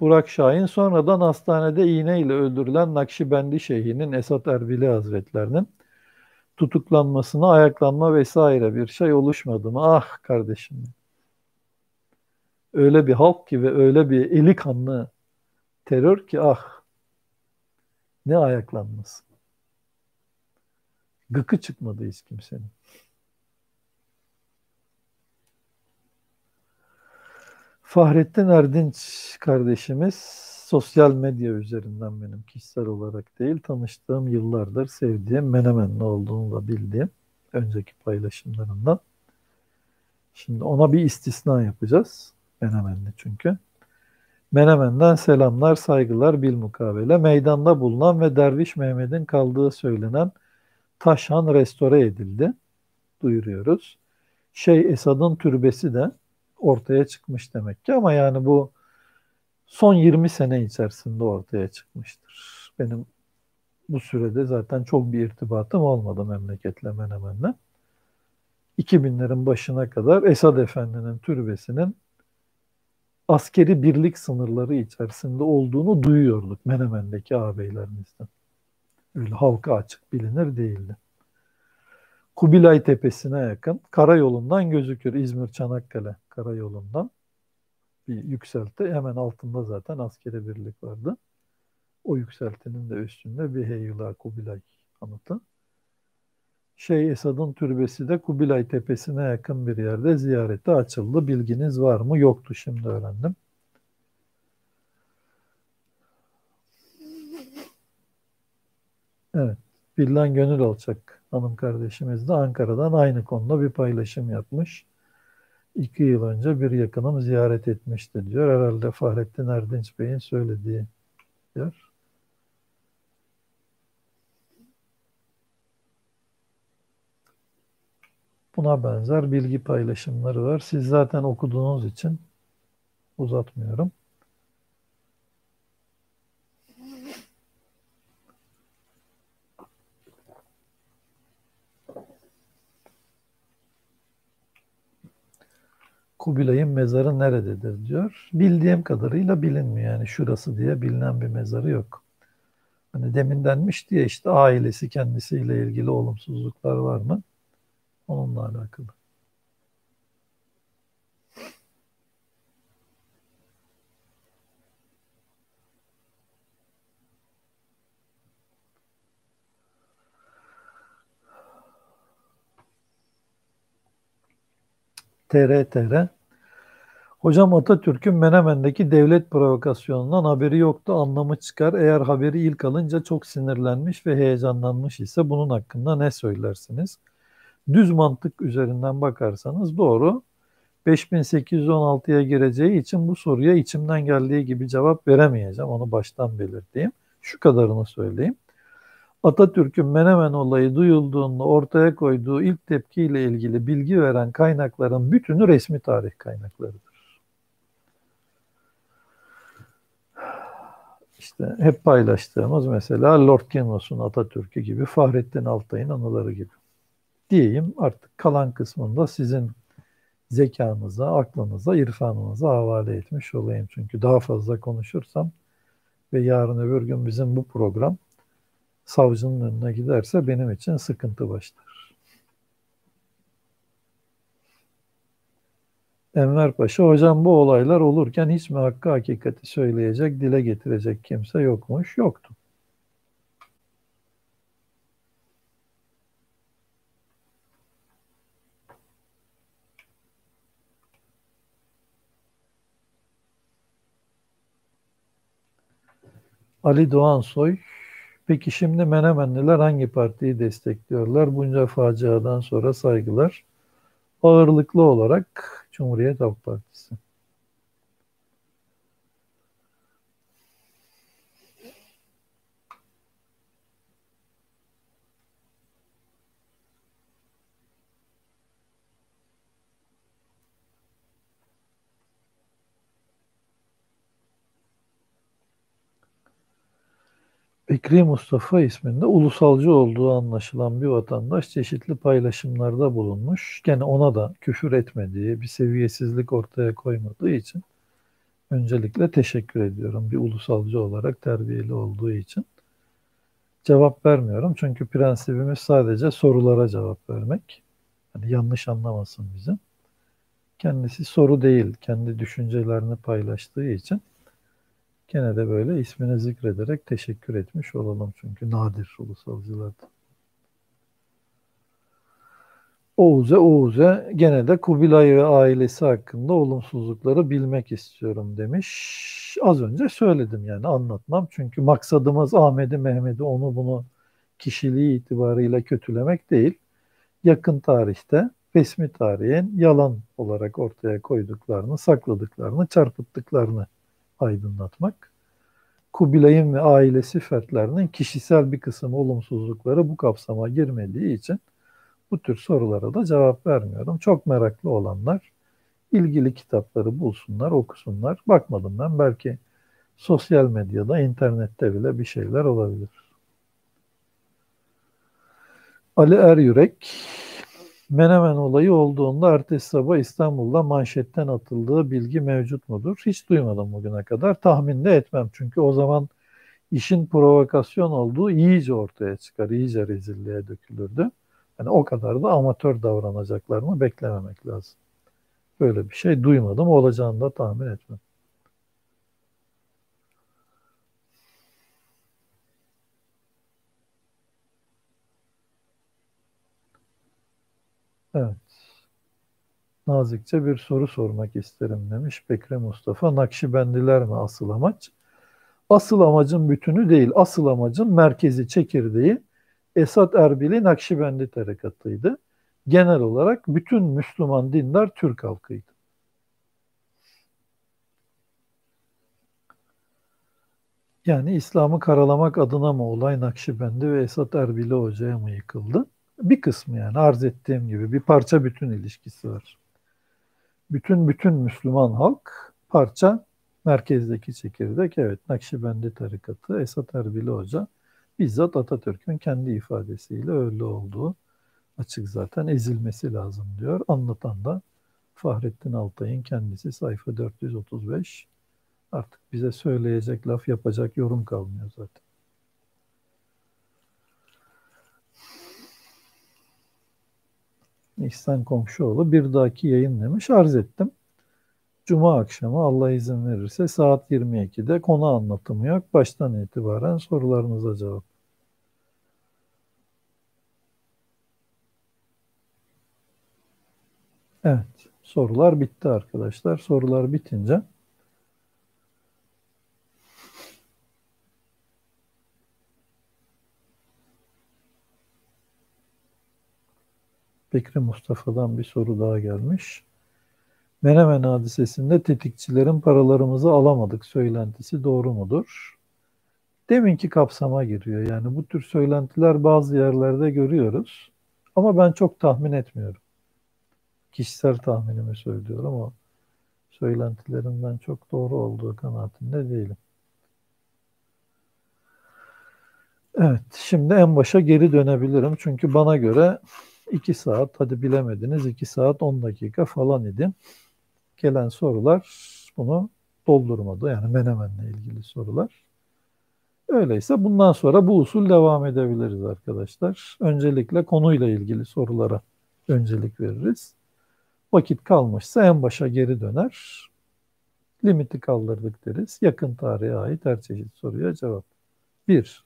Burak Şahin sonradan hastanede iğneyle öldürülen Nakşibendi Şeyhi'nin Esat Erbili Hazretlerinin tutuklanmasına ayaklanma vesaire bir şey oluşmadı mı? Ah kardeşim öyle bir halk ki ve öyle bir eli kanlı terör ki ah ne ayaklanması. Gıkı çıkmadı hiç kimsenin. Fahrettin Erdinç kardeşimiz sosyal medya üzerinden benim kişisel olarak değil tanıştığım yıllardır sevdiğim menemen ne olduğunu da bildiğim önceki paylaşımlarından. Şimdi ona bir istisna yapacağız. Menemenli çünkü. Menemen'den selamlar, saygılar bilmukabele. Meydanda bulunan ve Derviş Mehmet'in kaldığı söylenen Taşhan restore edildi. Duyuruyoruz. Şey Esad'ın türbesi de ortaya çıkmış demek ki ama yani bu son 20 sene içerisinde ortaya çıkmıştır. Benim bu sürede zaten çok bir irtibatım olmadı memleketle Menemen'le. 2000'lerin başına kadar Esad Efendi'nin türbesinin askeri birlik sınırları içerisinde olduğunu duyuyorduk Menemen'deki ağabeylerimizden. Öyle halka açık bilinir değildi. Kubilay Tepesi'ne yakın karayolundan gözükür İzmir-Çanakkale karayolundan bir yükselti. Hemen altında zaten askeri birlik vardı. O yükseltinin de üstünde bir Heyula Kubilay anıtı. Şey Esad'ın türbesi de Kubilay Tepesi'ne yakın bir yerde ziyarete açıldı. Bilginiz var mı? Yoktu şimdi öğrendim. Evet. Bildan Gönül Alçak hanım kardeşimiz de Ankara'dan aynı konuda bir paylaşım yapmış. İki yıl önce bir yakınım ziyaret etmişti diyor. Herhalde Fahrettin Erdinç Bey'in söylediği yer. Buna benzer bilgi paylaşımları var. Siz zaten okuduğunuz için uzatmıyorum. Kubilay'ın mezarı nerededir diyor. Bildiğim kadarıyla bilinmiyor yani şurası diye bilinen bir mezarı yok. Hani demin denmiş diye işte ailesi kendisiyle ilgili olumsuzluklar var mı? Onunla alakalı. TR TR. Hocam Atatürk'ün Menemen'deki devlet provokasyonundan haberi yoktu anlamı çıkar. Eğer haberi ilk alınca çok sinirlenmiş ve heyecanlanmış ise bunun hakkında ne söylersiniz? düz mantık üzerinden bakarsanız doğru. 5816'ya gireceği için bu soruya içimden geldiği gibi cevap veremeyeceğim. Onu baştan belirteyim. Şu kadarını söyleyeyim. Atatürk'ün Menemen olayı duyulduğunda ortaya koyduğu ilk tepkiyle ilgili bilgi veren kaynakların bütünü resmi tarih kaynaklarıdır. İşte hep paylaştığımız mesela Lord Kennos'un Atatürk'ü gibi, Fahrettin Altay'ın anıları gibi diyeyim artık kalan kısmında sizin zekanıza, aklınıza, irfanınıza havale etmiş olayım. Çünkü daha fazla konuşursam ve yarın öbür gün bizim bu program savcının önüne giderse benim için sıkıntı başlar. Enver Paşa, hocam bu olaylar olurken hiç mi hakkı hakikati söyleyecek, dile getirecek kimse yokmuş? Yoktu. Ali Doğan Soy. Peki şimdi Menemenliler hangi partiyi destekliyorlar? Bunca faciadan sonra saygılar. Ağırlıklı olarak Cumhuriyet Halk Partisi. Bekri Mustafa isminde ulusalcı olduğu anlaşılan bir vatandaş çeşitli paylaşımlarda bulunmuş. Gene ona da küfür etmediği, bir seviyesizlik ortaya koymadığı için öncelikle teşekkür ediyorum bir ulusalcı olarak terbiyeli olduğu için. Cevap vermiyorum çünkü prensibimiz sadece sorulara cevap vermek. Yani yanlış anlamasın bizim. Kendisi soru değil, kendi düşüncelerini paylaştığı için Gene de böyle ismini zikrederek teşekkür etmiş olalım çünkü nadir ulusalcılarda. Oğuz'e Oğuz'e gene de Kubilay ve ailesi hakkında olumsuzlukları bilmek istiyorum demiş. Az önce söyledim yani anlatmam. Çünkü maksadımız Ahmet'i, Mehmet'i, onu bunu kişiliği itibarıyla kötülemek değil. Yakın tarihte resmi tarihin yalan olarak ortaya koyduklarını, sakladıklarını, çarpıttıklarını aydınlatmak. Kubilay'ın ve ailesi fertlerinin kişisel bir kısım olumsuzlukları bu kapsama girmediği için bu tür sorulara da cevap vermiyorum. Çok meraklı olanlar ilgili kitapları bulsunlar, okusunlar. Bakmadım ben belki sosyal medyada, internette bile bir şeyler olabilir. Ali Er Yürek Menemen olayı olduğunda ertesi sabah İstanbul'da manşetten atıldığı bilgi mevcut mudur? Hiç duymadım bugüne kadar. Tahmin de etmem. Çünkü o zaman işin provokasyon olduğu iyice ortaya çıkar, iyice rezilliğe dökülürdü. Yani o kadar da amatör davranacaklarını beklememek lazım. Böyle bir şey duymadım, olacağını da tahmin etmem. Evet. Nazikçe bir soru sormak isterim demiş Bekre Mustafa. Nakşibendiler mi asıl amaç? Asıl amacın bütünü değil. Asıl amacın merkezi, çekirdeği Esat Erbili Nakşibendi tarikatıydı. Genel olarak bütün Müslüman dinler Türk halkıydı. Yani İslam'ı karalamak adına mı olay Nakşibendi ve Esat Erbili Hoca'ya mı yıkıldı? Bir kısmı yani arz ettiğim gibi bir parça bütün ilişkisi var. Bütün bütün Müslüman halk parça merkezdeki çekirdek evet Nakşibendi tarikatı Esat Erbili Hoca bizzat Atatürk'ün kendi ifadesiyle öyle olduğu açık zaten ezilmesi lazım diyor. Anlatan da Fahrettin Altay'ın kendisi sayfa 435 artık bize söyleyecek laf yapacak yorum kalmıyor zaten. İhsan Komşuoğlu bir dahaki yayın demiş arz ettim. Cuma akşamı Allah izin verirse saat 22'de konu anlatımı yok. Baştan itibaren sorularınıza cevap. Evet sorular bitti arkadaşlar. Sorular bitince Bekri Mustafa'dan bir soru daha gelmiş. Menemen hadisesinde tetikçilerin paralarımızı alamadık söylentisi doğru mudur? Deminki kapsama giriyor. Yani bu tür söylentiler bazı yerlerde görüyoruz. Ama ben çok tahmin etmiyorum. Kişisel tahminimi söylüyorum ama söylentilerin ben çok doğru olduğu kanaatinde değilim. Evet, şimdi en başa geri dönebilirim. Çünkü bana göre 2 saat hadi bilemediniz 2 saat 10 dakika falan idi. Gelen sorular bunu doldurmadı. Yani menemenle ilgili sorular. Öyleyse bundan sonra bu usul devam edebiliriz arkadaşlar. Öncelikle konuyla ilgili sorulara öncelik veririz. Vakit kalmışsa en başa geri döner. Limiti kaldırdık deriz. Yakın tarihe ait her çeşit soruya cevap. Bir,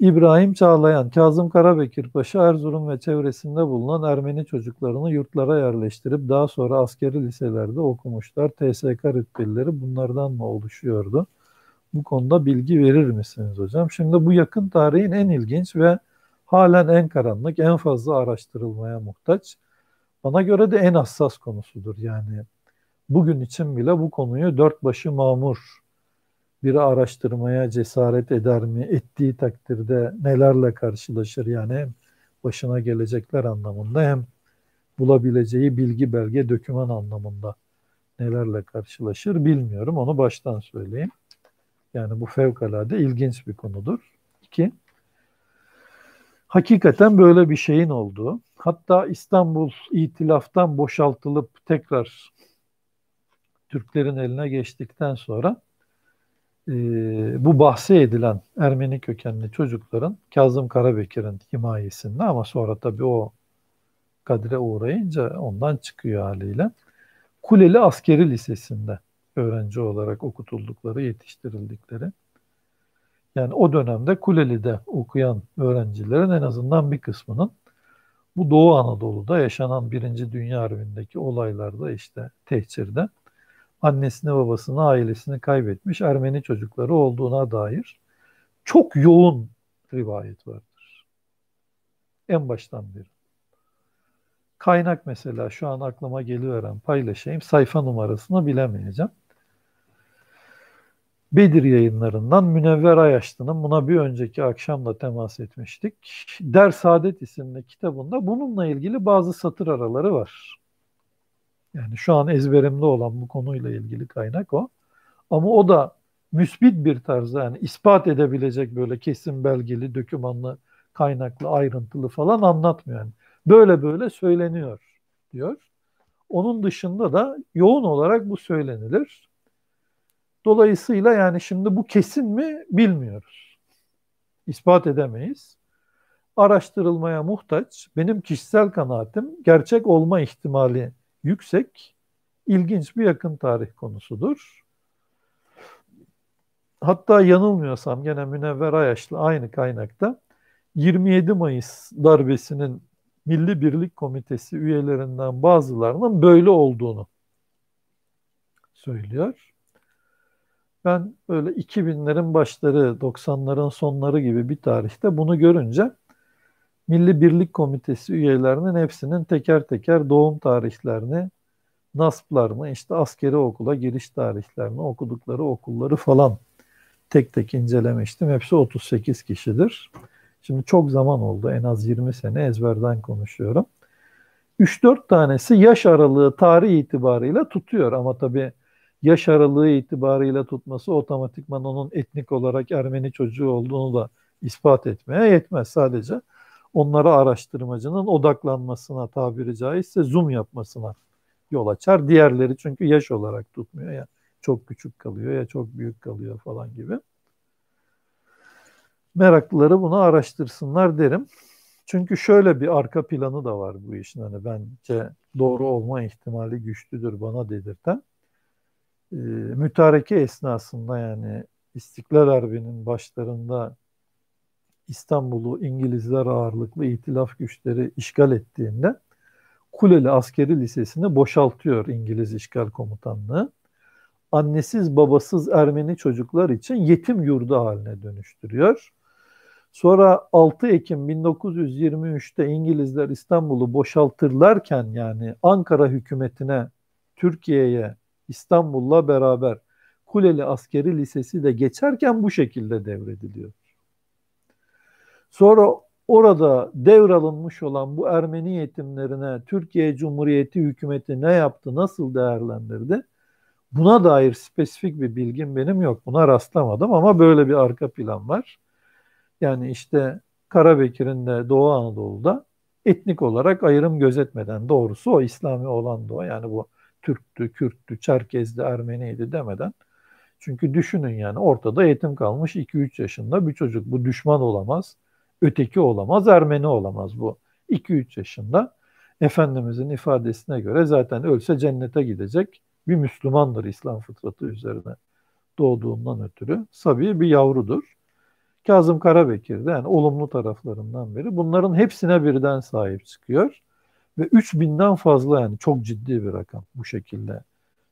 İbrahim Çağlayan, Kazım Karabekir Paşa Erzurum ve çevresinde bulunan Ermeni çocuklarını yurtlara yerleştirip daha sonra askeri liselerde okumuşlar. TSK rütbelileri bunlardan mı oluşuyordu? Bu konuda bilgi verir misiniz hocam? Şimdi bu yakın tarihin en ilginç ve halen en karanlık, en fazla araştırılmaya muhtaç. Bana göre de en hassas konusudur yani. Bugün için bile bu konuyu dört başı mamur biri araştırmaya cesaret eder mi? Ettiği takdirde nelerle karşılaşır? Yani hem başına gelecekler anlamında hem bulabileceği bilgi belge döküman anlamında nelerle karşılaşır bilmiyorum. Onu baştan söyleyeyim. Yani bu fevkalade ilginç bir konudur. İki, hakikaten böyle bir şeyin olduğu, hatta İstanbul itilaftan boşaltılıp tekrar Türklerin eline geçtikten sonra e, bu bahse edilen Ermeni kökenli çocukların Kazım Karabekir'in himayesinde ama sonra tabii o kadre uğrayınca ondan çıkıyor haliyle. Kuleli Askeri Lisesi'nde öğrenci olarak okutuldukları, yetiştirildikleri. Yani o dönemde Kuleli'de okuyan öğrencilerin en azından bir kısmının bu Doğu Anadolu'da yaşanan Birinci Dünya Harbi'ndeki olaylarda işte tehcirde annesini, babasını, ailesini kaybetmiş Ermeni çocukları olduğuna dair çok yoğun rivayet vardır. En baştan beri. Kaynak mesela şu an aklıma geliveren paylaşayım. Sayfa numarasını bilemeyeceğim. Bedir yayınlarından Münevver Ayaşlı'nın buna bir önceki akşamla temas etmiştik. Der Saadet isimli kitabında bununla ilgili bazı satır araları var. Yani şu an ezberimde olan bu konuyla ilgili kaynak o. Ama o da müsbit bir tarzda yani ispat edebilecek böyle kesin belgeli, dökümanlı, kaynaklı, ayrıntılı falan anlatmıyor. Yani böyle böyle söyleniyor diyor. Onun dışında da yoğun olarak bu söylenilir. Dolayısıyla yani şimdi bu kesin mi bilmiyoruz. İspat edemeyiz. Araştırılmaya muhtaç. Benim kişisel kanaatim gerçek olma ihtimali yüksek, ilginç bir yakın tarih konusudur. Hatta yanılmıyorsam gene Münevver Ayaş'la aynı kaynakta 27 Mayıs darbesinin Milli Birlik Komitesi üyelerinden bazılarının böyle olduğunu söylüyor. Ben böyle 2000'lerin başları, 90'ların sonları gibi bir tarihte bunu görünce Milli Birlik Komitesi üyelerinin hepsinin teker teker doğum tarihlerini, nasplarını, işte askeri okula giriş tarihlerini, okudukları okulları falan tek tek incelemiştim. Hepsi 38 kişidir. Şimdi çok zaman oldu. En az 20 sene ezberden konuşuyorum. 3-4 tanesi yaş aralığı tarih itibarıyla tutuyor ama tabii yaş aralığı itibarıyla tutması otomatikman onun etnik olarak Ermeni çocuğu olduğunu da ispat etmeye yetmez. Sadece onlara araştırmacının odaklanmasına tabiri caizse zoom yapmasına yol açar. Diğerleri çünkü yaş olarak tutmuyor ya çok küçük kalıyor ya çok büyük kalıyor falan gibi. Meraklıları bunu araştırsınlar derim. Çünkü şöyle bir arka planı da var bu işin. Hani bence doğru olma ihtimali güçlüdür bana dedirten. Ee, mütareke esnasında yani İstiklal Harbi'nin başlarında İstanbul'u İngilizler ağırlıklı itilaf güçleri işgal ettiğinde Kuleli Askeri Lisesi'ni boşaltıyor İngiliz işgal komutanlığı. Annesiz babasız Ermeni çocuklar için yetim yurdu haline dönüştürüyor. Sonra 6 Ekim 1923'te İngilizler İstanbul'u boşaltırlarken yani Ankara hükümetine, Türkiye'ye, İstanbul'la beraber Kuleli Askeri Lisesi de geçerken bu şekilde devrediliyor. Sonra orada devralınmış olan bu Ermeni yetimlerine Türkiye Cumhuriyeti hükümeti ne yaptı, nasıl değerlendirdi? Buna dair spesifik bir bilgim benim yok. Buna rastlamadım ama böyle bir arka plan var. Yani işte Karabekir'in de Doğu Anadolu'da etnik olarak ayrım gözetmeden doğrusu o İslami olan da o. Yani bu Türktü, Kürttü, Çerkezdi, Ermeniydi demeden. Çünkü düşünün yani ortada yetim kalmış 2-3 yaşında bir çocuk. Bu düşman olamaz öteki olamaz, Ermeni olamaz bu. 2-3 yaşında Efendimizin ifadesine göre zaten ölse cennete gidecek bir Müslümandır İslam fıtratı üzerine doğduğundan ötürü. Sabi bir yavrudur. Kazım Karabekir de yani olumlu taraflarından biri. Bunların hepsine birden sahip çıkıyor. Ve 3000'den fazla yani çok ciddi bir rakam bu şekilde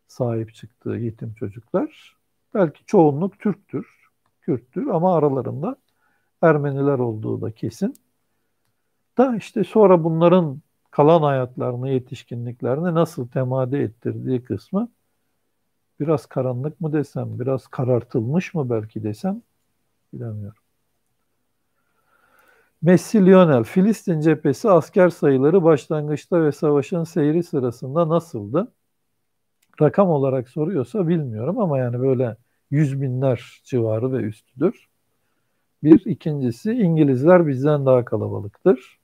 sahip çıktığı yetim çocuklar. Belki çoğunluk Türktür, Kürttür ama aralarında Ermeniler olduğu da kesin. Da işte sonra bunların kalan hayatlarını, yetişkinliklerini nasıl temade ettirdiği kısmı biraz karanlık mı desem, biraz karartılmış mı belki desem bilemiyorum. Messi Lionel, Filistin cephesi asker sayıları başlangıçta ve savaşın seyri sırasında nasıldı? Rakam olarak soruyorsa bilmiyorum ama yani böyle yüz binler civarı ve üstüdür. Bir. ikincisi İngilizler bizden daha kalabalıktır.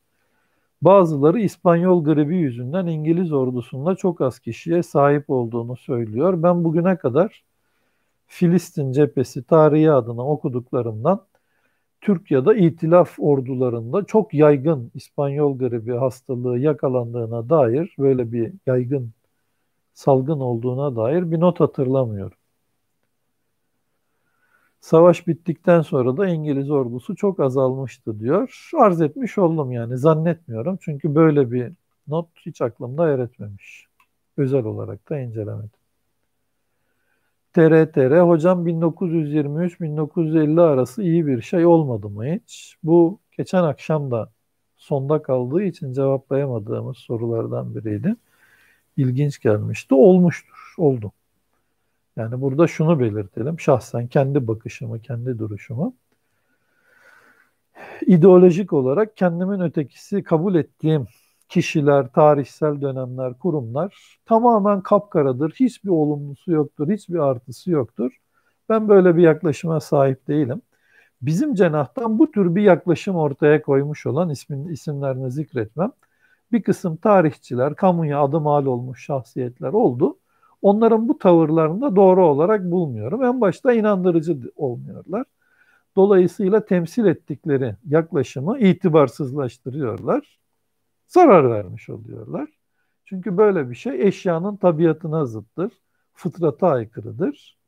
Bazıları İspanyol gribi yüzünden İngiliz ordusunda çok az kişiye sahip olduğunu söylüyor. Ben bugüne kadar Filistin cephesi tarihi adına okuduklarımdan Türkiye'de itilaf ordularında çok yaygın İspanyol gribi hastalığı yakalandığına dair böyle bir yaygın salgın olduğuna dair bir not hatırlamıyorum. Savaş bittikten sonra da İngiliz ordusu çok azalmıştı diyor. Arz etmiş oldum yani zannetmiyorum. Çünkü böyle bir not hiç aklımda yer etmemiş. Özel olarak da incelemedim. TRTR TR, hocam 1923-1950 arası iyi bir şey olmadı mı hiç? Bu geçen akşam da sonda kaldığı için cevaplayamadığımız sorulardan biriydi. İlginç gelmişti. Olmuştur, oldu. Yani burada şunu belirtelim. Şahsen kendi bakışımı, kendi duruşumu ideolojik olarak kendimin ötekisi kabul ettiğim kişiler, tarihsel dönemler, kurumlar tamamen kapkaradır. Hiçbir olumlusu yoktur, hiçbir artısı yoktur. Ben böyle bir yaklaşıma sahip değilim. Bizim cenahtan bu tür bir yaklaşım ortaya koymuş olan ismin, isimlerini zikretmem. Bir kısım tarihçiler, kamuya adı mal olmuş şahsiyetler oldu onların bu tavırlarını da doğru olarak bulmuyorum. En başta inandırıcı olmuyorlar. Dolayısıyla temsil ettikleri yaklaşımı itibarsızlaştırıyorlar. Zarar vermiş oluyorlar. Çünkü böyle bir şey eşyanın tabiatına zıttır. Fıtrata aykırıdır.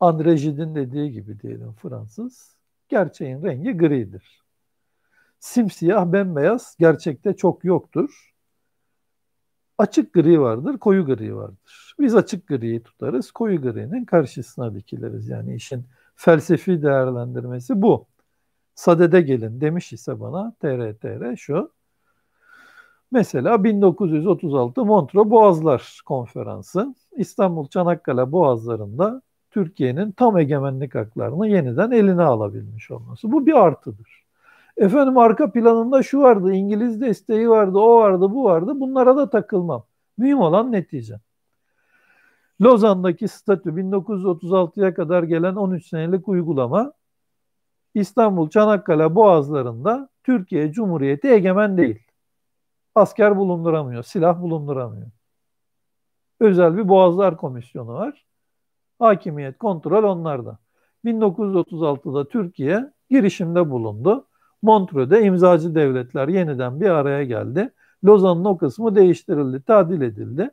André Gide'in dediği gibi diyelim Fransız. Gerçeğin rengi gridir. Simsiyah, bembeyaz gerçekte çok yoktur açık gri vardır, koyu gri vardır. Biz açık griyi tutarız, koyu grinin karşısına dikiliriz. Yani işin felsefi değerlendirmesi bu. Sadede gelin demiş ise bana TR TR şu. Mesela 1936 Montreux Boğazlar Konferansı İstanbul Çanakkale Boğazları'nda Türkiye'nin tam egemenlik haklarını yeniden eline alabilmiş olması. Bu bir artıdır. Efendim arka planında şu vardı, İngiliz desteği vardı, o vardı, bu vardı. Bunlara da takılmam. Mühim olan netice. Lozan'daki statü 1936'ya kadar gelen 13 senelik uygulama İstanbul, Çanakkale boğazlarında Türkiye Cumhuriyeti egemen değil. Asker bulunduramıyor, silah bulunduramıyor. Özel bir Boğazlar Komisyonu var. Hakimiyet, kontrol onlarda. 1936'da Türkiye girişimde bulundu. Montreux'de imzacı devletler yeniden bir araya geldi. Lozan'ın o kısmı değiştirildi, tadil edildi.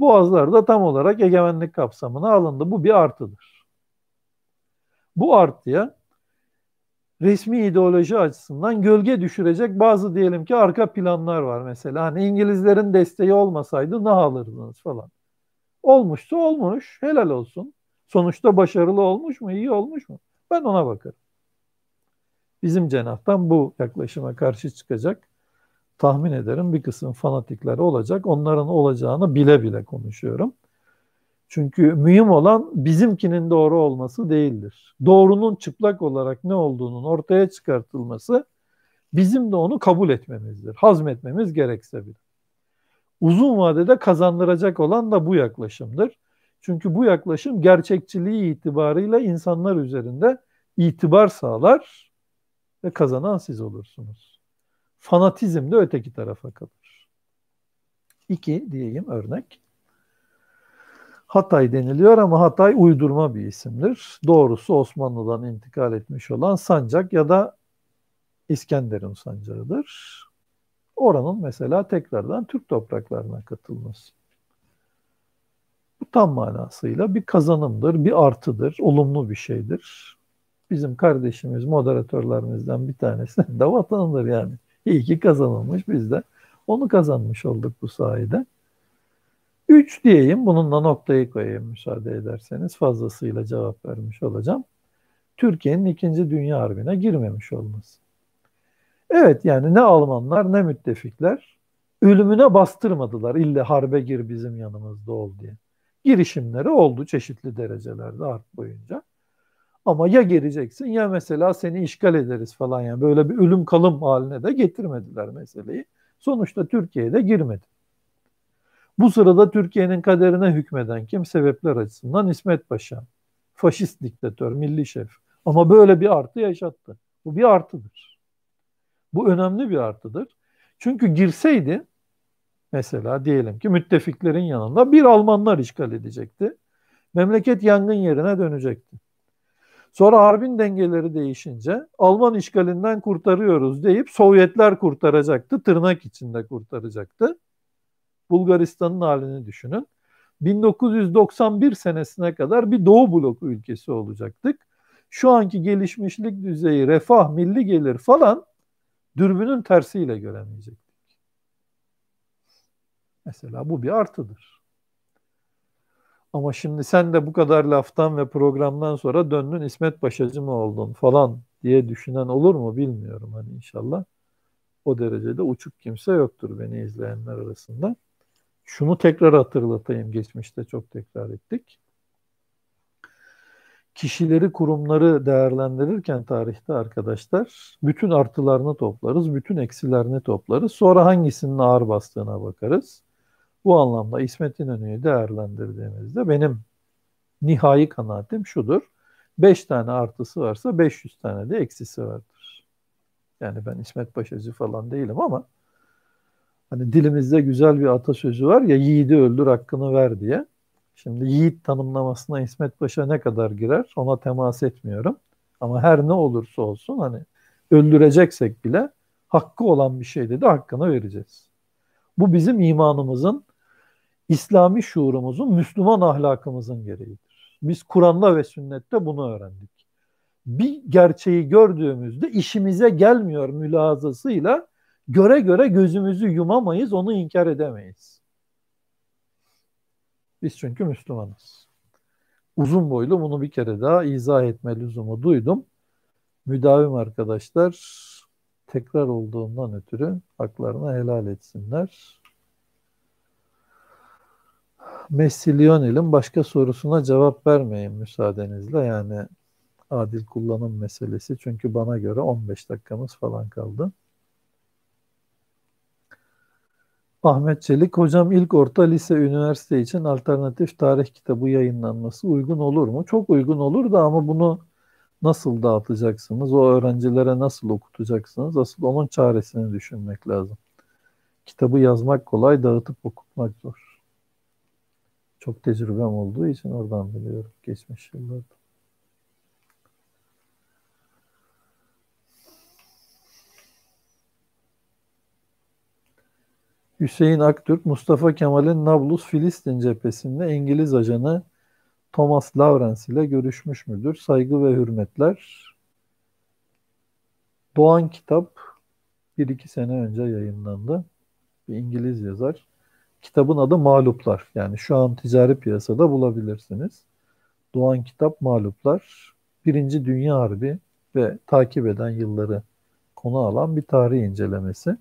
Boğazlar da tam olarak egemenlik kapsamına alındı. Bu bir artıdır. Bu artıya resmi ideoloji açısından gölge düşürecek bazı diyelim ki arka planlar var mesela. Hani İngilizlerin desteği olmasaydı ne alırdınız falan. Olmuşsa olmuş, helal olsun. Sonuçta başarılı olmuş mu, iyi olmuş mu? Ben ona bakarım. Bizim cenahtan bu yaklaşıma karşı çıkacak. Tahmin ederim bir kısım fanatikler olacak. Onların olacağını bile bile konuşuyorum. Çünkü mühim olan bizimkinin doğru olması değildir. Doğrunun çıplak olarak ne olduğunun ortaya çıkartılması bizim de onu kabul etmemizdir. Hazmetmemiz gerekse bile. Uzun vadede kazandıracak olan da bu yaklaşımdır. Çünkü bu yaklaşım gerçekçiliği itibarıyla insanlar üzerinde itibar sağlar ve kazanan siz olursunuz. Fanatizm de öteki tarafa kalır. İki diyeyim örnek. Hatay deniliyor ama Hatay uydurma bir isimdir. Doğrusu Osmanlı'dan intikal etmiş olan Sancak ya da İskenderun Sancağı'dır. Oranın mesela tekrardan Türk topraklarına katılması. Bu tam manasıyla bir kazanımdır, bir artıdır, olumlu bir şeydir bizim kardeşimiz moderatörlerimizden bir tanesi de vatandır yani. İyi ki kazanılmış biz de. Onu kazanmış olduk bu sayede. Üç diyeyim, bununla noktayı koyayım müsaade ederseniz. Fazlasıyla cevap vermiş olacağım. Türkiye'nin ikinci dünya harbine girmemiş olması. Evet yani ne Almanlar ne müttefikler ölümüne bastırmadılar. illa harbe gir bizim yanımızda ol diye. Girişimleri oldu çeşitli derecelerde harp boyunca. Ama ya gireceksin ya mesela seni işgal ederiz falan yani böyle bir ölüm kalım haline de getirmediler meseleyi. Sonuçta Türkiye'de girmedi. Bu sırada Türkiye'nin kaderine hükmeden kim? Sebepler açısından İsmet Paşa. Faşist diktatör, milli şef. Ama böyle bir artı yaşattı. Bu bir artıdır. Bu önemli bir artıdır. Çünkü girseydi mesela diyelim ki müttefiklerin yanında bir Almanlar işgal edecekti. Memleket yangın yerine dönecekti. Sonra harbin dengeleri değişince Alman işgalinden kurtarıyoruz deyip Sovyetler kurtaracaktı, tırnak içinde kurtaracaktı. Bulgaristan'ın halini düşünün. 1991 senesine kadar bir Doğu bloku ülkesi olacaktık. Şu anki gelişmişlik düzeyi, refah, milli gelir falan dürbünün tersiyle göremeyecektik. Mesela bu bir artıdır. Ama şimdi sen de bu kadar laftan ve programdan sonra döndün İsmet Paşacı mı oldun falan diye düşünen olur mu bilmiyorum hani inşallah. O derecede uçuk kimse yoktur beni izleyenler arasında. Şunu tekrar hatırlatayım geçmişte çok tekrar ettik. Kişileri, kurumları değerlendirirken tarihte arkadaşlar bütün artılarını toplarız, bütün eksilerini toplarız. Sonra hangisinin ağır bastığına bakarız bu anlamda İsmet İnönü'yü değerlendirdiğimizde benim nihai kanaatim şudur. 5 tane artısı varsa 500 tane de eksisi vardır. Yani ben İsmet Paşacı falan değilim ama hani dilimizde güzel bir atasözü var ya yiğidi öldür hakkını ver diye. Şimdi yiğit tanımlamasına İsmet Paşa ne kadar girer ona temas etmiyorum. Ama her ne olursa olsun hani öldüreceksek bile hakkı olan bir şey dedi hakkını vereceğiz. Bu bizim imanımızın İslami şuurumuzun, Müslüman ahlakımızın gereğidir. Biz Kur'an'da ve sünnette bunu öğrendik. Bir gerçeği gördüğümüzde işimize gelmiyor mülazasıyla göre göre gözümüzü yumamayız, onu inkar edemeyiz. Biz çünkü Müslümanız. Uzun boylu bunu bir kere daha izah etme lüzumu duydum. Müdavim arkadaşlar tekrar olduğundan ötürü haklarını helal etsinler. Messilionel'in başka sorusuna cevap vermeyin müsaadenizle. Yani adil kullanım meselesi. Çünkü bana göre 15 dakikamız falan kaldı. Ahmet Çelik, hocam ilk orta lise üniversite için alternatif tarih kitabı yayınlanması uygun olur mu? Çok uygun olur da ama bunu nasıl dağıtacaksınız? O öğrencilere nasıl okutacaksınız? Asıl onun çaresini düşünmek lazım. Kitabı yazmak kolay, dağıtıp okutmak zor. Çok tecrübem olduğu için oradan biliyorum geçmiş yıllarda. Hüseyin Aktürk, Mustafa Kemal'in Nablus Filistin cephesinde İngiliz ajanı Thomas Lawrence ile görüşmüş müdür? Saygı ve hürmetler. Doğan kitap bir iki sene önce yayınlandı. Bir İngiliz yazar. Kitabın adı Mağluplar. Yani şu an ticari piyasada bulabilirsiniz. Doğan kitap Mağluplar. Birinci Dünya Harbi ve takip eden yılları konu alan bir tarih incelemesi.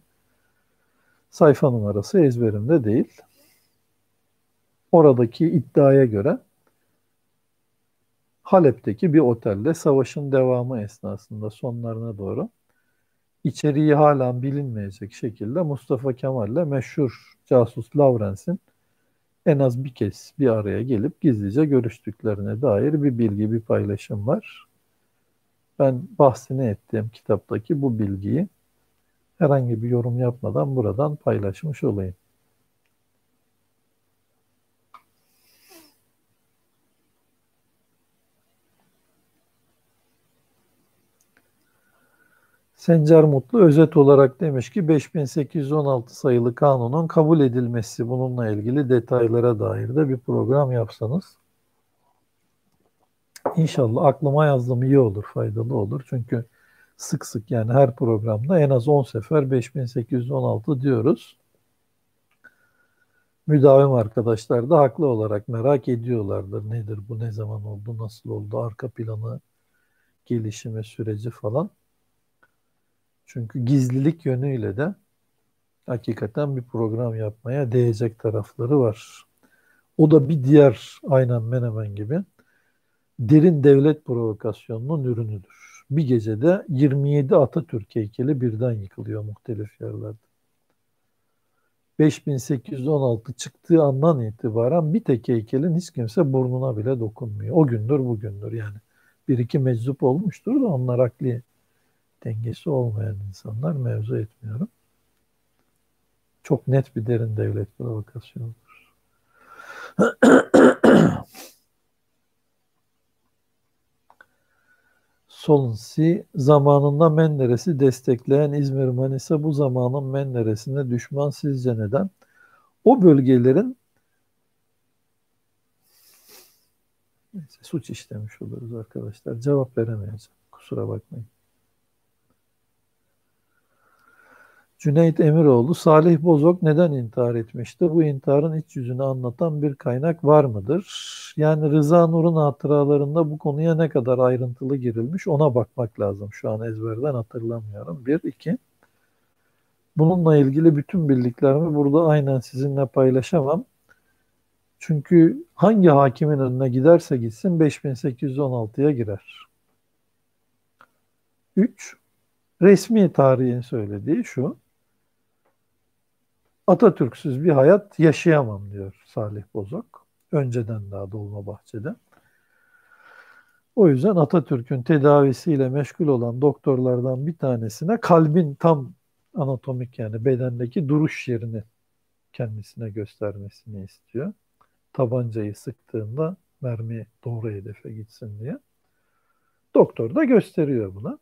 Sayfa numarası ezberimde değil. Oradaki iddiaya göre Halep'teki bir otelde savaşın devamı esnasında sonlarına doğru içeriği hala bilinmeyecek şekilde Mustafa Kemal'le meşhur casus Lawrence'in en az bir kez bir araya gelip gizlice görüştüklerine dair bir bilgi, bir paylaşım var. Ben bahsini ettiğim kitaptaki bu bilgiyi herhangi bir yorum yapmadan buradan paylaşmış olayım. Sencer Mutlu özet olarak demiş ki 5816 sayılı kanunun kabul edilmesi bununla ilgili detaylara dair de bir program yapsanız. İnşallah aklıma yazdım iyi olur, faydalı olur. Çünkü sık sık yani her programda en az 10 sefer 5816 diyoruz. Müdavim arkadaşlar da haklı olarak merak ediyorlardır. Nedir bu, ne zaman oldu, nasıl oldu, arka planı, gelişimi, süreci falan. Çünkü gizlilik yönüyle de hakikaten bir program yapmaya değecek tarafları var. O da bir diğer aynen Menemen gibi derin devlet provokasyonunun ürünüdür. Bir gecede 27 Atatürk heykeli birden yıkılıyor muhtelif yerlerde. 5816 çıktığı andan itibaren bir tek heykelin hiç kimse burnuna bile dokunmuyor. O gündür bugündür yani. Bir iki meczup olmuştur da onlar akli dengesi olmayan insanlar mevzu etmiyorum. Çok net bir derin devlet provokasyonudur. Solunsi zamanında Menderes'i destekleyen İzmir Manisa bu zamanın Menderes'ine düşman sizce neden? O bölgelerin neyse, suç işlemiş oluruz arkadaşlar. Cevap veremeyeceğim. Kusura bakmayın. Cüneyt Emiroğlu, Salih Bozok neden intihar etmişti? Bu intiharın iç yüzünü anlatan bir kaynak var mıdır? Yani Rıza Nur'un hatıralarında bu konuya ne kadar ayrıntılı girilmiş ona bakmak lazım. Şu an ezberden hatırlamıyorum. Bir, iki. Bununla ilgili bütün bildiklerimi burada aynen sizinle paylaşamam. Çünkü hangi hakimin önüne giderse gitsin 5816'ya girer. 3. Resmi tarihin söylediği şu. Atatürk'süz bir hayat yaşayamam diyor Salih Bozok. Önceden daha Dolmabahçe'de. O yüzden Atatürk'ün tedavisiyle meşgul olan doktorlardan bir tanesine kalbin tam anatomik yani bedendeki duruş yerini kendisine göstermesini istiyor. Tabancayı sıktığında mermi doğru hedefe gitsin diye. Doktor da gösteriyor buna.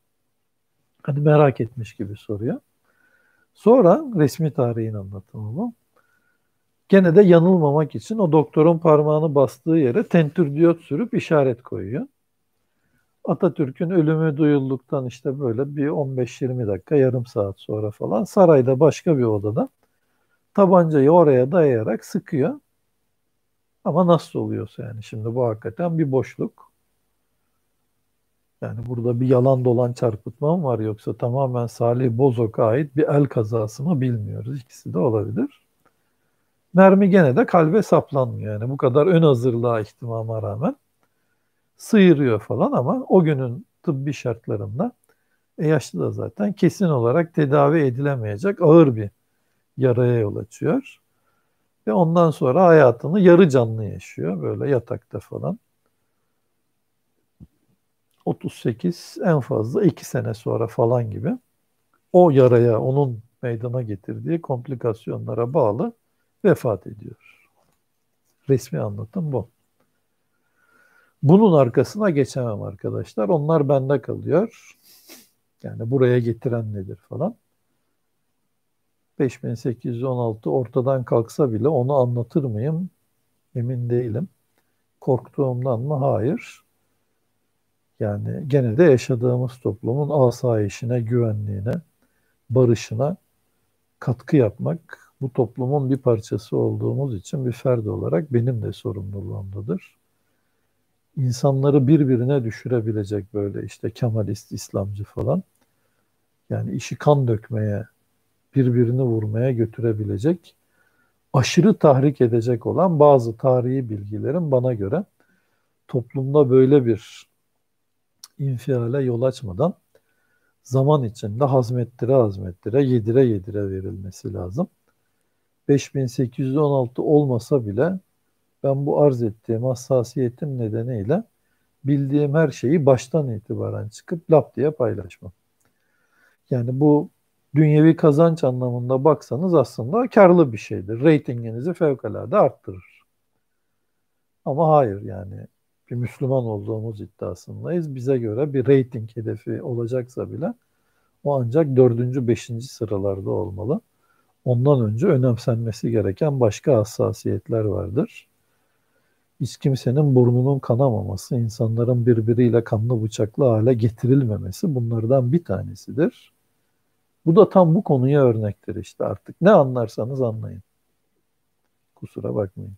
Hani merak etmiş gibi soruyor. Sonra resmi tarihin anlatımı Gene de yanılmamak için o doktorun parmağını bastığı yere tentür sürüp işaret koyuyor. Atatürk'ün ölümü duyulduktan işte böyle bir 15-20 dakika yarım saat sonra falan sarayda başka bir odada tabancayı oraya dayayarak sıkıyor. Ama nasıl oluyorsa yani şimdi bu hakikaten bir boşluk. Yani burada bir yalan dolan çarpıtma mı var yoksa tamamen Salih Bozok'a ait bir el kazası mı bilmiyoruz. İkisi de olabilir. Mermi gene de kalbe saplanmıyor. Yani bu kadar ön hazırlığa ihtimama rağmen sıyırıyor falan ama o günün tıbbi şartlarında e yaşlı da zaten kesin olarak tedavi edilemeyecek ağır bir yaraya yol açıyor. Ve ondan sonra hayatını yarı canlı yaşıyor böyle yatakta falan. 38 en fazla 2 sene sonra falan gibi o yaraya onun meydana getirdiği komplikasyonlara bağlı vefat ediyor. Resmi anlatım bu. Bunun arkasına geçemem arkadaşlar. Onlar bende kalıyor. Yani buraya getiren nedir falan. 5816 ortadan kalksa bile onu anlatır mıyım? Emin değilim. Korktuğumdan mı? Hayır. Yani gene de yaşadığımız toplumun asayişine, güvenliğine, barışına katkı yapmak bu toplumun bir parçası olduğumuz için bir ferdi olarak benim de sorumluluğumdadır. İnsanları birbirine düşürebilecek böyle işte Kemalist, İslamcı falan yani işi kan dökmeye, birbirini vurmaya götürebilecek, aşırı tahrik edecek olan bazı tarihi bilgilerin bana göre toplumda böyle bir infiale yol açmadan zaman içinde hazmettire hazmettire, yedire yedire verilmesi lazım. 5816 olmasa bile ben bu arz ettiğim hassasiyetim nedeniyle bildiğim her şeyi baştan itibaren çıkıp lap diye paylaşmam. Yani bu dünyevi kazanç anlamında baksanız aslında karlı bir şeydir. Ratinginizi fevkalade arttırır. Ama hayır yani bir Müslüman olduğumuz iddiasındayız. Bize göre bir reyting hedefi olacaksa bile o ancak dördüncü, beşinci sıralarda olmalı. Ondan önce önemsenmesi gereken başka hassasiyetler vardır. Hiç kimsenin burnunun kanamaması, insanların birbiriyle kanlı bıçaklı hale getirilmemesi bunlardan bir tanesidir. Bu da tam bu konuya örnektir işte artık. Ne anlarsanız anlayın. Kusura bakmayın.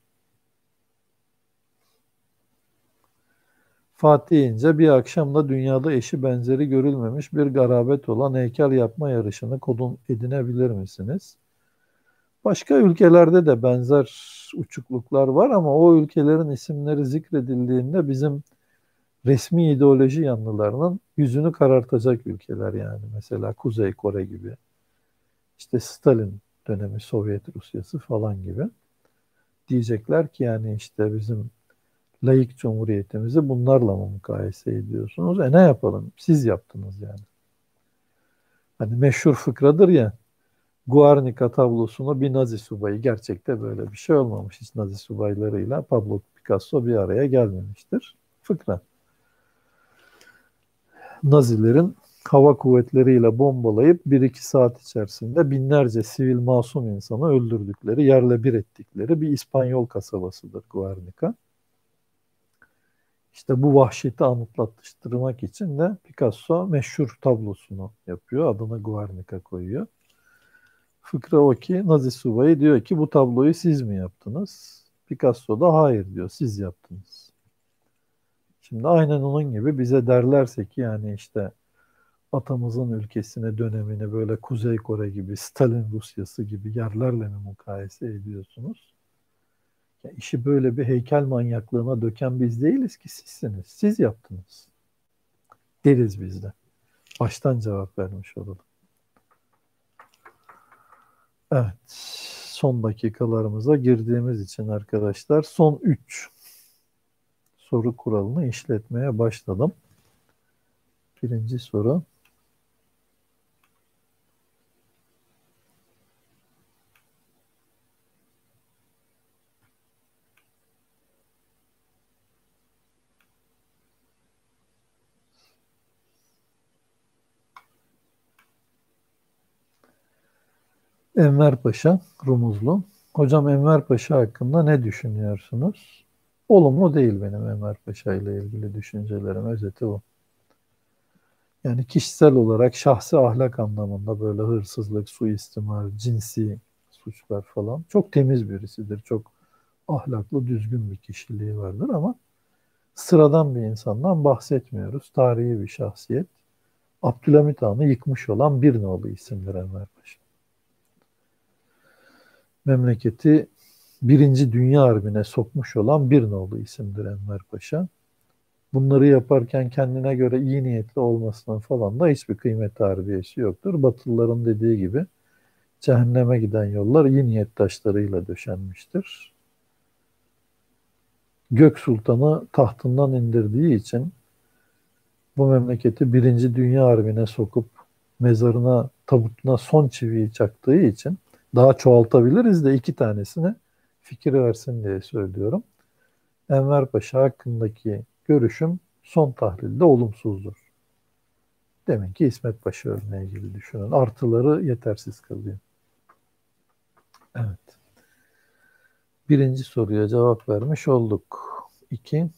Fatih'ince bir akşamda dünyada eşi benzeri görülmemiş bir garabet olan heykel yapma yarışını kodun edinebilir misiniz? Başka ülkelerde de benzer uçukluklar var ama o ülkelerin isimleri zikredildiğinde bizim resmi ideoloji yanlılarının yüzünü karartacak ülkeler yani. Mesela Kuzey Kore gibi, işte Stalin dönemi Sovyet Rusyası falan gibi. Diyecekler ki yani işte bizim layık cumhuriyetimizi bunlarla mı mukayese ediyorsunuz? E ne yapalım? Siz yaptınız yani. Hani meşhur fıkradır ya, Guarnica tablosunu bir Nazi subayı, gerçekte böyle bir şey olmamış. Hiç Nazi subaylarıyla Pablo Picasso bir araya gelmemiştir. Fıkra. Nazilerin hava kuvvetleriyle bombalayıp bir iki saat içerisinde binlerce sivil masum insanı öldürdükleri, yerle bir ettikleri bir İspanyol kasabasıdır Guernica. İşte bu vahşeti anlatlatıştırmak için de Picasso meşhur tablosunu yapıyor. Adını Guernica koyuyor. Fıkra o ki Nazi subayı diyor ki bu tabloyu siz mi yaptınız? Picasso da hayır diyor siz yaptınız. Şimdi aynen onun gibi bize derlerse ki yani işte atamızın ülkesine dönemini böyle Kuzey Kore gibi Stalin Rusyası gibi yerlerle mi mukayese ediyorsunuz? Yani işi böyle bir heykel manyaklığına döken biz değiliz ki sizsiniz. Siz yaptınız. Deriz biz de. Baştan cevap vermiş olalım. Evet. Son dakikalarımıza girdiğimiz için arkadaşlar son 3 soru kuralını işletmeye başladım. Birinci soru Enver Paşa, Rumuzlu. Hocam Enver Paşa hakkında ne düşünüyorsunuz? Olumlu değil benim Enver Paşa ile ilgili düşüncelerim. Özeti bu. Yani kişisel olarak şahsi ahlak anlamında böyle hırsızlık, suistimal, cinsi suçlar falan çok temiz birisidir. Çok ahlaklı, düzgün bir kişiliği vardır ama sıradan bir insandan bahsetmiyoruz. Tarihi bir şahsiyet. Abdülhamit Han'ı yıkmış olan bir nolu isimdir Enver Paşa memleketi Birinci Dünya Harbi'ne sokmuş olan bir Birnoğlu isimdir Enver Paşa. Bunları yaparken kendine göre iyi niyetli olmasının falan da hiçbir kıymet harbiyesi yoktur. Batılıların dediği gibi cehenneme giden yollar iyi niyet taşlarıyla döşenmiştir. Gök Sultan'ı tahtından indirdiği için bu memleketi Birinci Dünya Harbi'ne sokup mezarına, tabutuna son çiviyi çaktığı için daha çoğaltabiliriz de iki tanesine fikir versin diye söylüyorum. Enver Paşa hakkındaki görüşüm son tahlilde olumsuzdur. Demek ki İsmet Paşa örneği gibi düşünün. Artıları yetersiz kalıyor. Evet. Birinci soruya cevap vermiş olduk. İki,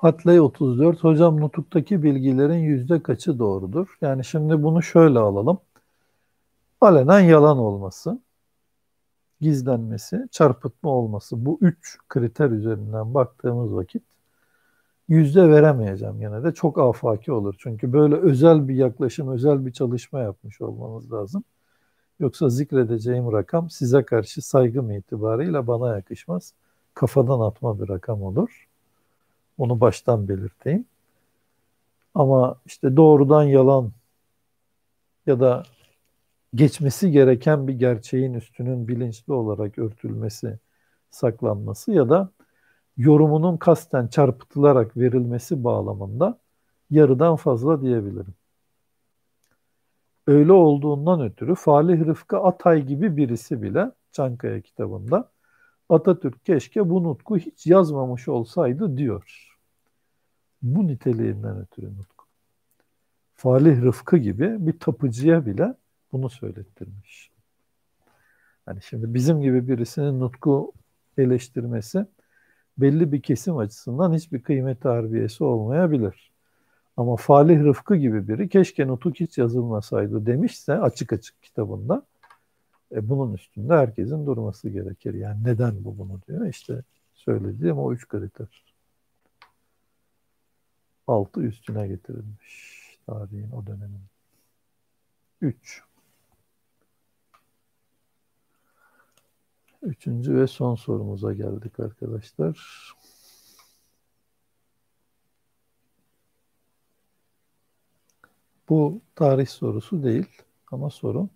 Hatley 34, hocam nutuktaki bilgilerin yüzde kaçı doğrudur? Yani şimdi bunu şöyle alalım. Alenen yalan olması, gizlenmesi, çarpıtma olması bu üç kriter üzerinden baktığımız vakit yüzde veremeyeceğim yine de çok afaki olur. Çünkü böyle özel bir yaklaşım, özel bir çalışma yapmış olmanız lazım. Yoksa zikredeceğim rakam size karşı saygım itibarıyla bana yakışmaz. Kafadan atma bir rakam olur. Onu baştan belirteyim. Ama işte doğrudan yalan ya da geçmesi gereken bir gerçeğin üstünün bilinçli olarak örtülmesi, saklanması ya da yorumunun kasten çarpıtılarak verilmesi bağlamında yarıdan fazla diyebilirim. Öyle olduğundan ötürü Falih Rıfkı Atay gibi birisi bile Çankaya kitabında Atatürk keşke bu nutku hiç yazmamış olsaydı diyor bu niteliğinden ötürü Nutku. Falih Rıfkı gibi bir tapıcıya bile bunu söylettirmiş. Hani şimdi bizim gibi birisinin Nutku eleştirmesi belli bir kesim açısından hiçbir kıymet harbiyesi olmayabilir. Ama Falih Rıfkı gibi biri keşke nutuk hiç yazılmasaydı demişse açık açık kitabında e, bunun üstünde herkesin durması gerekir. Yani neden bu bunu diyor. İşte söylediğim o üç kriter altı üstüne getirilmiş tarihin o dönemin. Üç. Üçüncü ve son sorumuza geldik arkadaşlar. Bu tarih sorusu değil ama sorun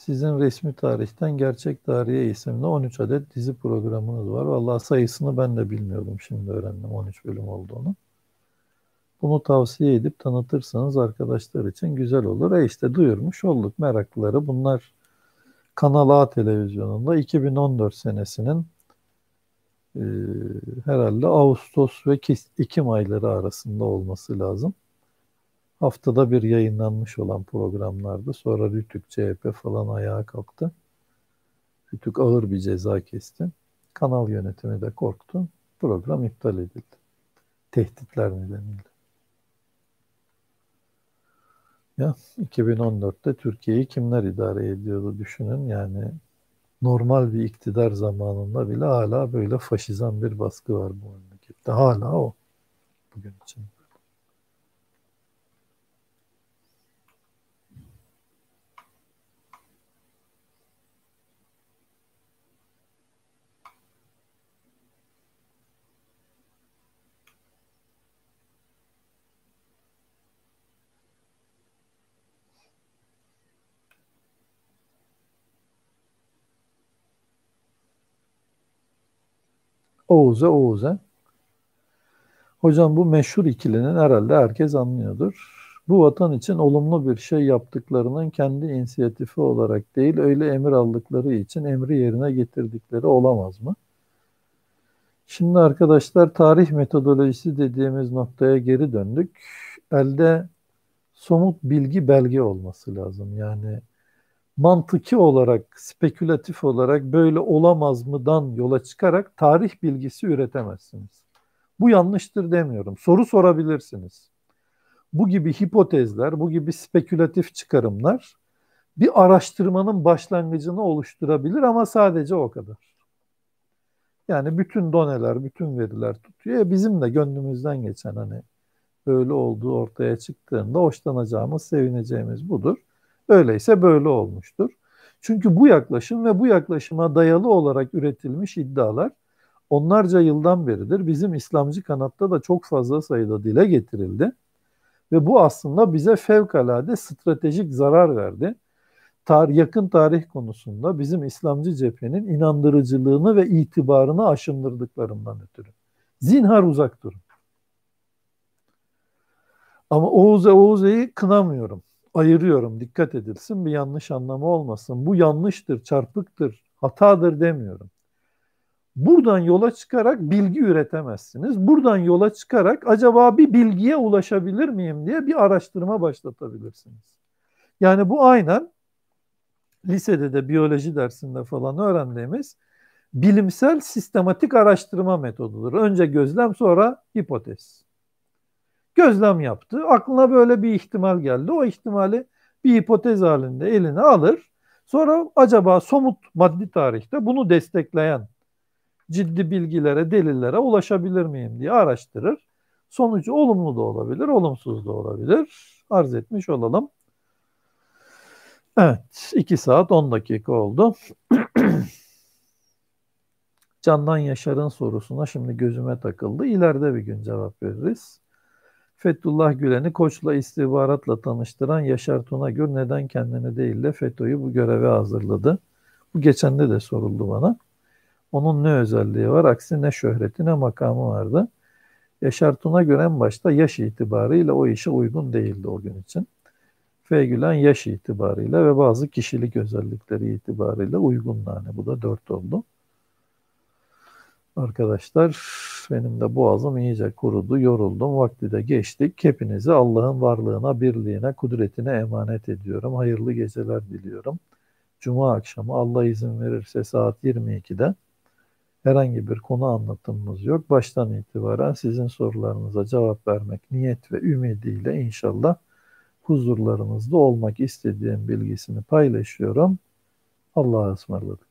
sizin resmi tarihten gerçek tarihe isimli 13 adet dizi programınız var. Valla sayısını ben de bilmiyordum. Şimdi öğrendim 13 bölüm olduğunu. Bunu tavsiye edip tanıtırsanız arkadaşlar için güzel olur. E işte duyurmuş olduk meraklıları. Bunlar Kanal A televizyonunda 2014 senesinin e, herhalde Ağustos ve Ekim ayları arasında olması lazım haftada bir yayınlanmış olan programlarda sonra Rütük, CHP falan ayağa kalktı. Rütük ağır bir ceza kesti. Kanal yönetimi de korktu. Program iptal edildi. Tehditler nedeniyle. Ya 2014'te Türkiye'yi kimler idare ediyordu düşünün. Yani normal bir iktidar zamanında bile hala böyle faşizan bir baskı var bu memlekette. Hala o bugün için. Oğuz'a Oğuz'a. Hocam bu meşhur ikilinin herhalde herkes anlıyordur. Bu vatan için olumlu bir şey yaptıklarının kendi inisiyatifi olarak değil, öyle emir aldıkları için emri yerine getirdikleri olamaz mı? Şimdi arkadaşlar tarih metodolojisi dediğimiz noktaya geri döndük. Elde somut bilgi belge olması lazım. Yani mantıki olarak, spekülatif olarak böyle olamaz mıdan yola çıkarak tarih bilgisi üretemezsiniz. Bu yanlıştır demiyorum. Soru sorabilirsiniz. Bu gibi hipotezler, bu gibi spekülatif çıkarımlar bir araştırmanın başlangıcını oluşturabilir ama sadece o kadar. Yani bütün doneler, bütün veriler tutuyor. E, bizim de gönlümüzden geçen hani böyle olduğu ortaya çıktığında hoşlanacağımız, sevineceğimiz budur. Öyleyse böyle olmuştur. Çünkü bu yaklaşım ve bu yaklaşıma dayalı olarak üretilmiş iddialar onlarca yıldan beridir bizim İslamcı kanatta da çok fazla sayıda dile getirildi. Ve bu aslında bize fevkalade stratejik zarar verdi. Tar yakın tarih konusunda bizim İslamcı cephenin inandırıcılığını ve itibarını aşındırdıklarından ötürü. Zinhar uzak durun. Ama Oğuz Oğuz'e'yi kınamıyorum ayırıyorum. Dikkat edilsin bir yanlış anlamı olmasın. Bu yanlıştır, çarpıktır, hatadır demiyorum. Buradan yola çıkarak bilgi üretemezsiniz. Buradan yola çıkarak acaba bir bilgiye ulaşabilir miyim diye bir araştırma başlatabilirsiniz. Yani bu aynen lisede de biyoloji dersinde falan öğrendiğimiz bilimsel sistematik araştırma metodudur. Önce gözlem sonra hipotez gözlem yaptı. Aklına böyle bir ihtimal geldi. O ihtimali bir hipotez halinde eline alır. Sonra acaba somut maddi tarihte bunu destekleyen ciddi bilgilere, delillere ulaşabilir miyim diye araştırır. Sonucu olumlu da olabilir, olumsuz da olabilir. Arz etmiş olalım. Evet, 2 saat 10 dakika oldu. Candan Yaşar'ın sorusuna şimdi gözüme takıldı. İleride bir gün cevap veririz. Fethullah Gülen'i Koç'la istihbaratla tanıştıran Yaşar Tunagür neden kendini değil de FETÖ'yü bu göreve hazırladı? Bu geçende de soruldu bana. Onun ne özelliği var? Aksi ne şöhreti ne makamı vardı. Yaşar Tuna en başta yaş itibarıyla o işe uygun değildi o gün için. F. Gülen yaş itibarıyla ve bazı kişilik özellikleri itibarıyla uygun yani bu da dört oldu. Arkadaşlar benim de boğazım iyice kurudu, yoruldum, vakti de geçtik. Hepinizi Allah'ın varlığına, birliğine, kudretine emanet ediyorum. Hayırlı geceler diliyorum. Cuma akşamı Allah izin verirse saat 22'de herhangi bir konu anlatımımız yok. Baştan itibaren sizin sorularınıza cevap vermek niyet ve ümidiyle inşallah huzurlarınızda olmak istediğim bilgisini paylaşıyorum. Allah'a ısmarladık.